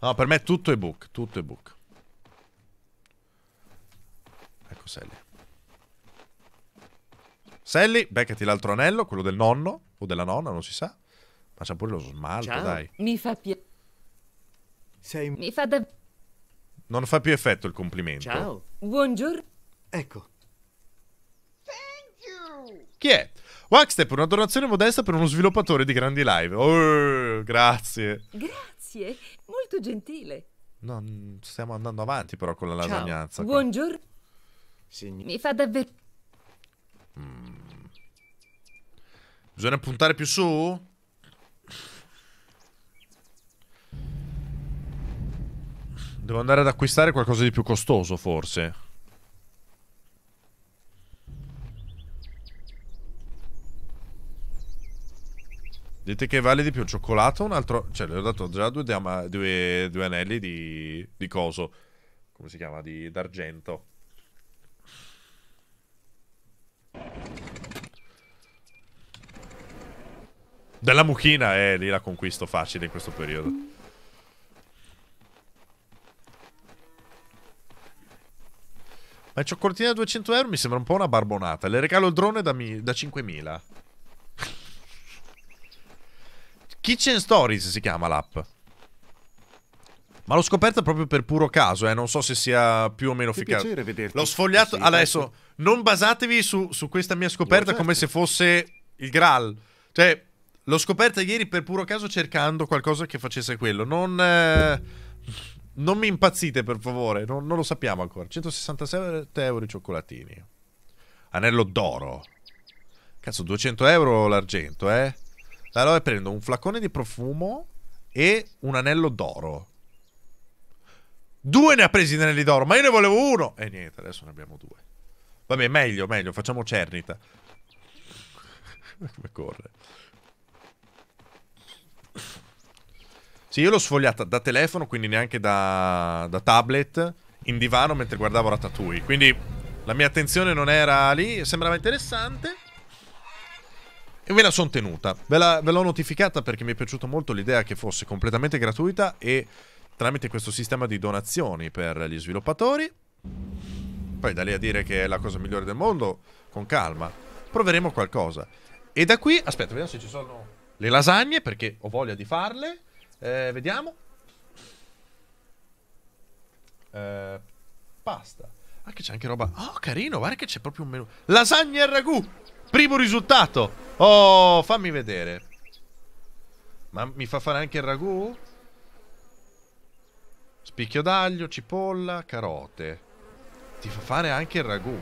No, per me tutto è book, tutto è book. Ecco, Sally. Sally, beccati l'altro anello, quello del nonno o della nonna, non si sa. Ma c'ha pure lo smalto, Ciao. dai. Mi fa piacere. Sei... Mi fa da... Non fa più effetto il complimento. Ciao. Buongiorno. Ecco. Thank you. Chi è? Waxstep, una donazione modesta per uno sviluppatore di grandi live. Oh, grazie. Grazie, molto gentile. Non stiamo andando avanti però con la lasagnanza. Buongiorno. Sign Mi fa davvero... Mm. Bisogna puntare più su? Devo andare ad acquistare qualcosa di più costoso, forse. Dite che vale di più il cioccolato o un altro... Cioè, le ho dato già due, due, due anelli di... di coso. Come si chiama? Di... d'argento. Della mucchina, eh, lì la conquisto facile in questo periodo. Ma il cioccolatino da 200 euro mi sembra un po' una barbonata. Le regalo il drone da, da 5.000. Kitchen Stories si chiama l'app. Ma l'ho scoperta proprio per puro caso, eh. Non so se sia più o meno efficace. L'ho sfogliato. Adesso, certo. non basatevi su, su questa mia scoperta certo. come se fosse il Graal. Cioè, L'ho scoperta ieri per puro caso cercando qualcosa che facesse quello. Non, eh, non mi impazzite per favore, non, non, lo sappiamo ancora. 167 euro i cioccolatini. Anello d'oro. Cazzo, 200 euro l'argento, eh? Allora prendo un flacone di profumo e un anello d'oro. Due ne ha presi di anelli d'oro, ma io ne volevo uno. E niente, adesso ne abbiamo due. Vabbè, meglio, meglio, facciamo cernita. Come corre. Sì, io l'ho sfogliata da telefono, quindi neanche da, da tablet, in divano mentre guardavo Ratatouille. Quindi la mia attenzione non era lì, sembrava interessante. E ve la sono tenuta. Ve, l'ho notificata perché mi è piaciuta molto l'idea che fosse completamente gratuita e tramite questo sistema di donazioni per gli sviluppatori. Poi da lì a dire che è la cosa migliore del mondo, con calma. Proveremo qualcosa. E da qui, aspetta, vediamo se ci sono le lasagne perché ho voglia di farle. Eh, vediamo. Eh, pasta. Ah, che c'è anche roba. Ah, oh, carino, guarda che c'è proprio un menù. Lasagne e ragù. Primo risultato. Oh, fammi vedere. Ma mi fa fare anche il ragù? Spicchio d'aglio, cipolla, carote. Ti fa fare anche il ragù.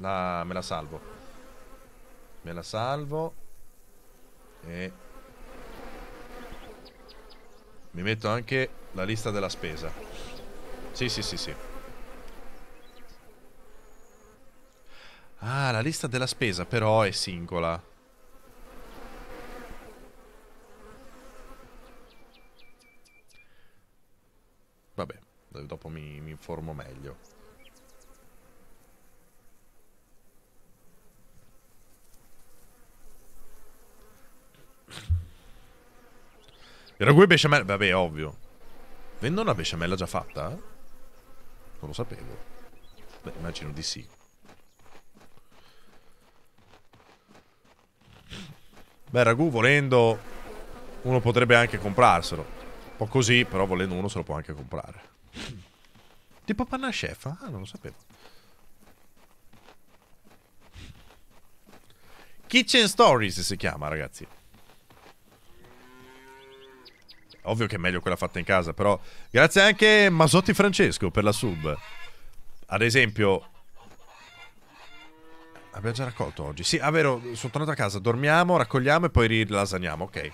la, me la salvo. Me la salvo. E... Mi metto anche la lista della spesa. Sì, sì, sì, sì. Ah, la lista della spesa però è singola. Vabbè, dopo mi, mi informo meglio. Il ragù e besciamella, vabbè, ovvio. Vendono una besciamella già fatta? Eh? Non lo sapevo. Beh, immagino di sì. Beh, ragù volendo uno potrebbe anche comprarselo. Un po' così, però volendo uno se lo può anche comprare. Tipo panna chef? Ah, non lo sapevo. Kitchen Stories si chiama, ragazzi. ovvio che è meglio quella fatta in casa, però grazie anche Masotti Francesco per la sub. Ad esempio, abbiamo già raccolto oggi. Sì, è ah, vero, sono tornato a casa, dormiamo, raccogliamo e poi rilasagniamo, ok.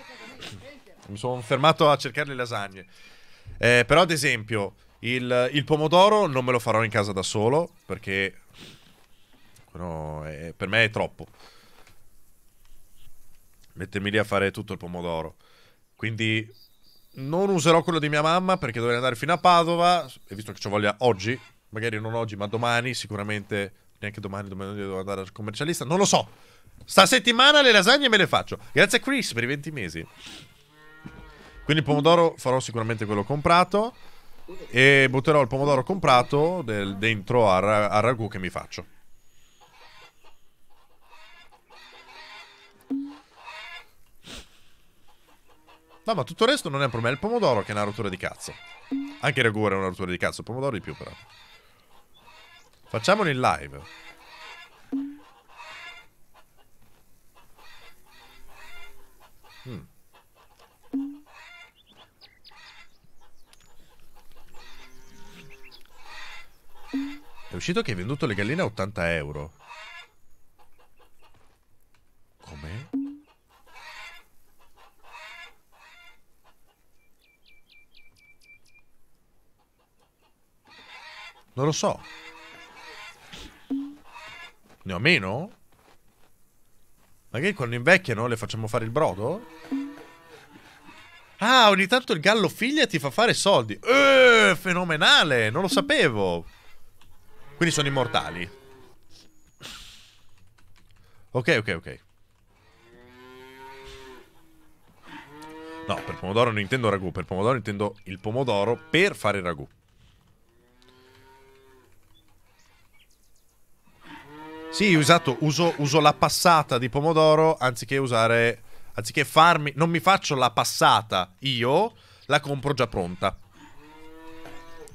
Mi sono fermato a cercare le lasagne. Eh, però ad esempio, il, il, pomodoro non me lo farò in casa da solo, perché no, è, per me è troppo. Mettermi lì a fare tutto il pomodoro. Quindi non userò quello di mia mamma perché dovrei andare fino a Padova. E visto che ci voglia oggi, magari non oggi, ma domani, sicuramente neanche domani, domani devo andare al commercialista. Non lo so. Sta settimana le lasagne me le faccio. Grazie a Chris per i 20 mesi. Quindi il pomodoro farò sicuramente quello comprato. E butterò il pomodoro comprato del, dentro al, al ragù che mi faccio. No, ma tutto il resto non è un problema. il pomodoro che è una rottura di cazzo. Anche il ragù è una rottura di cazzo. Il pomodoro di più, però. Facciamolo in live. Hmm. È uscito che hai venduto le galline a 80 euro. Non lo so. Ne ho meno? Magari quando invecchiano le facciamo fare il brodo? Ah, ogni tanto il gallo figlia ti fa fare soldi. Eeeh, fenomenale, non lo sapevo. Quindi sono immortali. Ok, ok, ok. No, per pomodoro non intendo ragù, per pomodoro intendo il pomodoro per fare il ragù. Sì, esatto, uso, uso la passata di pomodoro anziché usare... Anziché farmi... Non mi faccio la passata io, la compro già pronta.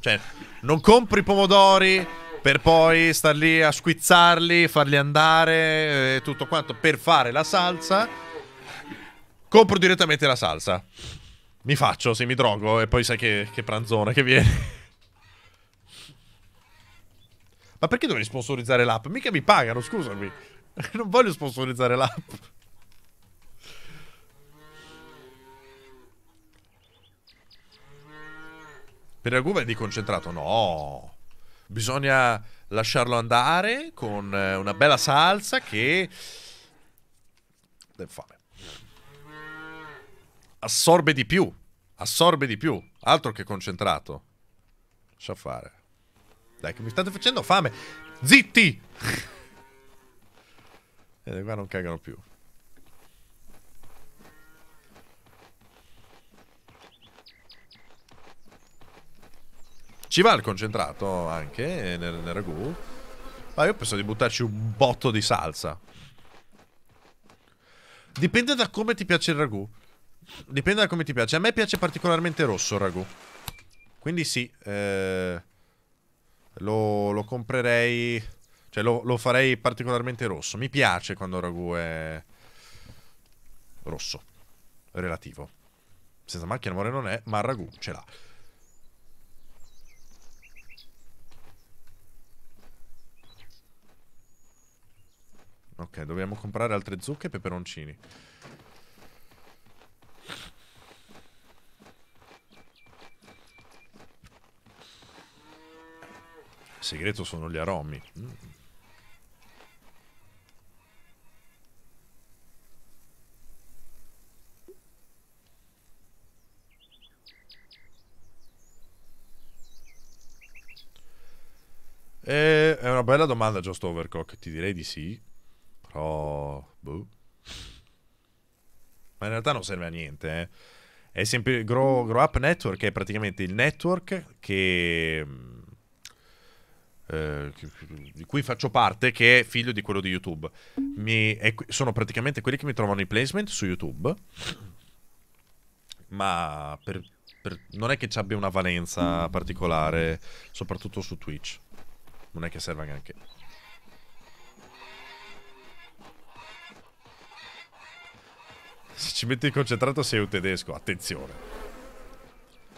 Cioè, non compri pomodori per poi star lì a squizzarli, farli andare eh, e eh, tutto quanto per fare la salsa. Compro direttamente la salsa. Mi faccio se mi drogo e poi sai che, che pranzone che viene. Ma perché dovrei sponsorizzare l'app? Mica mi pagano, scusami. Non voglio sponsorizzare l'app. Per Ragu vai di concentrato? No. Bisogna lasciarlo andare con eh, una bella salsa che... Deve fare. Assorbe di più. Assorbe di più. Altro che concentrato. Lascia fare. Dai che mi state facendo fame. Zitti! E eh, qua non cagano più. Ci va il concentrato anche nel, nel ragù. Ma ah, io penso di buttarci un botto di salsa. Dipende da come ti piace il ragù. Dipende da come ti piace. A me piace particolarmente rosso il ragù. Quindi sì. Eh lo, lo comprerei, cioè lo, lo, farei particolarmente rosso. Mi piace quando ragù è rosso, relativo. Senza macchina amore non è, ma ragù ce l'ha. Ok, dobbiamo comprare altre zucche e peperoncini. segreto sono gli aromi. Mm. è una bella domanda, Just Overcock. Ti direi di sì, però. Boh. Ma in realtà non serve a niente. Eh. È sempre Grow, Grow Up Network, è praticamente il network che mm, eh, di cui faccio parte, che è figlio di quello di YouTube. Mi, è, sono praticamente quelli che mi trovano i placement su YouTube. Ma per, per, non è che ci abbia una valenza particolare, soprattutto su Twitch. Non è che serva neanche. Se ci metti concentrato sei un tedesco, attenzione.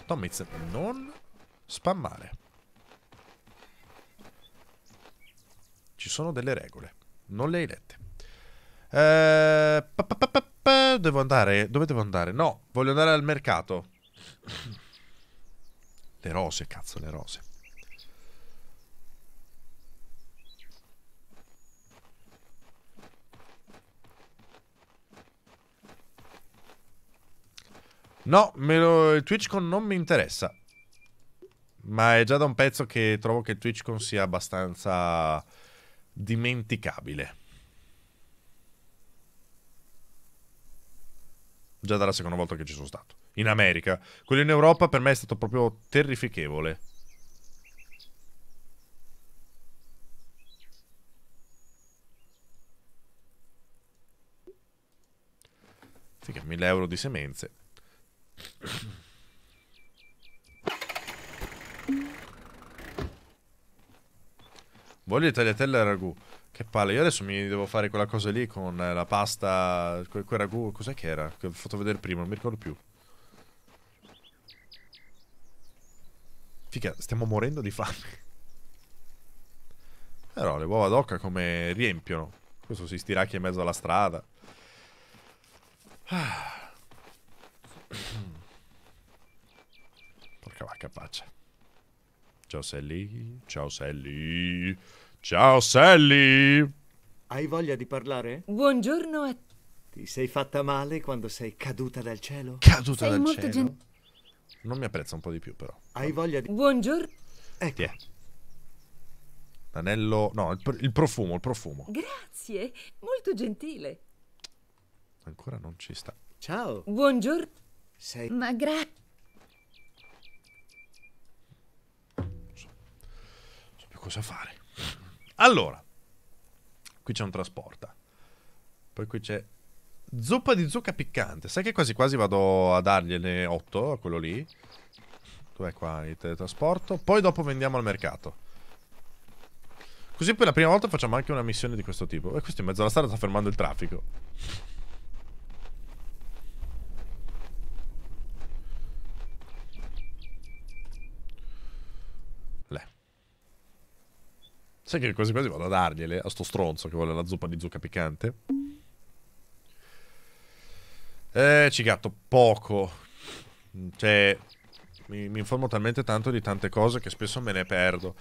Tomiz, non spammare. Ci sono delle regole, non le hai lette. Eh, pa, pa, pa, devo andare, dove devo andare? No, voglio andare al mercato. Le rose, cazzo, le rose. No, lo, il TwitchCon non mi interessa. Ma è già da un pezzo che trovo che il TwitchCon sia abbastanza dimenticabile. Già dalla seconda volta che ci sono stato. In America. Quello in Europa per me è stato proprio terrifichevole. Figa, 1000 euro di semenze. Voglio le tagliatelle al ragù. Che palle, io adesso mi devo fare quella cosa lì con eh, la pasta, quel, quel ragù, cos'è che era? Che ho fatto vedere prima, non mi ricordo più. Figa, stiamo morendo di fame. Però le uova d'occa come riempiono. Questo si stiracchia in mezzo alla strada. Ah. Porca vacca pace. Ciao Sally, ciao Sally, ciao Sally! Hai voglia di parlare? Buongiorno a Ti sei fatta male quando sei caduta dal cielo? Caduta sei dal molto cielo? Gen... Non mi apprezza un po' di più però. Hai voglia di... Buongiorno. Ecco. Tiè. L'anello... No, il, pr il profumo, il profumo. Grazie, molto gentile. Ancora non ci sta. Ciao. Buongiorno. Sei... Ma grazie. cosa fare? Allora, qui c'è un trasporta. Poi qui c'è zuppa di zucca piccante. Sai che quasi quasi vado a dargliene 8 a quello lì? Dov'è qua il teletrasporto? Poi dopo vendiamo al mercato. Così per la prima volta facciamo anche una missione di questo tipo. E questo in mezzo alla strada sta fermando il traffico. Sai che quasi quasi vado a dargliele a sto stronzo che vuole la zuppa di zucca piccante. Eh, ci gatto poco. Cioè, mi, mi informo talmente tanto di tante cose che spesso me ne perdo.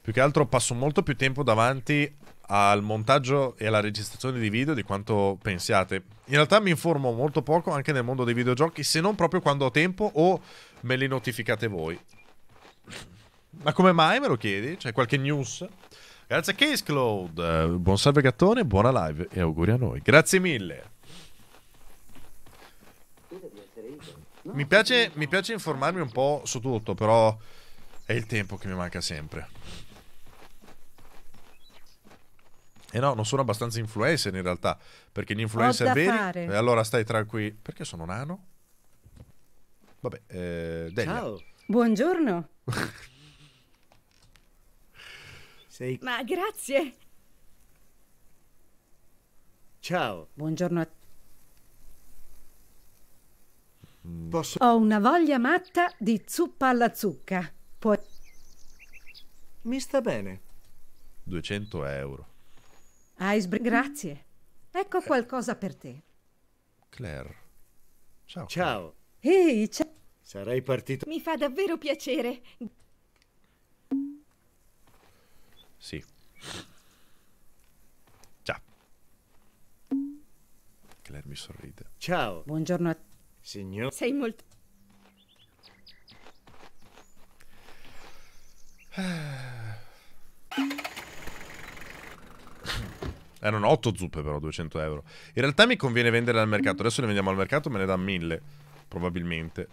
Più che altro passo molto più tempo davanti al montaggio e alla registrazione di video di quanto pensiate. In realtà mi informo molto poco anche nel mondo dei videogiochi, se non proprio quando ho tempo o me li notificate voi. Ma come mai me lo chiedi? C'è qualche news? Grazie a Case Cloud. Buon salve gattone, buona live e auguri a noi. Grazie mille. Mi piace, mi piace informarmi un po' su tutto, però è il tempo che mi manca sempre. E eh no, non sono abbastanza influencer in realtà, perché gli influencer veri... Fare. E eh, allora stai tranquillo. Perché sono nano? Vabbè, eh, Ciao. Buongiorno. Sei... Ma grazie. Ciao. Buongiorno a... te. Mm. Posso... Ho una voglia matta di zuppa alla zucca. Puoi... Mi sta bene. 200 euro. Iceberg, grazie. Ecco eh. qualcosa per te. Claire. Ciao. Ciao. Ehi, ciao. Sarei partito. Mi fa davvero piacere. Sì. Ciao. Claire mi sorride. Ciao. Buongiorno a... te. Signor... Sei molto... Eh, erano 8 zuppe però, 200 euro. In realtà mi conviene vendere al mercato. Adesso le vendiamo al mercato, me ne dà 1000, probabilmente.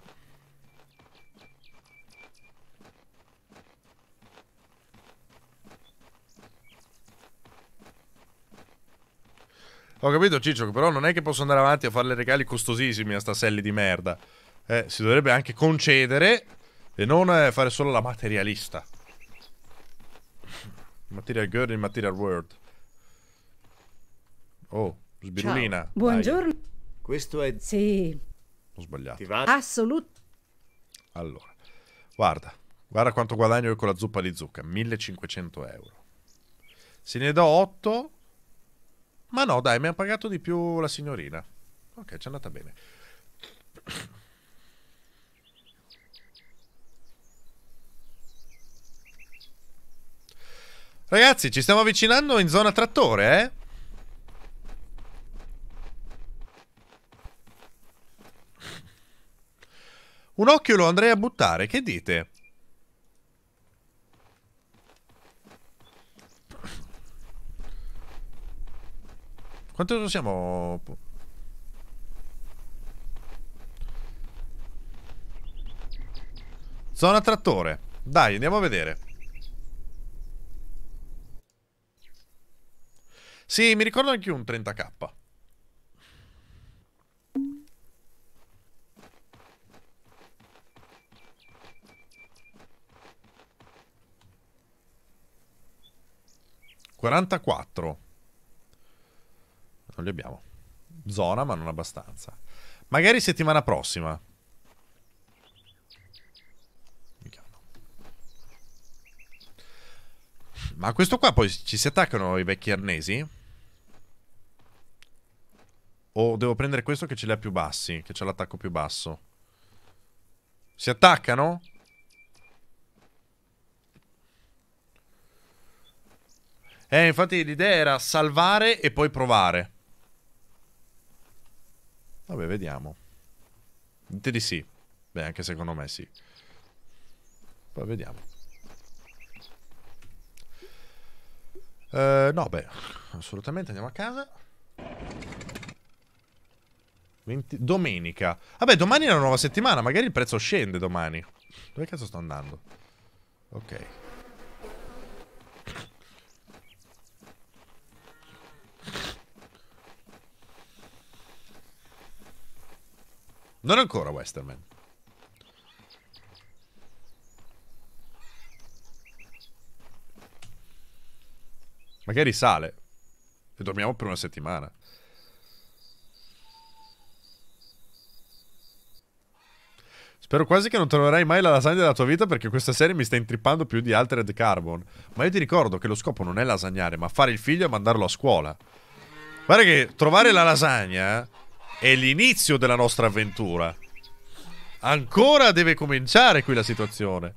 Ho capito, Ciccio, però non è che posso andare avanti a farle regali costosissimi a staselli di merda. Eh, si dovrebbe anche concedere e non eh, fare solo la materialista. Material girl in material world. Oh, sbirulina. Ciao. Buongiorno. Dai. Questo è... Sì. Ho sbagliato. Ti va? Assolut. Allora, guarda. Guarda quanto guadagno io con la zuppa di zucca. 1500 euro. Se ne do 8 ma no, dai, mi ha pagato di più la signorina. Ok, ci è andata bene. Ragazzi, ci stiamo avvicinando in zona trattore, eh? Un occhio lo andrei a buttare, che dite? Quanto siamo? Zona trattore. Dai, andiamo a vedere. Sì, mi ricordo anche un 30k. Quarantaquattro. Non li abbiamo. Zona, ma non abbastanza. Magari settimana prossima. Ma a questo qua poi ci si attaccano i vecchi arnesi? O devo prendere questo che ce li ha più bassi? Che c'è l'attacco più basso? Si attaccano? Eh, infatti l'idea era salvare e poi provare. Vabbè, vediamo. Dite di sì. Beh, anche secondo me sì. Poi vediamo. Eh, no, beh, assolutamente andiamo a casa. 20... Domenica. Vabbè, domani è una nuova settimana. Magari il prezzo scende domani. Dove cazzo sto andando? Ok. Non ancora Westerman. Magari sale. E dormiamo per una settimana. Spero quasi che non troverai mai la lasagna della tua vita perché questa serie mi sta intrippando più di Altered Carbon. Ma io ti ricordo che lo scopo non è lasagnare, ma fare il figlio e mandarlo a scuola. Guarda che trovare la lasagna è l'inizio della nostra avventura. Ancora deve cominciare qui la situazione.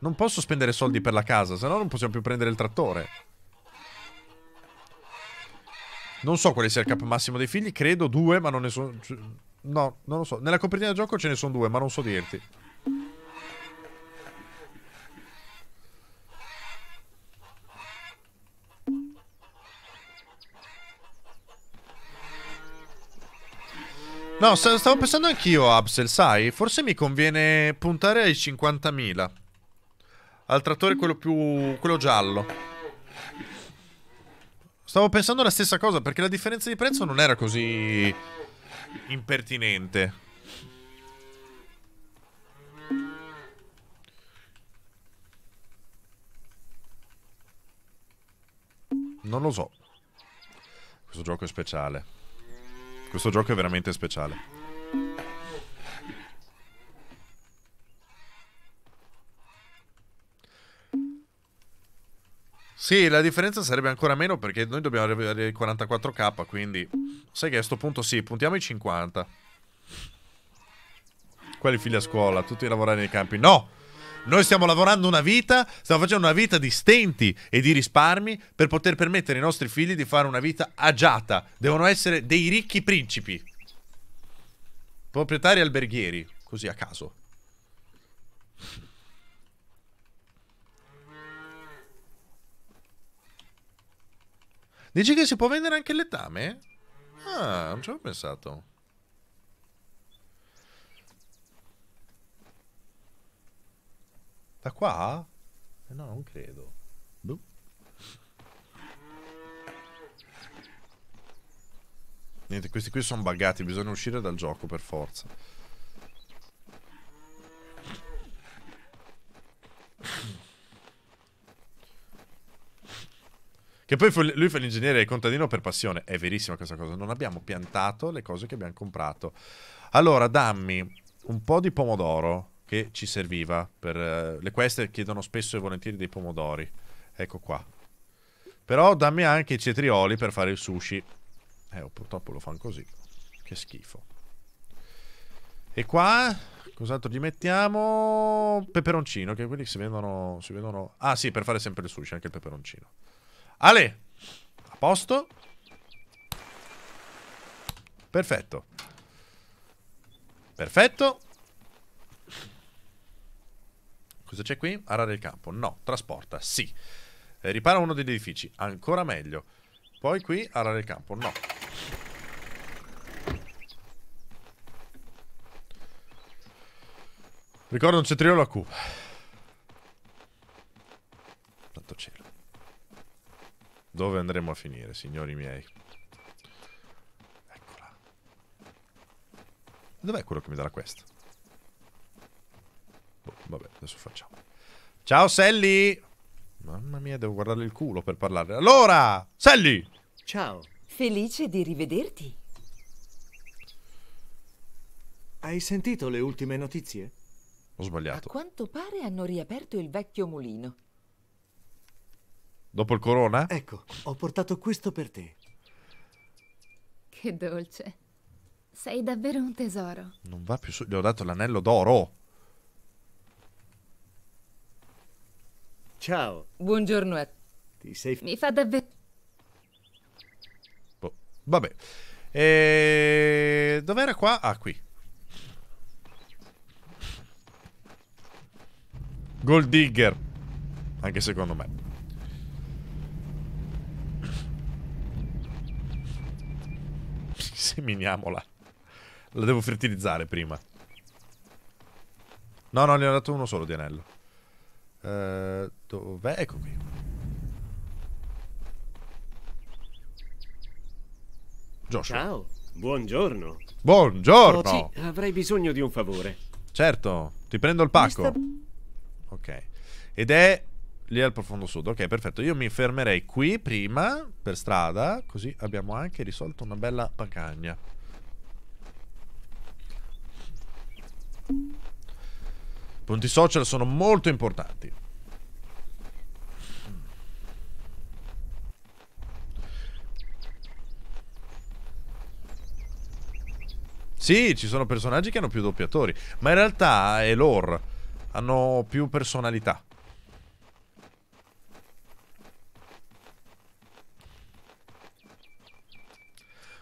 Non posso spendere soldi per la casa, se no non possiamo più prendere il trattore. Non so quale sia il cap massimo dei figli, credo due, ma non ne so... No, non lo so. Nella copertina del gioco ce ne sono due, ma non so dirti. No, stavo pensando anch'io, Absel, sai? Forse mi conviene puntare ai 50.000. Al trattore quello più... quello giallo. Stavo pensando la stessa cosa, perché la differenza di prezzo non era così... impertinente. Non lo so. Questo gioco è speciale. Questo gioco è veramente speciale. Sì, la differenza sarebbe ancora meno perché noi dobbiamo arrivare ai 44k, quindi sai che a questo punto sì, puntiamo ai 50. Quali figli a scuola, tutti a lavorare nei campi. No! Noi stiamo lavorando una vita, stiamo facendo una vita di stenti e di risparmi per poter permettere ai nostri figli di fare una vita agiata. Devono essere dei ricchi principi. Proprietari alberghieri, così a caso. Dici che si può vendere anche il letame? Ah, non ci avevo pensato. Da qua? Eh, no, non credo. Boh. Niente, questi qui sono buggati, bisogna uscire dal gioco per forza. Che poi lui fa l'ingegnere e il contadino per passione. È verissima questa cosa. Non abbiamo piantato le cose che abbiamo comprato. Allora, dammi un po' di pomodoro che ci serviva. Per, uh, le queste chiedono spesso e volentieri dei pomodori. Ecco qua. Però dammi anche i cetrioli per fare il sushi. Eh, oh, purtroppo lo fanno così. Che schifo. E qua, cos'altro gli mettiamo? Peperoncino, che quelli si vendono, si vendono... Ah sì, per fare sempre il sushi, anche il peperoncino. Ale, a posto? Perfetto. Perfetto. Cosa c'è qui? Arare il campo. No. Trasporta. Sì. Eh, ripara uno degli edifici. Ancora meglio. Poi qui arare il campo. No. Ricordo un cetriolo a Q. Tanto cielo. Dove andremo a finire, signori miei? Eccola. Dov'è quello che mi darà questo? Boh, vabbè, adesso facciamo. Ciao Sally! Mamma mia, devo guardarle il culo per parlare. Allora, Sally! Ciao. Felice di rivederti. Hai sentito le ultime notizie? Ho sbagliato. A quanto pare hanno riaperto il vecchio mulino. Dopo il corona? Ecco, ho portato questo per te. Che dolce. Sei davvero un tesoro. Non va più su. Gli ho dato l'anello d'oro. Ciao. Buongiorno a eh. Ti sei... Mi fa davvero... Oh, vabbè. E... Eh, dov'era qua? Ah, qui. Gold Digger. Anche secondo me. Seminiamola. La devo fertilizzare prima. No, no, ne ho dato uno solo di anello. Uh, dov'è? Ecco qui. Joshua. Ciao, buongiorno. Buongiorno. Oh, sì, avrei bisogno di un favore. Certo, ti prendo il pacco. Sta... Ok. Ed è lì al profondo sud. Ok, perfetto. Io mi fermerei qui prima, per strada, così abbiamo anche risolto una bella pagagna. Punti social sono molto importanti. Sì, ci sono personaggi che hanno più doppiatori, ma in realtà è lore, hanno più personalità.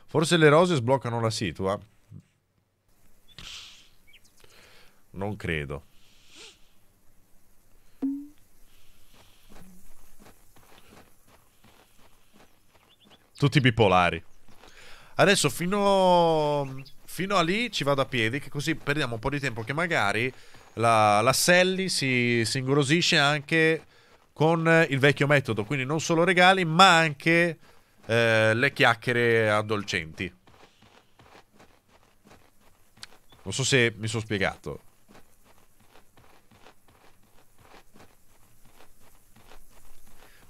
Forse le rose sbloccano la situa? Non credo. Tutti bipolari. Adesso fino, fino a lì ci vado a piedi, che così perdiamo un po' di tempo, che magari la, la Sally si, si ingrosisce anche con il vecchio metodo, quindi non solo regali, ma anche eh, le chiacchiere addolcenti. Non so se mi sono spiegato.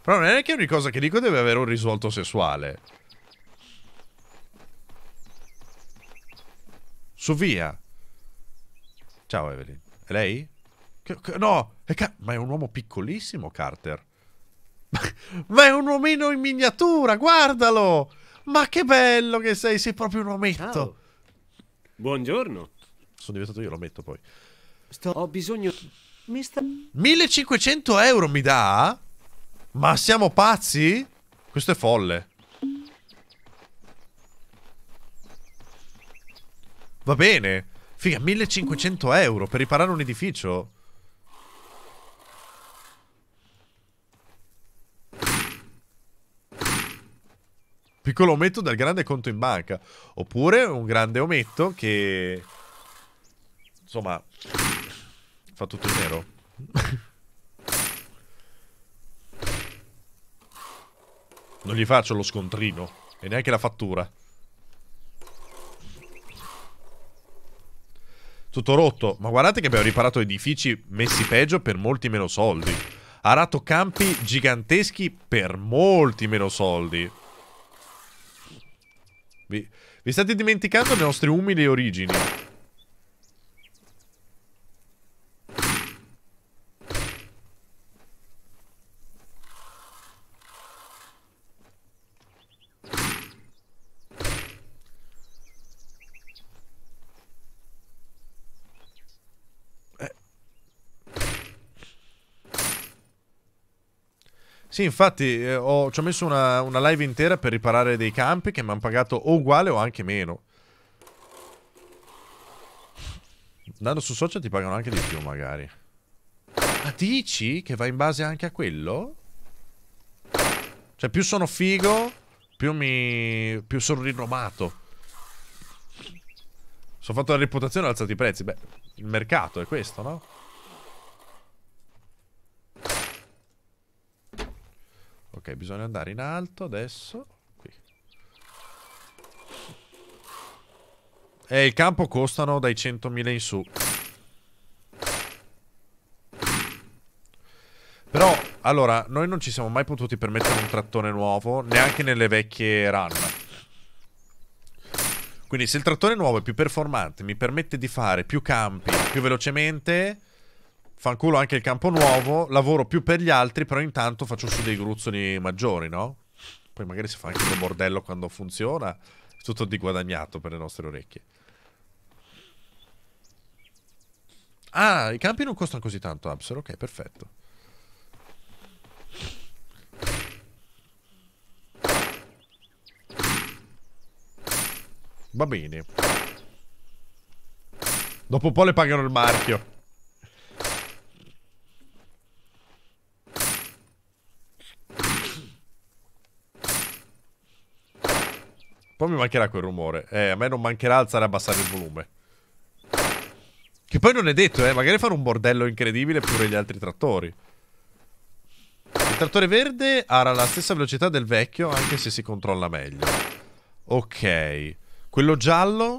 Però non è che ogni cosa che dico deve avere un risvolto sessuale. Su via. Ciao Evelyn. È lei? Che, che, no, è ma è un uomo piccolissimo Carter. ma è un uomino in miniatura, guardalo! Ma che bello che sei, sei proprio un ometto. Ciao. Buongiorno. Sono diventato io l'ometto poi. Sto... Ho bisogno... Mi 1500 euro mi dà? Ma siamo pazzi? Questo è folle. Va bene. Figa, 1500 euro per riparare un edificio. Piccolo ometto del grande conto in banca. Oppure un grande ometto che... Insomma... Fa tutto nero. Non gli faccio lo scontrino. E neanche la fattura. Tutto rotto. Ma guardate che abbiamo riparato edifici messi peggio per molti meno soldi. Arato campi giganteschi per molti meno soldi. Vi, vi state dimenticando le nostre umili origini. Sì, infatti eh, ho, ci ho messo una, una live intera per riparare dei campi che mi hanno pagato o uguale o anche meno. Andando su social ti pagano anche di più magari. Ma ah, dici che va in base anche a quello? Cioè più sono figo, più mi... più sono rinomato. Sono fatto la reputazione, e ho alzato i prezzi. Beh, il mercato è questo, no? Ok, bisogna andare in alto adesso. Qui. E eh, il campo costano dai 100.000 in su. Però, allora, noi non ci siamo mai potuti permettere un trattone nuovo, neanche nelle vecchie run. Quindi se il trattore nuovo è più performante, mi permette di fare più campi più velocemente, fanculo anche il campo nuovo, lavoro più per gli altri, però intanto faccio su dei gruzzoli maggiori, no? Poi magari si fa anche un bordello quando funziona, tutto di guadagnato per le nostre orecchie. Ah, i campi non costano così tanto, Absor, ok, perfetto. Va bene. Dopo un po' le pagano il marchio. Poi mi mancherà quel rumore. Eh, a me non mancherà alzare e abbassare il volume. Che poi non è detto, eh. Magari fare un bordello incredibile pure gli altri trattori. Il trattore verde ha la stessa velocità del vecchio, anche se si controlla meglio. Ok. Quello giallo...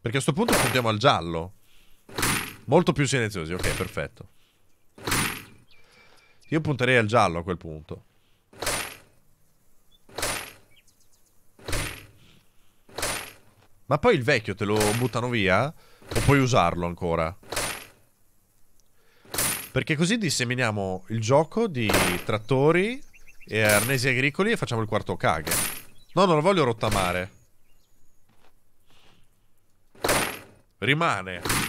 Perché a questo punto puntiamo al giallo. Molto più silenziosi, ok, perfetto. Io punterei al giallo a quel punto. Ma poi il vecchio te lo buttano via? O puoi usarlo ancora? Perché così disseminiamo il gioco di trattori e arnesi agricoli e facciamo il quarto caghe. No, non lo voglio rottamare. Rimane.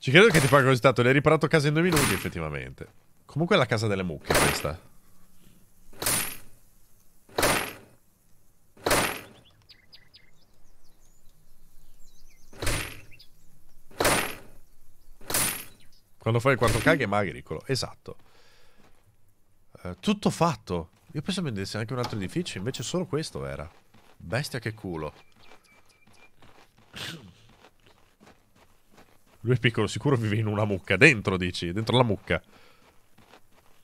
Ci credo che ti paga così tanto. L'hai riparato a casa in due minuti, effettivamente. Comunque è la casa delle mucche, questa. Quando fai il quarto caghe è magricolo. Esatto. Eh, tutto fatto. Io pensavo vendesse anche un altro edificio, invece solo questo era. Bestia che culo. Lui è piccolo, sicuro vive in una mucca. Dentro, dici, dentro la mucca.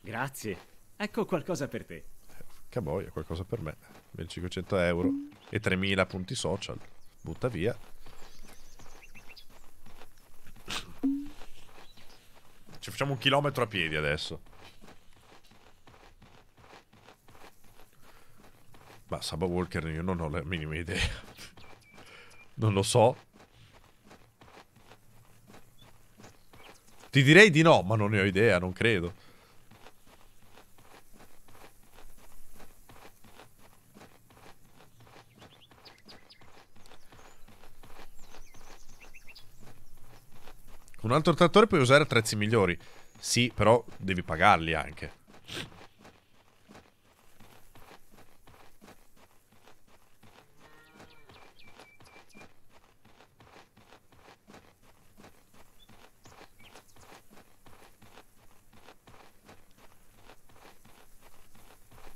Grazie. Ecco qualcosa per te. Caboia, qualcosa per me. 1500 euro e 3000 punti social. Butta via. Ci facciamo un chilometro a piedi adesso. Ma Saba Walker io non ho la minima idea. non lo so, Ti direi di no, ma non ne ho idea, non credo. Un altro trattore puoi usare attrezzi migliori. Sì, però devi pagarli anche.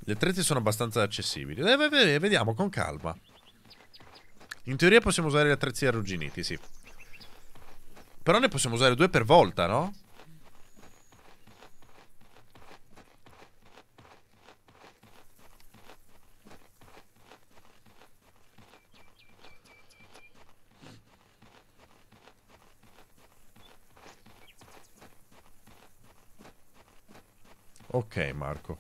Gli attrezzi sono abbastanza accessibili. Eh, vediamo con calma. In teoria possiamo usare gli attrezzi arrugginiti, sì. Però ne possiamo usare due per volta, no? Ok, Marco.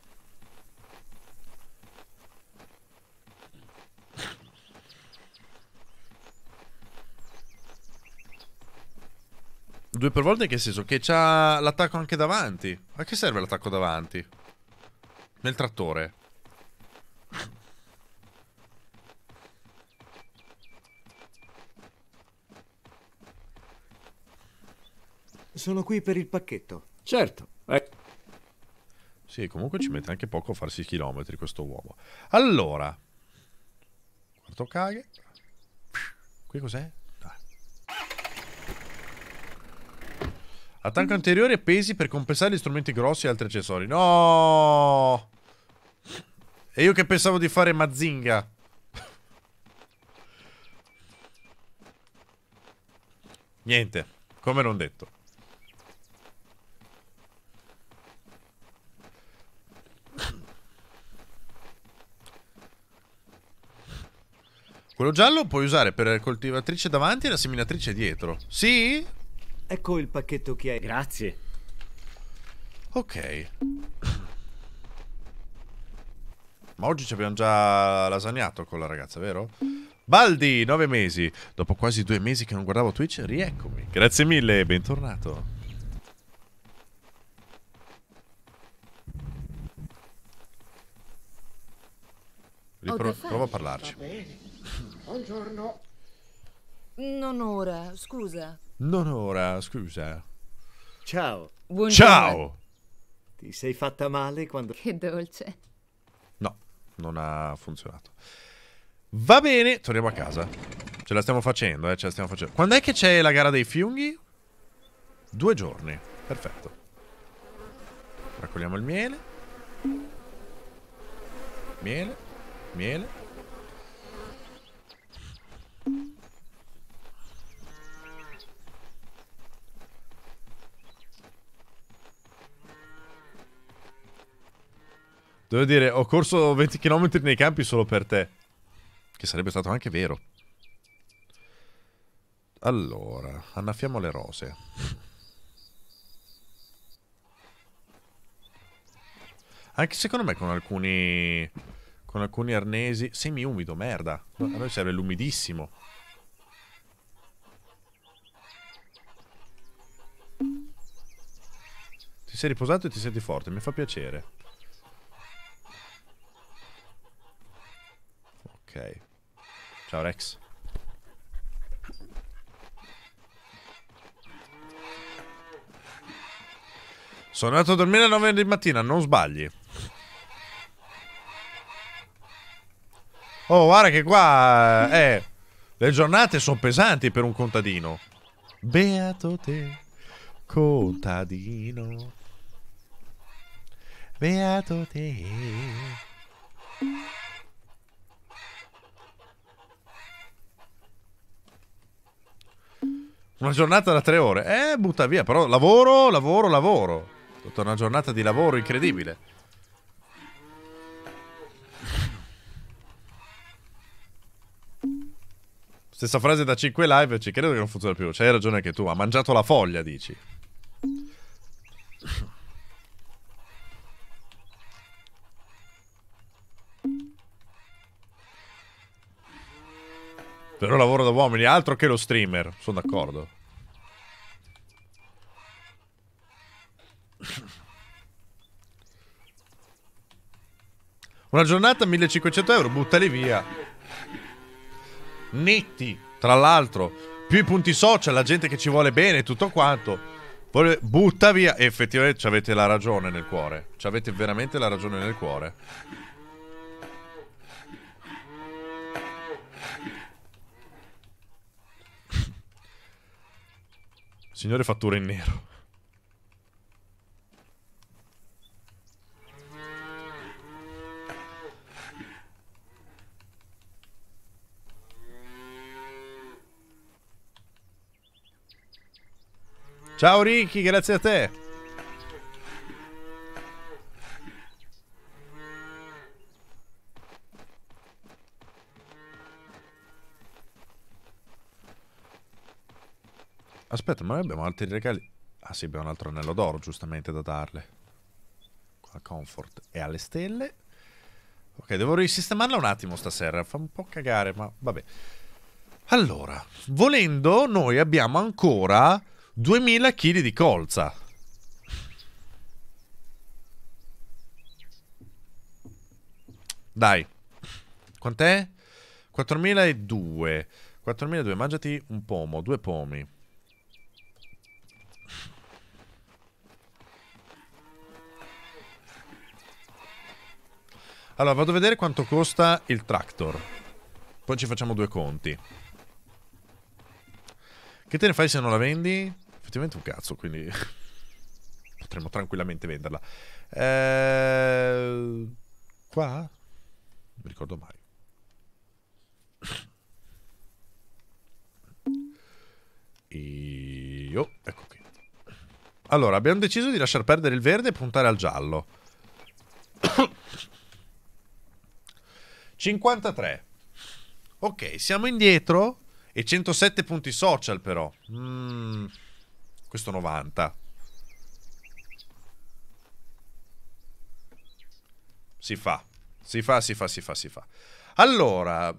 Due per volta in che senso? Che c'ha l'attacco anche davanti. A che serve l'attacco davanti? Nel trattore. Sono qui per il pacchetto. Certo. Eh. Sì, comunque ci mette anche poco a farsi chilometri questo uomo. Allora. Quarto caghe. Qui cos'è? Attacco anteriore e pesi per compensare gli strumenti grossi e altri accessori. No! E io che pensavo di fare Mazinga. Niente, come non detto. Quello giallo puoi usare per coltivatrice davanti e la seminatrice dietro. Sì? Ecco il pacchetto che hai. Grazie. Ok. Ma oggi ci abbiamo già lasagnato con la ragazza, vero? Baldi, nove mesi. Dopo quasi due mesi che non guardavo Twitch, rieccomi. Grazie mille, bentornato. Ripro- a parlarci. bene. Buongiorno. Non ora, scusa. Non ora, scusa. Ciao. Buongiorno. Ciao! Ti sei fatta male quando... Che dolce. No, non ha funzionato. Va bene, torniamo a casa. Ce la stiamo facendo, eh, ce la stiamo facendo. Quando è che c'è la gara dei fiunghi? Due giorni, perfetto. Raccogliamo il miele. Miele, miele. Devo dire, ho corso 20 km nei campi solo per te. Che sarebbe stato anche vero. Allora, annaffiamo le rose. Anche secondo me con alcuni... Con alcuni arnesi... Semi-umido, merda. A noi serve l'umidissimo. Ti sei riposato e ti senti forte, mi fa piacere. Ok. Ciao Rex. Sono andato a dormire alle 9 di mattina, non sbagli. Oh, guarda che qua... Eh, le giornate sono pesanti per un contadino. Beato te, contadino. Beato te. Una giornata da tre ore. Eh, butta via, però lavoro, lavoro, lavoro. Tutta una giornata di lavoro incredibile. Stessa frase da 5 live, ci credo che non funziona più. C'hai ragione anche tu, ha mangiato la foglia, dici. Però lavoro da uomini, altro che lo streamer, sono d'accordo. Una giornata 1500 euro, buttali via. Netti, tra l'altro, più i punti social, la gente che ci vuole bene, tutto quanto. Butta via, e effettivamente ci avete la ragione nel cuore. Ci avete veramente la ragione nel cuore. Signore fattura in nero. Ciao Ricky, grazie a te. Aspetta, ma noi abbiamo altri regali. Ah sì, abbiamo un altro anello d'oro, giustamente, da darle. Qua comfort e alle stelle. Ok, devo risistemarla un attimo stasera. Fa un po' cagare, ma vabbè. Allora, volendo, noi abbiamo ancora 2000 kg di colza. Dai. Quant'è? 4002. 4002, mangiati un pomo, due pomi. Allora, vado a vedere quanto costa il tractor. Poi ci facciamo due conti. Che te ne fai se non la vendi? Effettivamente un cazzo, quindi... Potremmo tranquillamente venderla. Eh... Qua? Non mi ricordo mai. Io... Ecco qui. Allora, abbiamo deciso di lasciar perdere il verde e puntare al giallo. 53. Ok, siamo indietro e 107 punti social però. Mm, questo 90. Si fa. Si fa, si fa, si fa, si fa. Allora,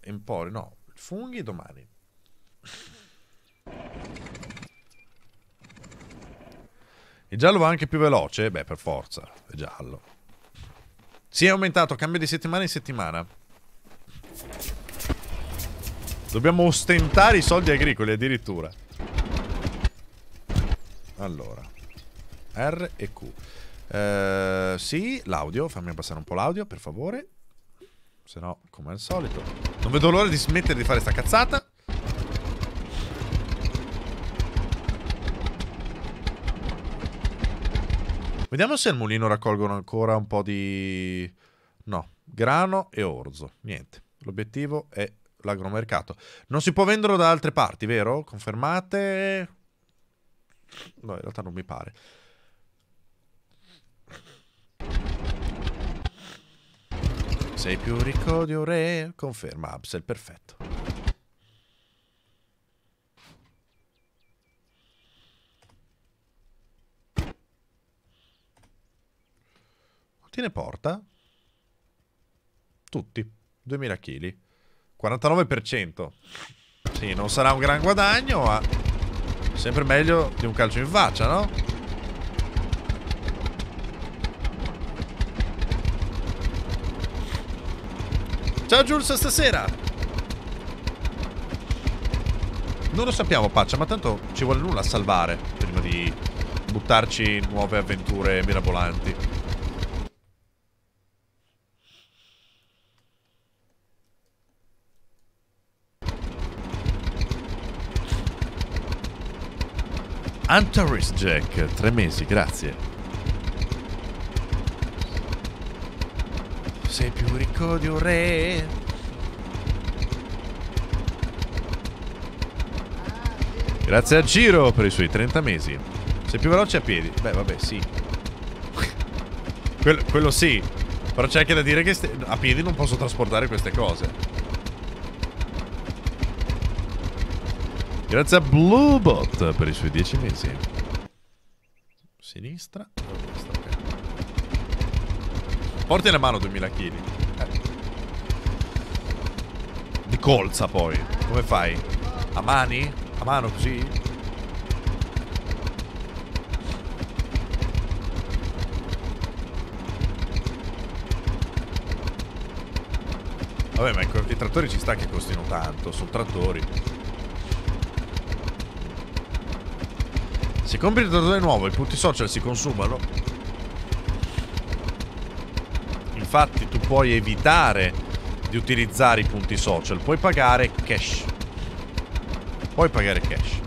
Empori, no, funghi domani. Il giallo va anche più veloce? Beh, per forza, è giallo. Sì, è aumentato, cambia di settimana in settimana. Dobbiamo ostentare i soldi agricoli addirittura. Allora. R e Q. Eh, sì, l'audio, fammi abbassare un po' l'audio, per favore. Se no, come al solito. Non vedo l'ora di smettere di fare sta cazzata. Vediamo se al mulino raccolgono ancora un po' di... No, grano e orzo. Niente. L'obiettivo è l'agromercato. Non si può venderlo da altre parti, vero? Confermate? No, in realtà non mi pare. Sei più ricco di un re? Conferma Absel, perfetto. Te ne porta? Tutti. 2000 kg. 49%. Sì, non sarà un gran guadagno, ma... Sempre meglio di un calcio in faccia, no? Ciao Jules, stasera! Non lo sappiamo, Paccia, ma tanto ci vuole nulla a salvare prima di buttarci in nuove avventure mirabolanti. Antaris Jack, tre mesi, grazie. Sei più ricco di un re. Grazie a Giro per i suoi 30 mesi. Sei più veloce a piedi. Beh, vabbè, sì. quello, quello sì. Però c'è anche da dire che a piedi non posso trasportare queste cose. Grazie a Bluebot per i suoi 10 mesi. Sinistra. Porti la mano 2000 kg. Eh. Di colza poi. Come fai? A mani? A mano così? Vabbè, ma i trattori ci sta che costino tanto, sono trattori. Si compri il dottore nuovo, i punti social si consumano. Infatti tu puoi evitare di utilizzare i punti social, puoi pagare cash. Puoi pagare cash.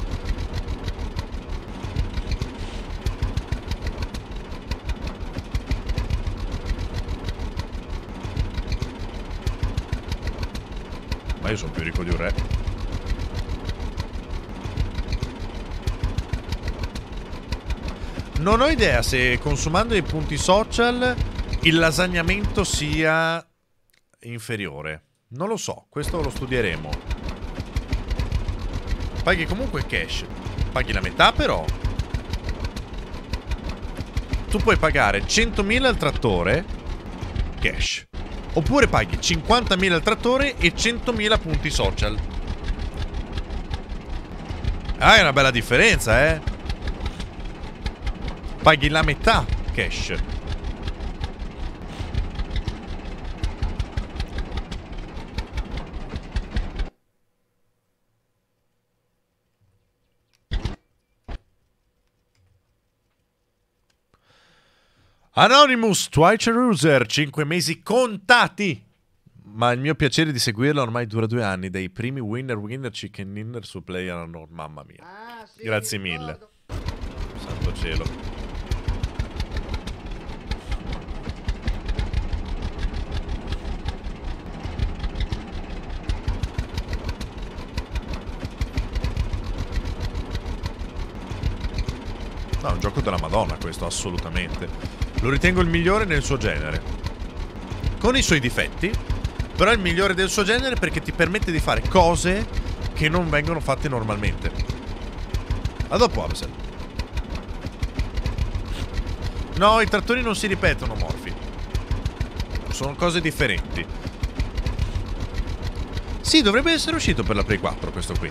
Ma io sono più ricco di un re. Non ho idea se consumando i punti social il lasagnamento sia inferiore. Non lo so, questo lo studieremo. Paghi comunque cash. Paghi la metà però. Tu puoi pagare 100.000 al trattore cash. Oppure paghi 50.000 al trattore e 100.000 punti social. Ah, è una bella differenza, eh paghi la metà cash. Anonymous, Twitcher User, 5 mesi contati! Ma il mio piacere di seguirla ormai dura due anni, dei primi winner winner chicken dinner su player, no, mamma mia. Ah, sì, Grazie mille. Santo cielo. No, è un gioco della madonna questo, assolutamente. Lo ritengo il migliore nel suo genere. Con i suoi difetti, però è il migliore del suo genere perché ti permette di fare cose che non vengono fatte normalmente. A dopo, Absel. No, i trattori non si ripetono, Morphy. Sono cose differenti. Sì, dovrebbe essere uscito per la Play 4 questo qui.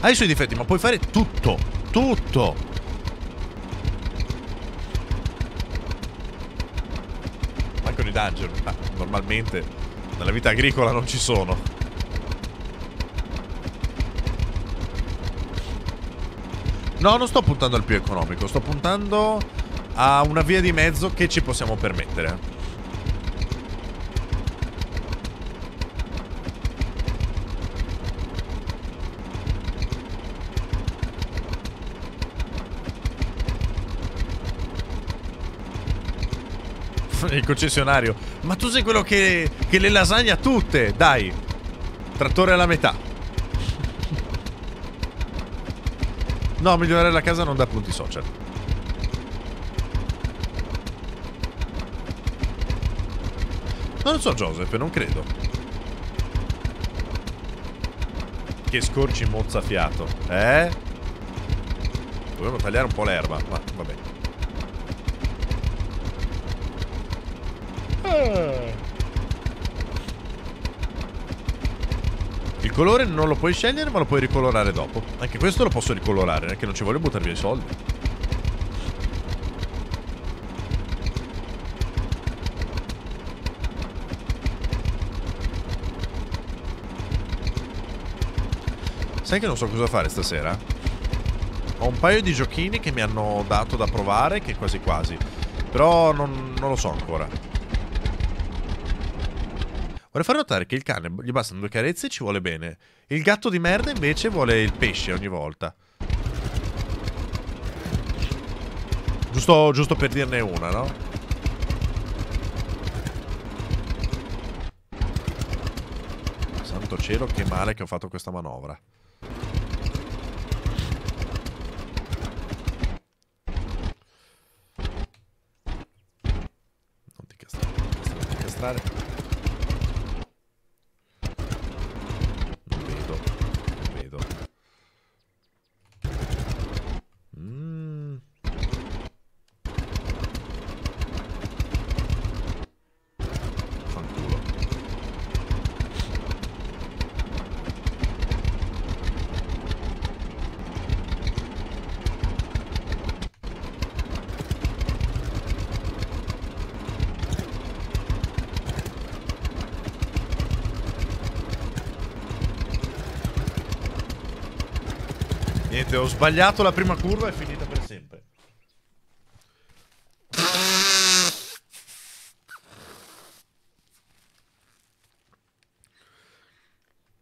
Ha i suoi difetti, ma puoi fare tutto. Tutto. di dungeon, ma normalmente nella vita agricola non ci sono. No, non sto puntando al più economico, sto puntando a una via di mezzo che ci possiamo permettere. il concessionario. Ma tu sei quello che, che le lasagne tutte, dai. Trattore alla metà. No, migliorare la casa non dà punti social. Non lo so, Joseph, non credo. Che scorci mozzafiato, eh? Dovevo tagliare un po' l'erba, ma vabbè. Eh. Il colore non lo puoi scegliere ma lo puoi ricolorare dopo Anche questo lo posso ricolorare Perché non ci voglio buttare via i soldi Sai che non so cosa fare stasera? Ho un paio di giochini che mi hanno dato da provare Che quasi quasi Però non, non lo so ancora Vorrei far notare che il cane boh, gli bastano due carezze e ci vuole bene. Il gatto di merda invece vuole il pesce ogni volta. Giusto, giusto per dirne una, no? Santo cielo, che male che ho fatto questa manovra. Non ti castrare, non ti castrare. sbagliato la prima curva è finita per sempre.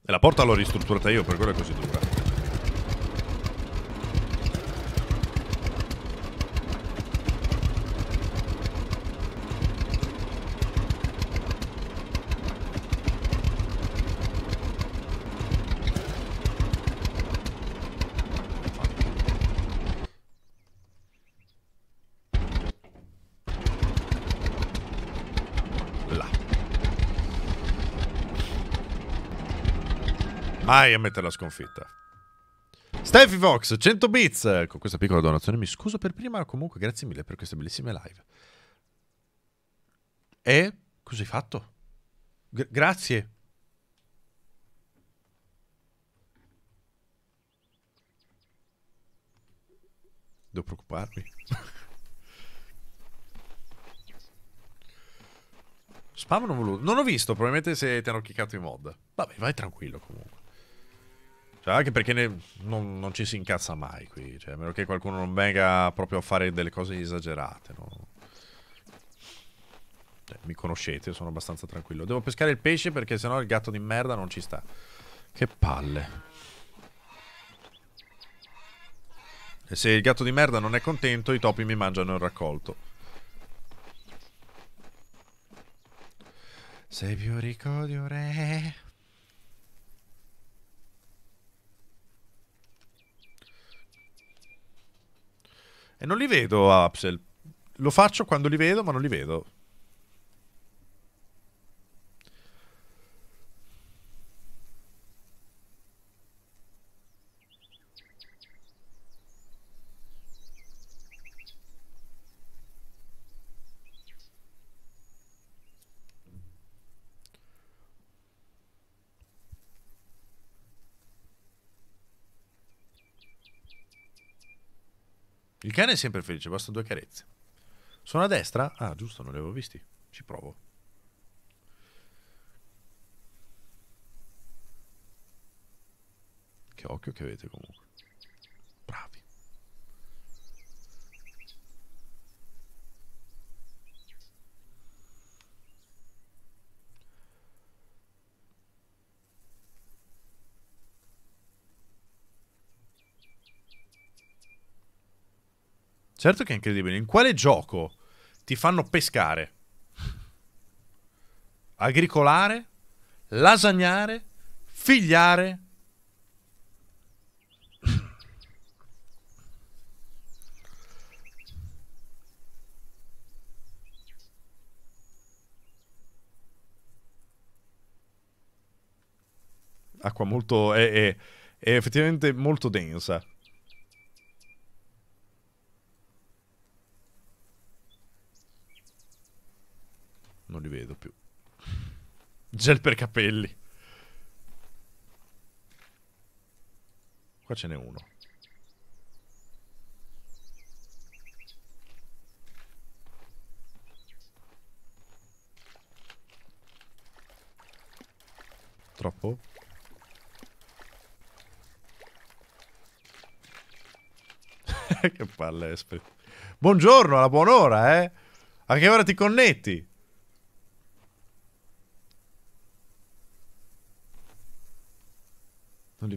E la porta l'ho ristrutturata io, per quello è così dura. Mai ammettere la sconfitta. Steffi Fox, 100 bits. Con questa piccola donazione mi scuso per prima, comunque grazie mille per queste bellissime live. E cosa hai fatto? G grazie. Devo preoccuparmi. Spam non voluto. Non ho visto, probabilmente se ti hanno kickato i mod. Vabbè, vai tranquillo comunque. Cioè, anche perché ne, non, non, ci si incazza mai qui, cioè, a meno che qualcuno non venga proprio a fare delle cose esagerate, no? cioè, mi conoscete, sono abbastanza tranquillo. Devo pescare il pesce perché sennò il gatto di merda non ci sta. Che palle. E se il gatto di merda non è contento, i topi mi mangiano il raccolto. Sei più ricco di un re. E non li vedo, Apsel. Lo faccio quando li vedo, ma non li vedo. Il cane è sempre felice, basta due carezze. Sono a destra? Ah, giusto, non li avevo visti. Ci provo. Che occhio che avete comunque. Certo che è incredibile. In quale gioco ti fanno pescare, agricolare, lasagnare, figliare? Acqua molto... è, è, è effettivamente molto densa. Non li vedo più. Gel per capelli. Qua ce n'è uno. Troppo? che palle, Esprit. Buongiorno, alla buon'ora, eh? A che ora ti connetti?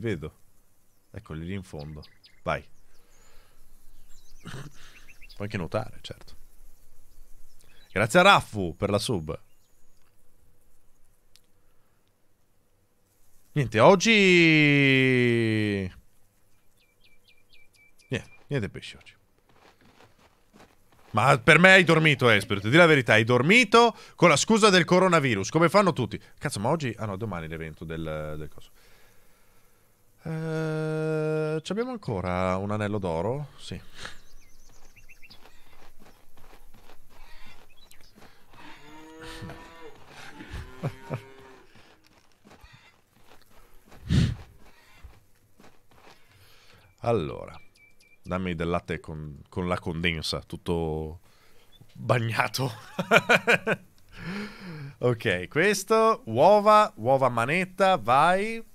vedo. Eccoli lì in fondo. Vai. Puoi anche nuotare, certo. Grazie a Raffu per la sub. Niente, oggi... Niente, niente pesci oggi. Ma per me hai dormito, Espert. Di la verità, hai dormito con la scusa del coronavirus, come fanno tutti. Cazzo, ma oggi... Ah no, domani l'evento del, del coso. Eh, ci abbiamo ancora un anello d'oro? Sì. allora, dammi del latte con, con la condensa, tutto bagnato. ok, questo, uova, uova manetta, vai.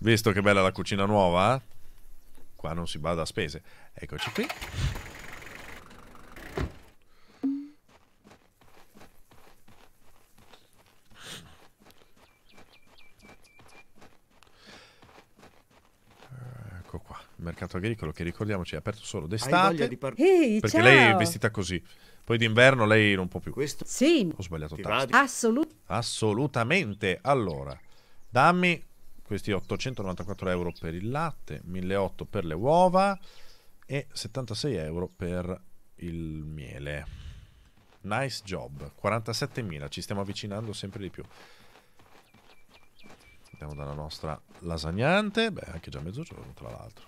Visto che bella la cucina nuova? Qua non si bada a spese. Eccoci qui. Ecco qua, il mercato agricolo che ricordiamoci è aperto solo d'estate. Ehi, perché ciao. lei è vestita così. Poi d'inverno lei non può più. Questo? Sì. Ho sbagliato tanto. Assolut- Assolutamente. Allora, dammi questi 894 euro per il latte, 1008 per le uova e 76 euro per il miele. Nice job. 47.000, ci stiamo avvicinando sempre di più. Andiamo dalla nostra lasagnante. Beh, anche già mezzogiorno, tra l'altro.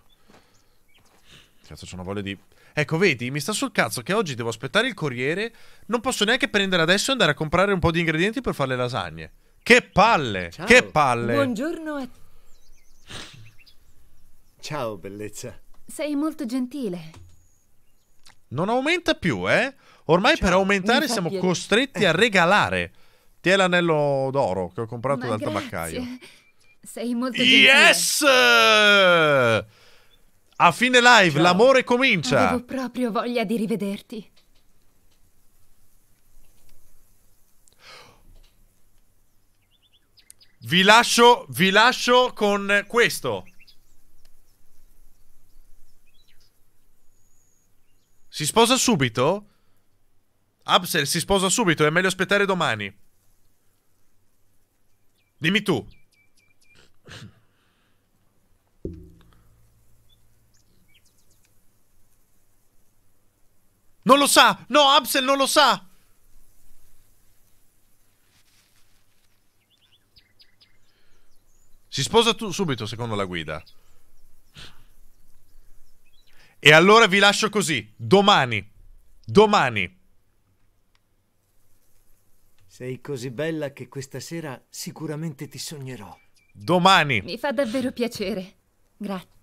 Cazzo, c'è una voglia di Ecco, vedi, mi sta sul cazzo che oggi devo aspettare il corriere. Non posso neanche prendere adesso e andare a comprare un po' di ingredienti per fare le lasagne. Che palle! Ciao. Che palle! Buongiorno a... Ciao, bellezza. Sei molto gentile. Non aumenta più, eh? Ormai Ciao. per aumentare Infatti siamo costretti a eh. regalare. Ti è l'anello d'oro che ho comprato Ma dal grazie. tabaccaio. Sei molto gentile. Yes! A fine live, l'amore comincia. Avevo proprio voglia di rivederti. Vi lascio, vi lascio con questo. Si sposa subito? Absel si sposa subito, è meglio aspettare domani. Dimmi tu. Non lo sa! No, Absel non lo sa! Si sposa tu subito, secondo la guida. E allora vi lascio così. Domani. Domani. Sei così bella che questa sera sicuramente ti sognerò. Domani. Mi fa davvero piacere. Grazie.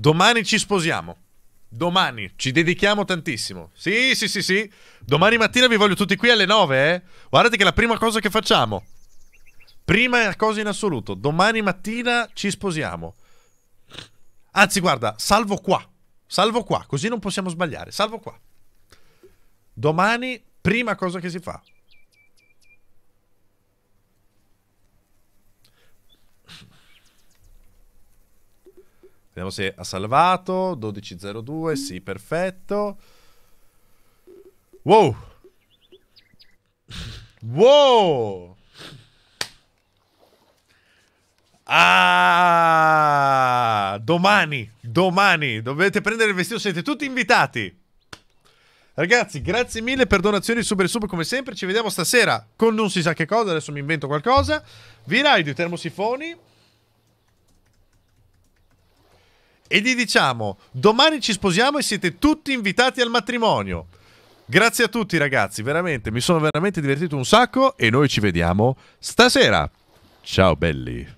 Domani ci sposiamo. Domani ci dedichiamo tantissimo. Sì, sì, sì, sì. Domani mattina vi voglio tutti qui alle 9, eh? Guardate che è la prima cosa che facciamo. Prima cosa in assoluto. Domani mattina ci sposiamo. Anzi, guarda, salvo qua. Salvo qua, così non possiamo sbagliare. Salvo qua. Domani, prima cosa che si fa. Vediamo se ha salvato. 12.02, sì, perfetto. Wow! Wow! Ah! Domani, domani dovete prendere il vestito, siete tutti invitati. Ragazzi, grazie mille per donazioni super e sub come sempre. Ci vediamo stasera con non si sa che cosa, adesso mi invento qualcosa. Vi raido i termosifoni. e gli diciamo domani ci sposiamo e siete tutti invitati al matrimonio. Grazie a tutti ragazzi, veramente mi sono veramente divertito un sacco e noi ci vediamo stasera. Ciao belli.